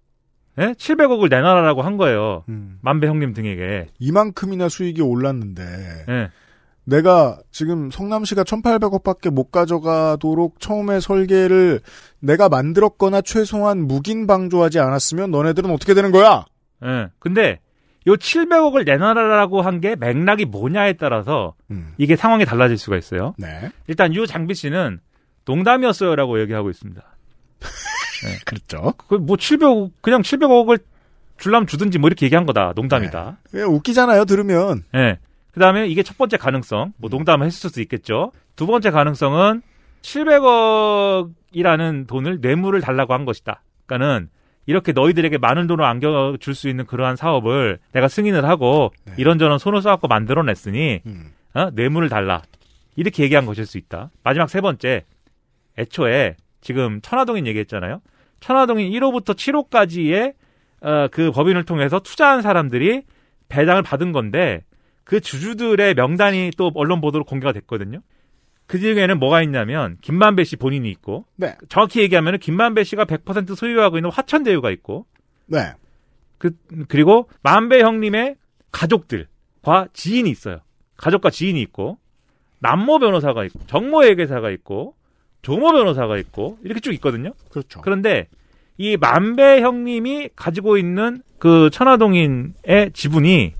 예? 700억을 내놔라라고 한 거예요. 음. 만배 형님 등에게 이만큼이나 수익이 올랐는데 예. 내가 지금 성남시가 1,800억밖에 못 가져가도록 처음에 설계를 내가 만들었거나 최소한 묵인 방조하지 않았으면 너네들은 어떻게 되는 거야? 예. 근데 요 700억을 내놔라라고 한 게 맥락이 뭐냐에 따라서 음. 이게 상황이 달라질 수가 있어요. 네. 일단 유 장비 씨는 농담이었어요라고 얘기하고 있습니다. 네. 그렇죠. 그뭐 700억 그냥 700억을 줄람 주든지 뭐 이렇게 얘기한 거다. 농담이다. 네. 웃기잖아요. 들으면. 네. 그다음에 이게 첫 번째 가능성. 뭐 음. 농담을 했을 수도 있겠죠. 두 번째 가능성은 700억이라는 돈을 뇌물을 달라고 한 것이다. 그러니까는 이렇게 너희들에게 많은 돈을 안겨줄 수 있는 그러한 사업을 내가 승인을 하고 네. 이런저런 손을 써갖고 만들어냈으니 음. 어? 뇌물을 달라 이렇게 얘기한 것일 수 있다. 마지막 세 번째 애초에 지금 천화동인 얘기했잖아요. 천화동인 1호부터 7호까지의 어, 그 법인을 통해서 투자한 사람들이 배당을 받은 건데 그 주주들의 명단이 또 언론 보도로 공개가 됐거든요. 그 중에는 뭐가 있냐면 김만배 씨 본인이 있고 네. 정확히 얘기하면 김만배 씨가 100% 소유하고 있는 화천대유가 있고 네. 그, 그리고 만배 형님의 가족들과 지인이 있어요. 가족과 지인이 있고 남모 변호사가 있고 정모 회계사가 있고 조모 변호사가 있고 이렇게 쭉 있거든요. 그렇죠. 그런데 이 만배 형님이 가지고 있는 그 천화동인의 지분이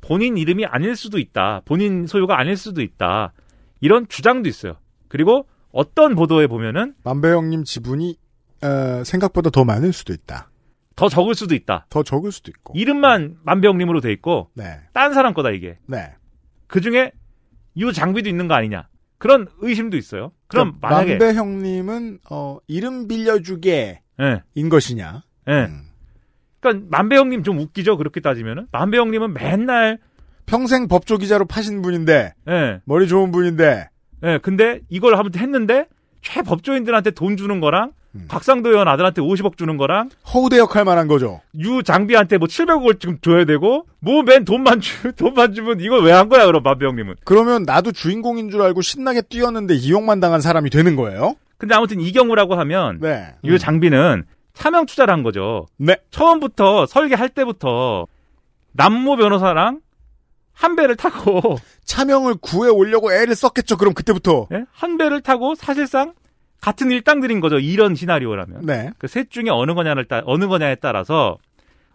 본인 이름이 아닐 수도 있다. 본인 소유가 아닐 수도 있다. 이런 주장도 있어요. 그리고 어떤 보도에 보면은 만배 형님 지분이 어, 생각보다 더 많을 수도 있다. 더 적을 수도 있다. 더 적을 수도 있고. 이름만 만배 형님으로 돼 있고 네. 딴 사람 거다 이게. 네. 그중에 유장비도 있는 거 아니냐. 그런 의심도 있어요. 그럼 그러니까 만약에 만배 형님은 어 이름 빌려주게 네. 인 것이냐? 네. 음. 그러니까 만배 형님 좀 웃기죠. 그렇게 따지면은 만배 형님은 맨날 평생 법조 기자로 파신 분인데 네. 머리 좋은 분인데 예, 네, 근데 이걸 하면 했는데 최 법조인들한테 돈 주는 거랑 곽상도 음. 의원 아들한테 50억 주는 거랑 허우대 역할 만한 거죠. 유 장비한테 뭐 700억을 지금 줘야 되고 뭐 맨 돈만 주 돈만 주면 이걸 왜 한 거야 그럼 마비형님은? 그러면 나도 주인공인 줄 알고 신나게 뛰었는데 이용만 당한 사람이 되는 거예요? 근데 아무튼 이 경우라고 하면 네. 유 음. 장비는 차명 투자를 한 거죠. 네. 처음부터 설계할 때부터 남모 변호사랑 한 배를 타고 차명을 구해 올려고 애를 썼겠죠. 그럼 그때부터 네? 한 배를 타고 사실상 같은 일당들인 거죠. 이런 시나리오라면. 네. 그셋 중에 어느 거냐를 따, 어느 거냐에 따라서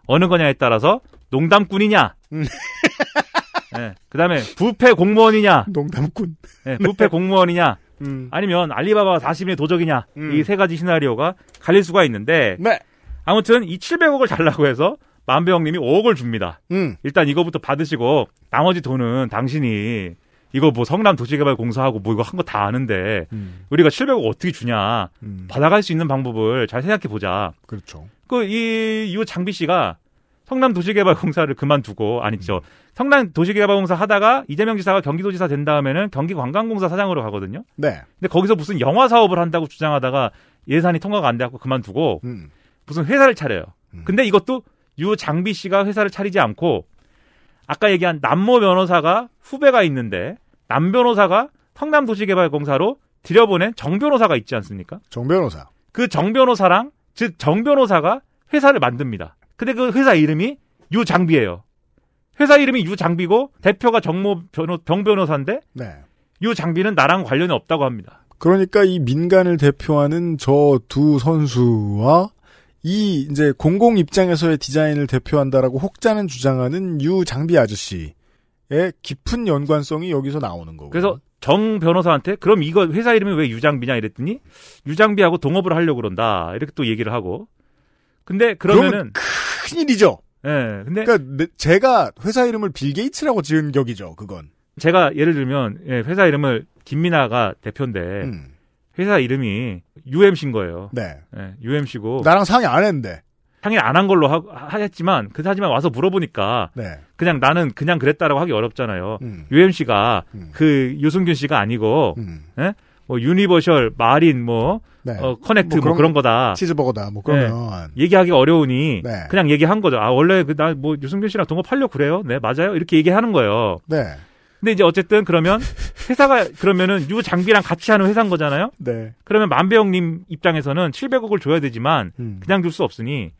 어느 거냐에 따라서 농담꾼이냐. 음. 네. 그다음에 부패 공무원이냐. 농담꾼. 네, 네. 부패 공무원이냐. 음. 아니면 알리바바 40인의 도적이냐. 음. 이세 가지 시나리오가 갈릴 수가 있는데 네. 아무튼 이 700억을 달라고 해서 만배형님이 5억을 줍니다. 음. 일단 이거부터 받으시고 나머지 돈은 당신이 이거 뭐 성남 도시개발공사하고 뭐 이거 한 거 다 아는데 음. 우리가 700억 어떻게 주냐 음. 받아갈 수 있는 방법을 잘 생각해 보자. 그렇죠. 그이 이 장비 씨가 성남 도시개발공사를 그만두고 아니 죠 음. 성남 도시개발공사 하다가 이재명 지사가 경기도지사 된 다음에는 경기관광공사 사장으로 가거든요. 네. 근데 거기서 무슨 영화 사업을 한다고 주장하다가 예산이 통과가 안 돼갖고 그만두고 음. 무슨 회사를 차려요. 음. 근데 이것도 유 장비 씨가 회사를 차리지 않고 아까 얘기한 남모 변호사가 후배가 있는데 남 변호사가 성남도시개발공사로 들여보낸 정 변호사가 있지 않습니까? 정 변호사. 그 정 변호사랑 즉 정 변호사가 회사를 만듭니다. 근데 그 회사 이름이 유장비예요. 회사 이름이 유장비고 대표가 정모 변호, 병 변호사인데 네. 유장비는 나랑 관련이 없다고 합니다. 그러니까 이 민간을 대표하는 저 두 선수와 이 이제 공공 입장에서의 디자인을 대표한다라고 혹자는 주장하는 유 장비 아저씨의 깊은 연관성이 여기서 나오는 거고. 그래서 정 변호사한테 그럼 이거 회사 이름이 왜 유장비냐 이랬더니 유장비하고 동업을 하려고 그런다 이렇게 또 얘기를 하고. 근데 그러면은 큰 일이죠. 예. 네, 근데 그러니까 제가 회사 이름을 빌 게이츠라고 지은 격이죠. 그건. 제가 예를 들면 예, 회사 이름을 김민아가 대표인데 음. 회사 이름이 UMC인 거예요. 네. 네 UMC고. 나랑 상의 안 했는데. 상의 안 한 걸로 하, 했지만, 그, 하지만 와서 물어보니까, 네. 그냥 나는 그냥 그랬다라고 하기 어렵잖아요. 음. UMC가 음. 그 유승균 씨가 아니고, 음. 예? 뭐 유니버셜, 마린, 뭐, 네. 어, 커넥트 뭐 그런, 뭐 그런, 거다. 치즈버거다. 뭐 네. 그러면 네. 얘기하기 어려우니 네. 그냥 얘기한 거죠. 아 원래 그 나 뭐 유승균 씨랑 동업하려 고 그래요. 네 맞아요. 이렇게 얘기하는 거예요. 네. 근데 이제 어쨌든 그러면 회사가 그러면은 유 장비랑 같이 하는 회사인 거잖아요. 네. 그러면 만배영님 입장에서는 700억을 줘야 되지만 음. 그냥 줄 수 없으니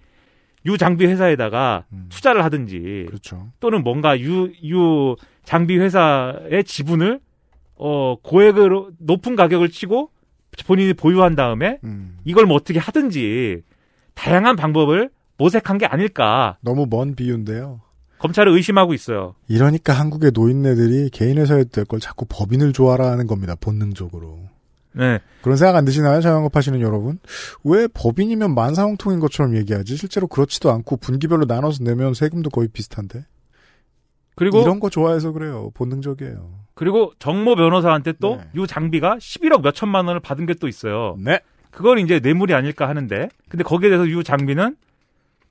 유 장비 회사에다가 음. 투자를 하든지 그렇죠. 또는 뭔가 유 유 장비 회사의 지분을 어 고액으로 높은 가격을 치고 본인이 보유한 다음에 음. 이걸 뭐 어떻게 하든지 다양한 방법을 모색한 게 아닐까. 너무 먼 비유인데요. 검찰을 의심하고 있어요. 이러니까 한국의 노인네들이 개인 회사에 될 걸 자꾸 법인을 좋아라 하는 겁니다. 본능적으로. 네. 그런 생각 안 드시나요? 자영업 하시는 여러분? 왜 법인이면 만사형통인 것처럼 얘기하지? 실제로 그렇지도 않고 분기별로 나눠서 내면 세금도 거의 비슷한데. 그리고 이런 거 좋아해서 그래요. 본능적이에요. 그리고 정모 변호사한테 또유 네. 장비가 11억 몇 천만 원을 받은 게 또 있어요. 네. 그걸 이제 뇌물이 아닐까 하는데. 근데 거기에 대해서 유 장비는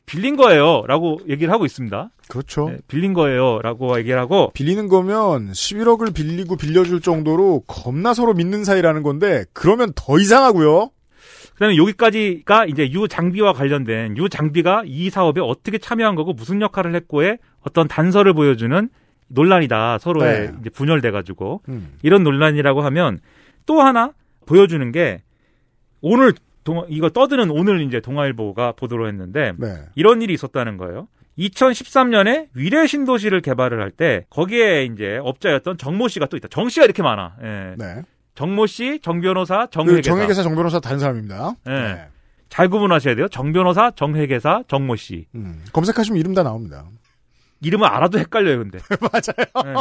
빌린 거예요라고 얘기를 하고 있습니다. 그렇죠. 네, 빌린 거예요라고 얘기를 하고 빌리는 거면 11억을 빌리고 빌려줄 정도로 겁나 서로 믿는 사이라는 건데 그러면 더 이상하고요. 그다음에 여기까지가 이제 유 장비와 관련된 유 장비가 이 사업에 어떻게 참여한 거고 무슨 역할을 했고의 어떤 단서를 보여주는 논란이다 서로의 네. 분열돼 가지고 음. 이런 논란이라고 하면 또 하나 보여주는 게 오늘 동, 이거 떠드는 오늘 이제 동아일보가 보도를 했는데 네. 이런 일이 있었다는 거예요. 2013년에 위례 신도시를 개발을 할 때 거기에 이제 업자였던 정모 씨가 또 있다. 정 씨가 이렇게 많아. 예. 네. 정모 씨, 정 변호사, 정 그 회계사. 정 회계사, 정 변호사 다른 사람입니다. 예. 네. 잘 구분하셔야 돼요. 정 변호사, 정 회계사, 정모 씨. 음, 검색하시면 이름 다 나옵니다. 이름은 알아도 헷갈려요, 근데. 맞아요.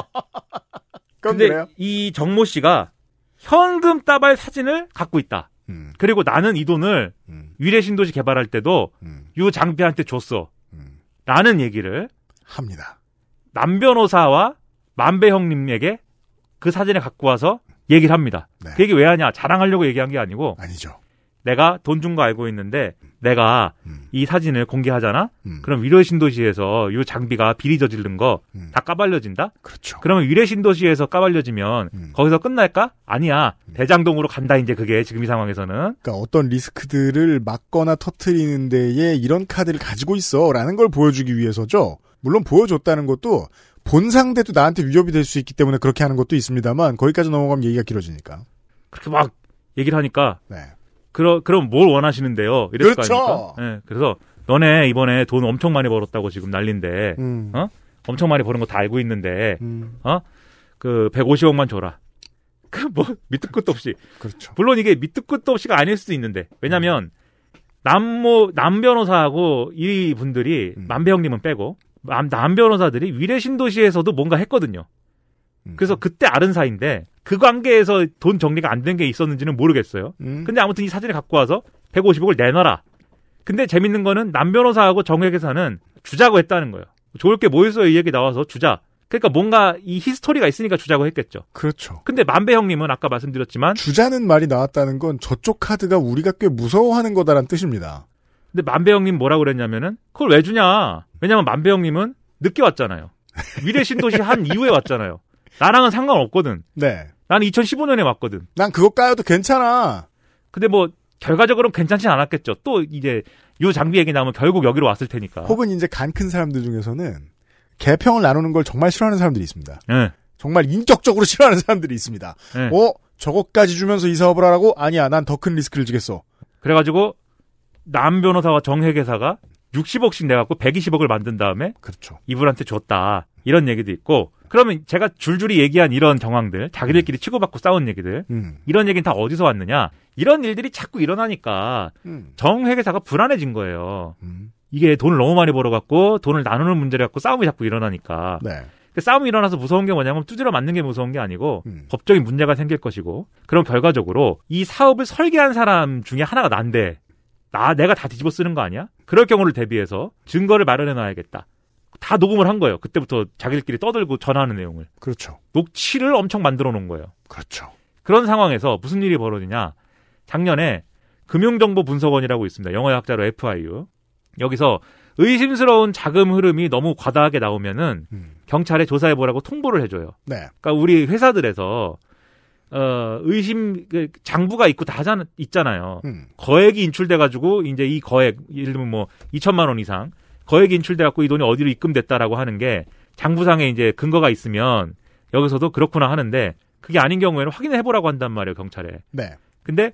네. 그래요? 이 정모 씨가 현금 따발 사진을 갖고 있다. 음. 그리고 나는 이 돈을 음. 위례신도시 개발할 때도 음. 유 장비한테 줬어. 음. 라는 얘기를 합니다. 남 변호사와 만배 형님에게 그 사진을 갖고 와서 얘기를 합니다. 네. 그 얘기 왜 하냐? 자랑하려고 얘기한 게 아니고 아니죠. 내가 돈 준 거 알고 있는데 음. 내가 음. 이 사진을 공개하잖아? 음. 그럼 위례신도시에서 이 장비가 비리 저지른 거다 음. 까발려진다? 그렇죠. 그러면 위례신도시에서 까발려지면 음. 거기서 끝날까? 아니야. 음. 대장동으로 간다, 이제 그게 지금 이 상황에서는. 그러니까 어떤 리스크들을 막거나 터트리는 데에 이런 카드를 가지고 있어. 라는 걸 보여주기 위해서죠. 물론 보여줬다는 것도 본 상대도 나한테 위협이 될 수 있기 때문에 그렇게 하는 것도 있습니다만 거기까지 넘어가면 얘기가 길어지니까. 그렇게 막 얘기를 하니까 네. 그러, 그럼 뭘 원하시는데요? 이랬을 그렇죠. 거아니까 네, 그래서 너네 이번에 돈 엄청 많이 벌었다고 지금 난린데, 음. 어? 엄청 많이 버는 거 다 알고 있는데, 음. 어? 그 150억만 줘라. 그뭐 밑도 끝도 없이. 그렇죠. 물론 이게 밑도 끝도 없이가 아닐 수도 있는데 왜냐하면 남모 남 변호사하고 이 분들이 음. 만배 형님은 빼고 남, 남 변호사들이 위례 신도시에서도 뭔가 했거든요. 그래서 음. 그때 아른 사이인데 그 관계에서 돈 정리가 안 된 게 있었는지는 모르겠어요. 음. 근데 아무튼 이 사진을 갖고 와서 150억을 내놔라. 근데 재밌는 거는 남 변호사하고 정회계사는 주자고 했다는 거예요. 좋을 게뭐 있어요? 이 얘기 나와서 주자. 그러니까 뭔가 이 히스토리가 있으니까 주자고 했겠죠. 그렇죠. 근데 만배 형님은 아까 말씀드렸지만 주자는 말이 나왔다는 건 저쪽 카드가 우리가 꽤 무서워하는 거다란 뜻입니다. 근데 만배 형님 뭐라고 그랬냐면은 그걸 왜 주냐? 왜냐면 만배 형님은 늦게 왔잖아요. 미래 신도시 한 이후에 왔잖아요. 나랑은 상관없거든. 네. 난 2015년에 왔거든난 그거 까여도 괜찮아. 근데 뭐 결과적으로는 괜찮진 않았겠죠. 또 이제 요 장비 얘기 나오면 결국 여기로 왔을 테니까. 혹은 이제 간 큰 사람들 중에서는 개평을 나누는 걸 정말 싫어하는 사람들이 있습니다. 네. 정말 인격적으로 싫어하는 사람들이 있습니다. 네. 어? 저것까지 주면서 이 사업을 하라고? 아니야, 난 더 큰 리스크를 주겠어 그래가지고 남 변호사와 정회계사가 60억씩 내갖고 120억을 만든 다음에 그렇죠. 이분한테 줬다. 이런 얘기도 있고 그러면 제가 줄줄이 얘기한 이런 정황들 자기들끼리 음. 치고받고 싸운 얘기들, 음. 이런 얘기는 다 어디서 왔느냐? 이런 일들이 자꾸 일어나니까 음. 정회계사가 불안해진 거예요. 음. 이게 돈을 너무 많이 벌어갖고 돈을 나누는 문제를 갖고 싸움이 자꾸 일어나니까. 네. 그 싸움이 일어나서 무서운 게 뭐냐면 두드려 맞는 게 무서운 게 아니고 음. 법적인 문제가 생길 것이고 그럼 결과적으로 이 사업을 설계한 사람 중에 하나가 난데 나 내가 다 뒤집어 쓰는 거 아니야? 그럴 경우를 대비해서 증거를 마련해 놔야겠다. 다 녹음을 한 거예요. 그때부터 자기들끼리 떠들고 전하는 내용을. 그렇죠. 녹취를 엄청 만들어 놓은 거예요. 그렇죠. 그런 상황에서 무슨 일이 벌어지냐? 작년에 금융정보분석원이라고 있습니다. 영어학자로 FIU. 여기서 의심스러운 자금 흐름이 너무 과다하게 나오면은 음. 경찰에 조사해 보라고 통보를 해줘요. 네. 그러니까 우리 회사들에서 어 의심 그 장부가 있고 다 하잖아, 있잖아요. 음. 거액이 인출돼 가지고 이제 이 거액 예를 들면 뭐 2천만 원 이상 거액 인출돼갖고 이 돈이 어디로 입금됐다라고 하는 게 장부상에 이제 근거가 있으면 여기서도 그렇구나 하는데 그게 아닌 경우에는 확인을 해보라고 한단 말이에요 경찰에. 네. 근데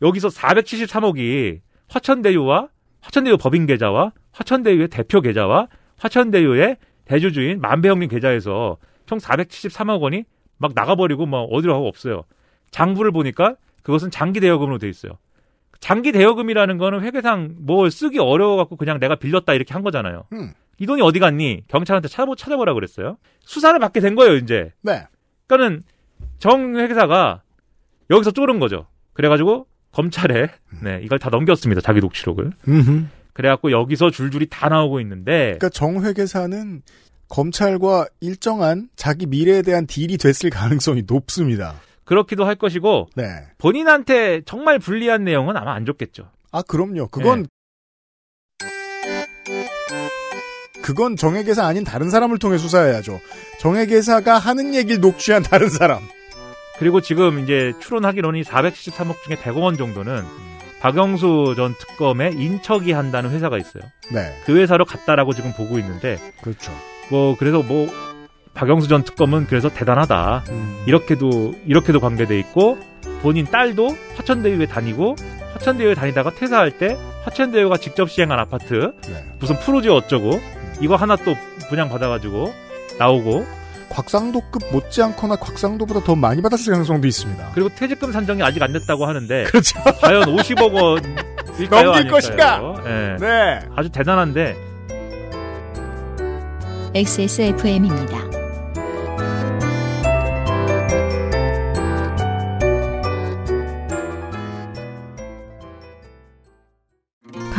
여기서 473억이 화천대유와 화천대유 법인 계좌와 화천대유의 대표 계좌와 화천대유의 대주주인 만배형님 계좌에서 총 473억 원이 막 나가버리고 막 뭐 어디로 하고 없어요. 장부를 보니까 그것은 장기 대여금으로 돼 있어요. 장기 대여금이라는 거는 회계상 뭘 뭐 쓰기 어려워갖고 그냥 내가 빌렸다 이렇게 한 거잖아요. 음. 이 돈이 어디 갔니? 경찰한테 찾아보, 찾아보라 그랬어요. 수사를 받게 된 거예요, 이제. 네. 그러니까는 정 회계사가 여기서 쪼른 거죠. 그래가지고 검찰에 음. 네, 이걸 다 넘겼습니다. 자기 녹취록을. 음흠. 그래갖고 여기서 줄줄이 다 나오고 있는데. 그러니까 정 회계사는 검찰과 일정한 자기 미래에 대한 딜이 됐을 가능성이 높습니다. 그렇기도 할 것이고 네. 본인한테 정말 불리한 내용은 아마 안 좋겠죠. 아 그럼요. 그건 네. 그건 정액계사 아닌 다른 사람을 통해 수사해야죠. 정액계사가 하는 얘기를 녹취한 다른 사람. 그리고 지금 이제 추론하기로는 473억 중에 100억 원 정도는 박영수 전 특검의 인척이 한다는 회사가 있어요. 네. 그 회사로 갔다라고 지금 보고 있는데. 그렇죠. 뭐 그래서 뭐 박영수 전 특검은 그래서 대단하다. 음. 이렇게도 이렇게도 관계돼 있고 본인 딸도 화천대유에 다니고 화천대유에 다니다가 퇴사할 때 화천대유가 직접 시행한 아파트 네. 무슨 프로지어 쩌고 음. 이거 하나 또 분양 받아가지고 나오고 곽상도급 못지않거나 곽상도보다 더 많이 받았을 가능성도 있습니다. 그리고 퇴직금 산정이 아직 안 됐다고 하는데 그렇죠. 과연 50억 원 넘길 것인가? 네. 네. 아주 대단한데 XSFM입니다.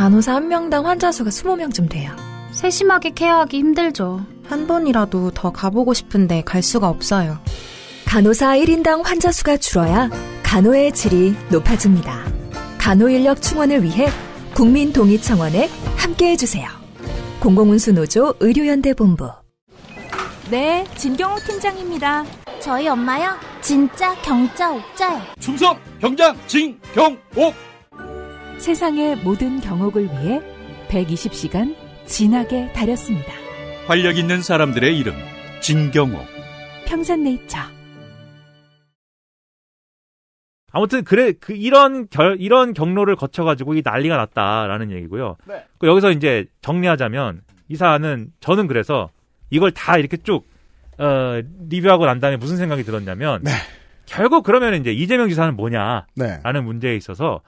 간호사 한 명당 환자 수가 20명쯤 돼요. 세심하게 케어하기 힘들죠. 한 번이라도 더 가보고 싶은데 갈 수가 없어요. 간호사 1인당 환자 수가 줄어야 간호의 질이 높아집니다. 간호 인력 충원을 위해 국민 동의 청원에 함께 해주세요. 공공운수노조 의료연대본부. 네, 진경호 팀장입니다. 저희 엄마요. 진짜 경자 옥자요. 충성 경자 진경옥. 세상의 모든 경옥을 위해 120시간 진하게 다렸습니다. 활력 있는 사람들의 이름 진경옥 평산네이처 아무튼 그래 그 이런 결 이런 경로를 거쳐 가지고 이 난리가 났다라는 얘기고요. 네. 그 여기서 이제 정리하자면 이 사안은 저는 그래서 이걸 다 이렇게 쭉 어, 리뷰하고 난 다음에 무슨 생각이 들었냐면 네. 결국 그러면 이제 이재명 지사는 뭐냐라는 네. 문제에 있어서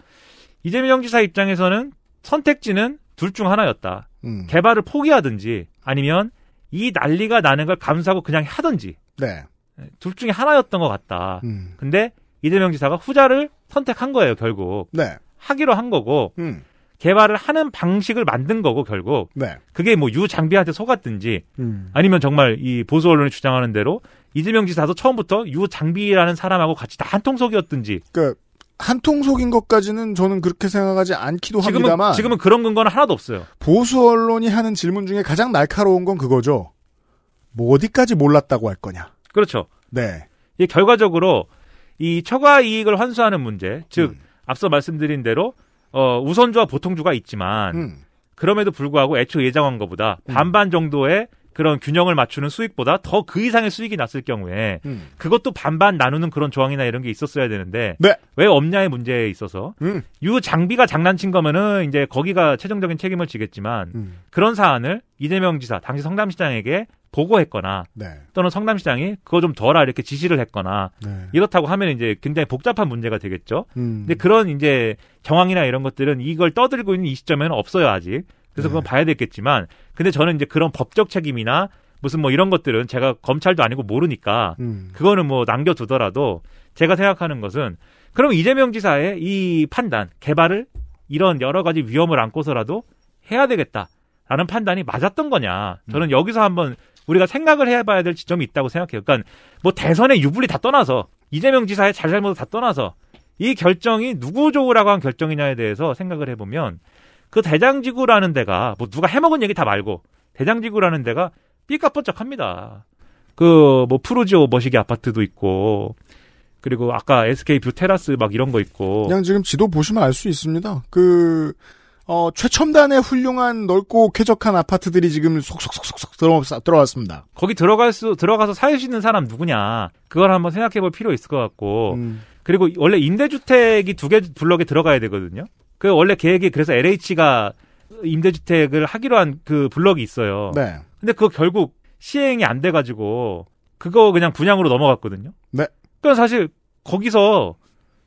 이재명 지사 입장에서는 선택지는 둘 중 하나였다. 음. 개발을 포기하든지 아니면 이 난리가 나는 걸 감수하고 그냥 하든지 네. 둘 중에 하나였던 것 같다. 음. 근데 이재명 지사가 후자를 선택한 거예요 결국 네. 하기로 한 거고 음. 개발을 하는 방식을 만든 거고 결국 네. 그게 뭐 유장비한테 속았든지 음. 아니면 정말 이 보수 언론이 주장하는 대로 이재명 지사도 처음부터 유장비라는 사람하고 같이 다 한통속이었든지 그 한통 속인 것까지는 저는 그렇게 생각하지 않기도 지금은, 합니다만 지금은 그런 근거는 하나도 없어요. 보수 언론이 하는 질문 중에 가장 날카로운 건 그거죠. 뭐 어디까지 몰랐다고 할 거냐. 그렇죠. 네. 이 결과적으로 이 처가 이익을 환수하는 문제, 즉 음. 앞서 말씀드린 대로 어, 우선주와 보통주가 있지만 음. 그럼에도 불구하고 애초 예정한 것보다 음. 반반 정도의 그런 균형을 맞추는 수익보다 더 그 이상의 수익이 났을 경우에 음. 그것도 반반 나누는 그런 조항이나 이런 게 있었어야 되는데 네. 왜 없냐의 문제에 있어서 음. 이 장비가 장난친 거면은 이제 거기가 최종적인 책임을 지겠지만 음. 그런 사안을 이재명 지사 당시 성남시장에게 보고했거나 네. 또는 성남시장이 그거 좀 덜아 이렇게 지시를 했거나 네. 이렇다고 하면 이제 굉장히 복잡한 문제가 되겠죠. 음. 근데 그런 이제 정황이나 이런 것들은 이걸 떠들고 있는 이 시점에는 없어요 아직. 그래서 그건 네. 봐야 되겠지만 근데 저는 이제 그런 법적 책임이나 무슨 뭐 이런 것들은 제가 검찰도 아니고 모르니까 음. 그거는 뭐 남겨두더라도 제가 생각하는 것은 그럼 이재명 지사의 이 판단 개발을 이런 여러 가지 위험을 안고서라도 해야 되겠다라는 판단이 맞았던 거냐 저는 음. 여기서 한번 우리가 생각을 해봐야 될 지점이 있다고 생각해요. 그러니까 뭐 대선의 유불리 다 떠나서 이재명 지사의 잘잘못을 다 떠나서 이 결정이 누구 좋으라고 한 결정이냐에 대해서 생각을 해보면 그 대장지구라는 데가 뭐 누가 해먹은 얘기 다 말고 대장지구라는 데가 삐까뻔쩍합니다. 그 뭐프로지오 머시기 아파트도 있고 그리고 아까 SK 뷰 테라스 막 이런 거 있고 그냥 지금 지도 보시면 알 수 있습니다. 그 어, 최첨단의 훌륭한 넓고 쾌적한 아파트들이 지금 속속속속속 들어왔습니다. 거기 들어갈 수, 들어가서 살 수 있는 사람 누구냐. 그걸 한번 생각해 볼 필요 있을 것 같고. 음. 그리고 원래 임대주택이 두 개 블럭에 들어가야 되거든요. 그 원래 계획이 그래서 LH가 임대주택을 하기로 한 그 블럭이 있어요. 네. 근데 그거 결국 시행이 안 돼가지고 그거 그냥 분양으로 넘어갔거든요. 네. 그건 사실 거기서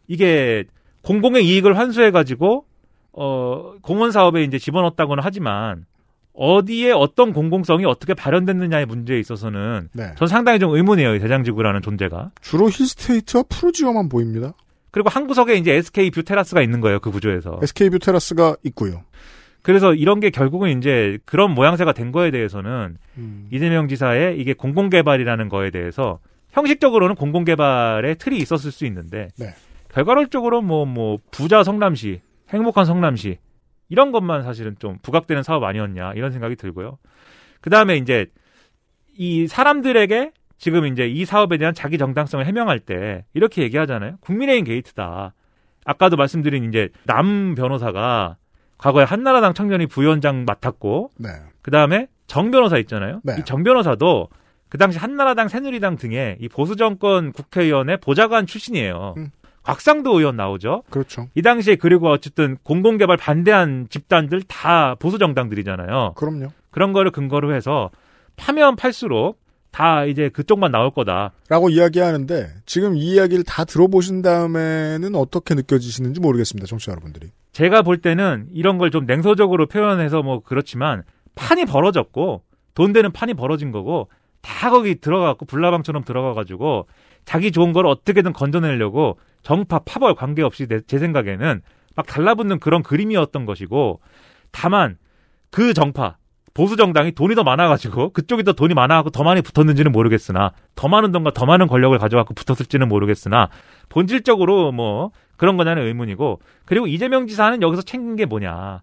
이게 공공의 이익을 환수해가지고 어 공원 사업에 이제 집어넣었다고는 하지만 어디에 어떤 공공성이 어떻게 발현됐느냐의 문제에 있어서는 네. 전 상당히 좀 의문이에요 대장지구라는 존재가 주로 힐스테이트와 푸르지오만 보입니다. 그리고 한 구석에 이제 SK 뷰테라스가 있는 거예요. 그 구조에서. SK 뷰테라스가 있고요. 그래서 이런 게 결국은 이제 그런 모양새가 된 거에 대해서는 음. 이재명 지사의 이게 공공개발이라는 거에 대해서 형식적으로는 공공개발의 틀이 있었을 수 있는데 네. 결과론적으로 뭐뭐 뭐 부자 성남시, 행복한 성남시 이런 것만 사실은 좀 부각되는 사업 아니었냐 이런 생각이 들고요. 그 다음에 이제 이 사람들에게 지금 이제 이 사업에 대한 자기 정당성을 해명할 때 이렇게 얘기하잖아요. 국민의힘 게이트다. 아까도 말씀드린 이제 남 변호사가 과거에 한나라당 청년이 부위원장 맡았고 네. 그다음에 정 변호사 있잖아요. 네. 이정 변호사도 그 당시 한나라당 새누리당 등의 이 보수 정권 국회의원의 보좌관 출신이에요. 음. 곽상도 의원 나오죠. 그렇죠. 이 당시에 그리고 어쨌든 공공개발 반대한 집단들 다 보수 정당들이잖아요. 그럼요. 그런 거를 근거로 해서 파면 팔수록 다 이제 그쪽만 나올 거다. 라고 이야기하는데 지금 이 이야기를 다 들어보신 다음에는 어떻게 느껴지시는지 모르겠습니다. 청취자 여러분들이. 제가 볼 때는 이런 걸 좀 냉소적으로 표현해서 뭐 그렇지만 판이 벌어졌고 돈 되는 판이 벌어진 거고 다 거기 들어가고 불나방처럼 들어가가지고 자기 좋은 걸 어떻게든 건져내려고 정파 파벌 관계없이 제 생각에는 막 달라붙는 그런 그림이었던 것이고 다만 그 정파 보수 정당이 돈이 더 많아가지고 그쪽이 더 돈이 많아갖고 더 많이 붙었는지는 모르겠으나 더 많은 돈과 더 많은 권력을 가져갖고 붙었을지는 모르겠으나 본질적으로 뭐 그런 거냐는 의문이고 그리고 이재명 지사는 여기서 챙긴 게 뭐냐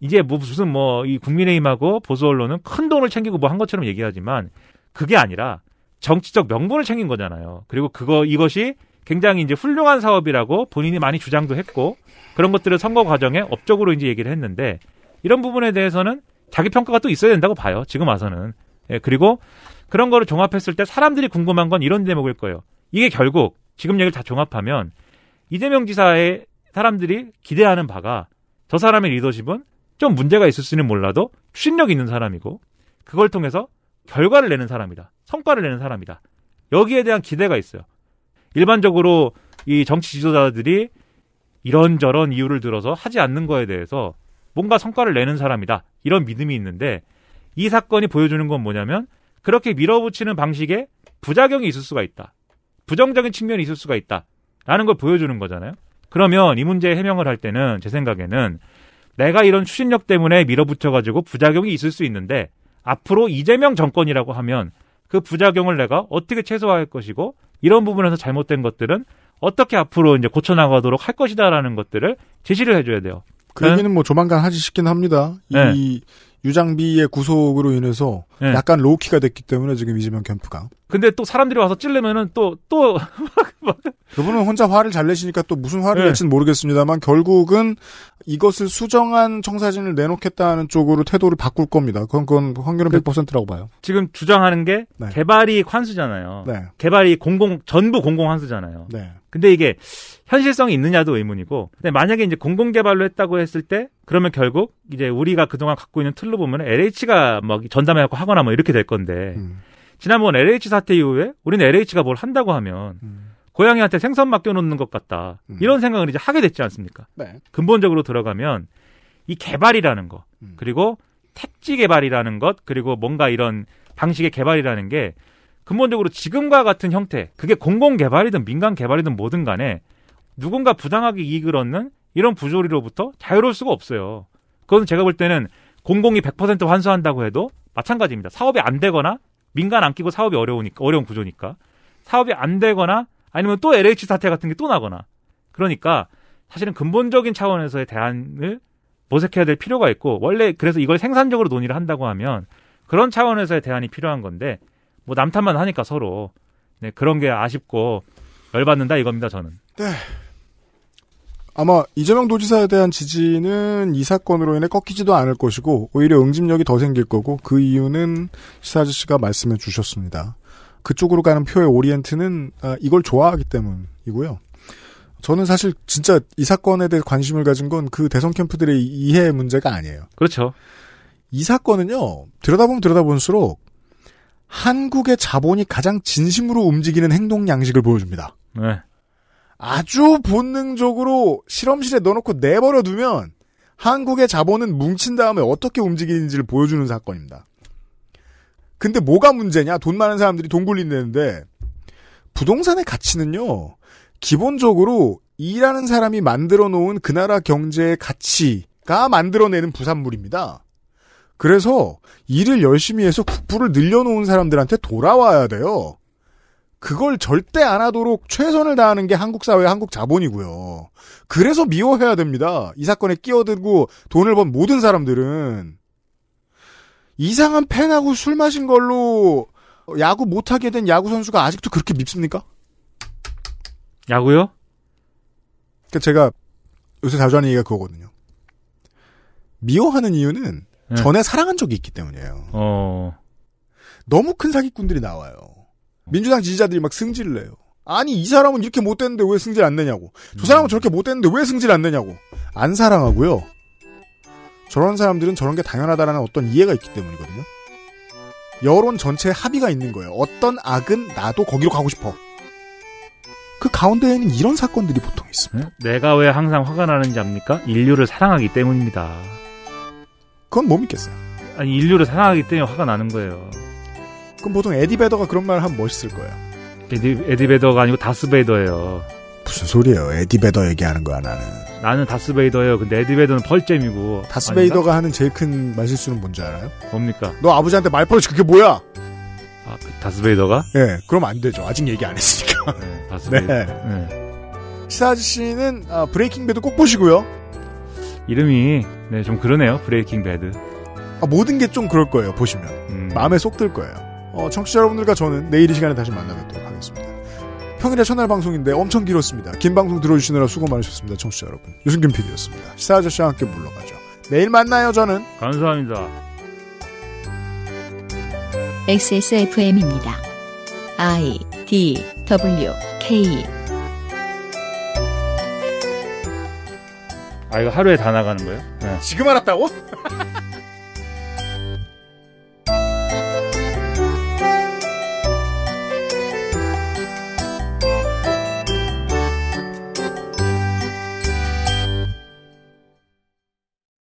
이제 뭐 무슨 뭐 이 국민의힘하고 보수 언론은 큰 돈을 챙기고 뭐 한 것처럼 얘기하지만 그게 아니라 정치적 명분을 챙긴 거잖아요. 그리고 그거 이것이 굉장히 이제 훌륭한 사업이라고 본인이 많이 주장도 했고 그런 것들을 선거 과정에 업적으로 이제 얘기를 했는데 이런 부분에 대해서는 자기 평가가 또 있어야 된다고 봐요. 지금 와서는. 예, 그리고 그런 거를 종합했을 때 사람들이 궁금한 건 이런 대목일 거예요. 이게 결국 지금 얘기를 다 종합하면 이재명 지사의 사람들이 기대하는 바가 저 사람의 리더십은 좀 문제가 있을수는 몰라도 추진력 있는 사람이고 그걸 통해서 결과를 내는 사람이다. 성과를 내는 사람이다. 여기에 대한 기대가 있어요. 일반적으로 이 정치 지도자들이 이런저런 이유를 들어서 하지 않는 거에 대해서 뭔가 성과를 내는 사람이다. 이런 믿음이 있는데 이 사건이 보여주는 건 뭐냐면 그렇게 밀어붙이는 방식에 부작용이 있을 수가 있다. 부정적인 측면이 있을 수가 있다. 라는 걸 보여주는 거잖아요. 그러면 이 문제 해명을 할 때는 제 생각에는 내가 이런 추진력 때문에 밀어붙여가지고 부작용이 있을 수 있는데 앞으로 이재명 정권이라고 하면 그 부작용을 내가 어떻게 최소화할 것이고 이런 부분에서 잘못된 것들은 어떻게 앞으로 이제 고쳐나가도록 할 것이다라는 것들을 제시를 해줘야 돼요. 그 네? 얘기는 뭐 조만간 하지 싶긴 합니다. 네. 이 유장비의 구속으로 인해서 네. 약간 로우키가 됐기 때문에 지금 이재명 캠프가. 근데 또 사람들이 와서 찔르면은 또, 또. 그분은 혼자 화를 잘 내시니까 또 무슨 화를 네. 낼지는 모르겠습니다만 결국은 이것을 수정한 청사진을 내놓겠다는 쪽으로 태도를 바꿀 겁니다. 그건, 그건 확률은 그, 100%라고 봐요. 지금 주장하는 게 네. 개발이 환수잖아요. 네. 개발이 공공, 전부 공공 환수잖아요. 네. 근데 이게 현실성이 있느냐도 의문이고 근데 만약에 이제 공공개발로 했다고 했을 때 그러면 결국 이제 우리가 그동안 갖고 있는 틀로 보면 LH가 막 전담해갖고 하거나 뭐 이렇게 될 건데 음. 지난번 LH 사태 이후에 우리는 LH가 뭘 한다고 하면 음. 고양이한테 생선 맡겨놓는 것 같다 음. 이런 생각을 이제 하게 됐지 않습니까? 네. 근본적으로 들어가면 이 개발이라는 것 음. 그리고 택지 개발이라는 것 그리고 뭔가 이런 방식의 개발이라는 게 근본적으로 지금과 같은 형태 그게 공공 개발이든 민간 개발이든 뭐든 간에 누군가 부당하게 이익을 얻는 이런 부조리로부터 자유로울 수가 없어요. 그건 제가 볼 때는 공공이 100% 환수한다고 해도 마찬가지입니다. 사업이 안 되거나 민간 안 끼고 사업이 어려우니까 어려운 구조니까 사업이 안 되거나 아니면 또 LH 사태 같은 게 또 나거나 그러니까 사실은 근본적인 차원에서의 대안을 모색해야 될 필요가 있고 원래 그래서 이걸 생산적으로 논의를 한다고 하면 그런 차원에서의 대안이 필요한 건데 뭐 남탓만 하니까 서로 네, 그런 게 아쉽고 열받는다 이겁니다 저는. 네. 아마 이재명 도지사에 대한 지지는 이 사건으로 인해 꺾이지도 않을 것이고 오히려 응집력이 더 생길 거고 그 이유는 시사 아저씨가 말씀해 주셨습니다. 그쪽으로 가는 표의 오리엔트는 아, 이걸 좋아하기 때문이고요. 저는 사실 진짜 이 사건에 대해 관심을 가진 건 그 대선 캠프들의 이해 문제가 아니에요. 그렇죠. 이 사건은요. 들여다보면 들여다볼수록 한국의 자본이 가장 진심으로 움직이는 행동 양식을 보여줍니다. 네. 아주 본능적으로 실험실에 넣어놓고 내버려 두면 한국의 자본은 뭉친 다음에 어떻게 움직이는지를 보여주는 사건입니다. 근데 뭐가 문제냐? 돈 많은 사람들이 돈 굴린다는데 부동산의 가치는요. 기본적으로 일하는 사람이 만들어 놓은 그 나라 경제의 가치가 만들어내는 부산물입니다. 그래서 일을 열심히 해서 국부를 늘려놓은 사람들한테 돌아와야 돼요. 그걸 절대 안 하도록 최선을 다하는 게 한국 사회, 한국 자본이고요. 그래서 미워해야 됩니다. 이 사건에 끼어들고 돈을 번 모든 사람들은. 이상한 팬하고 술 마신 걸로 야구 못하게 된 야구 선수가 아직도 그렇게 밉습니까? 야구요? 그러니까 제가 요새 자주 하는 얘기가 그거거든요. 미워하는 이유는 네. 전에 사랑한 적이 있기 때문이에요. 어... 너무 큰 사기꾼들이 나와요. 민주당 지지자들이 막 승질을 내요. 아니 이 사람은 이렇게 못됐는데 왜 승질 안 내냐고. 저 사람은 저렇게 못됐는데 왜 승질 안 내냐고. 안 사랑하고요. 저런 사람들은 저런 게 당연하다라는 어떤 이해가 있기 때문이거든요. 여론 전체에 합의가 있는 거예요. 어떤 악은 나도 거기로 가고 싶어. 그 가운데에는 이런 사건들이 보통 있습니다. 내가 왜 항상 화가 나는지 압니까? 인류를 사랑하기 때문입니다. 그건 못 믿겠어요. 아니 인류를 사랑하기 때문에 화가 나는 거예요. 그럼 보통 에디 베더가 그런 말 하면 멋있을 거예요. 에디, 에디 베더가 아니고 다스베더예요 무슨 소리예요? 에디 베더 얘기하는 거야 나는. 나는 다스베이더예요. 근데 에디 베더는 펄잼이고. 다스베이더가 하는 제일 큰 말실수는 뭔지 알아요? 뭡니까? 너 아버지한테 말버릇 그게 뭐야? 아, 그 다스베이더가? 예, 네, 그럼 안 되죠. 아직 얘기 안 했으니까. 네, 다스베이더. 네. 네. 시사 아저씨는 아, 브레이킹 배드 꼭 보시고요. 이름이 네, 좀 그러네요. 브레이킹 배드. 아, 모든 게 좀 그럴 거예요. 보시면 음. 마음에 쏙 들 거예요. 어, 청취자 여러분들과 저는 내일 이 시간에 다시 만나뵙도록 하겠습니다. 평일에 첫날 방송인데 엄청 길었습니다. 긴 방송 들어주시느라 수고 많으셨습니다. 청취자 여러분. 유승균 PD였습니다. 시사 아저씨와 함께 물러가죠. 내일 만나요, 저는. 감사합니다. XSFM입니다. I D W K 아, 이거 하루에 다 나가는 거예요? 네. 지금 알았다고?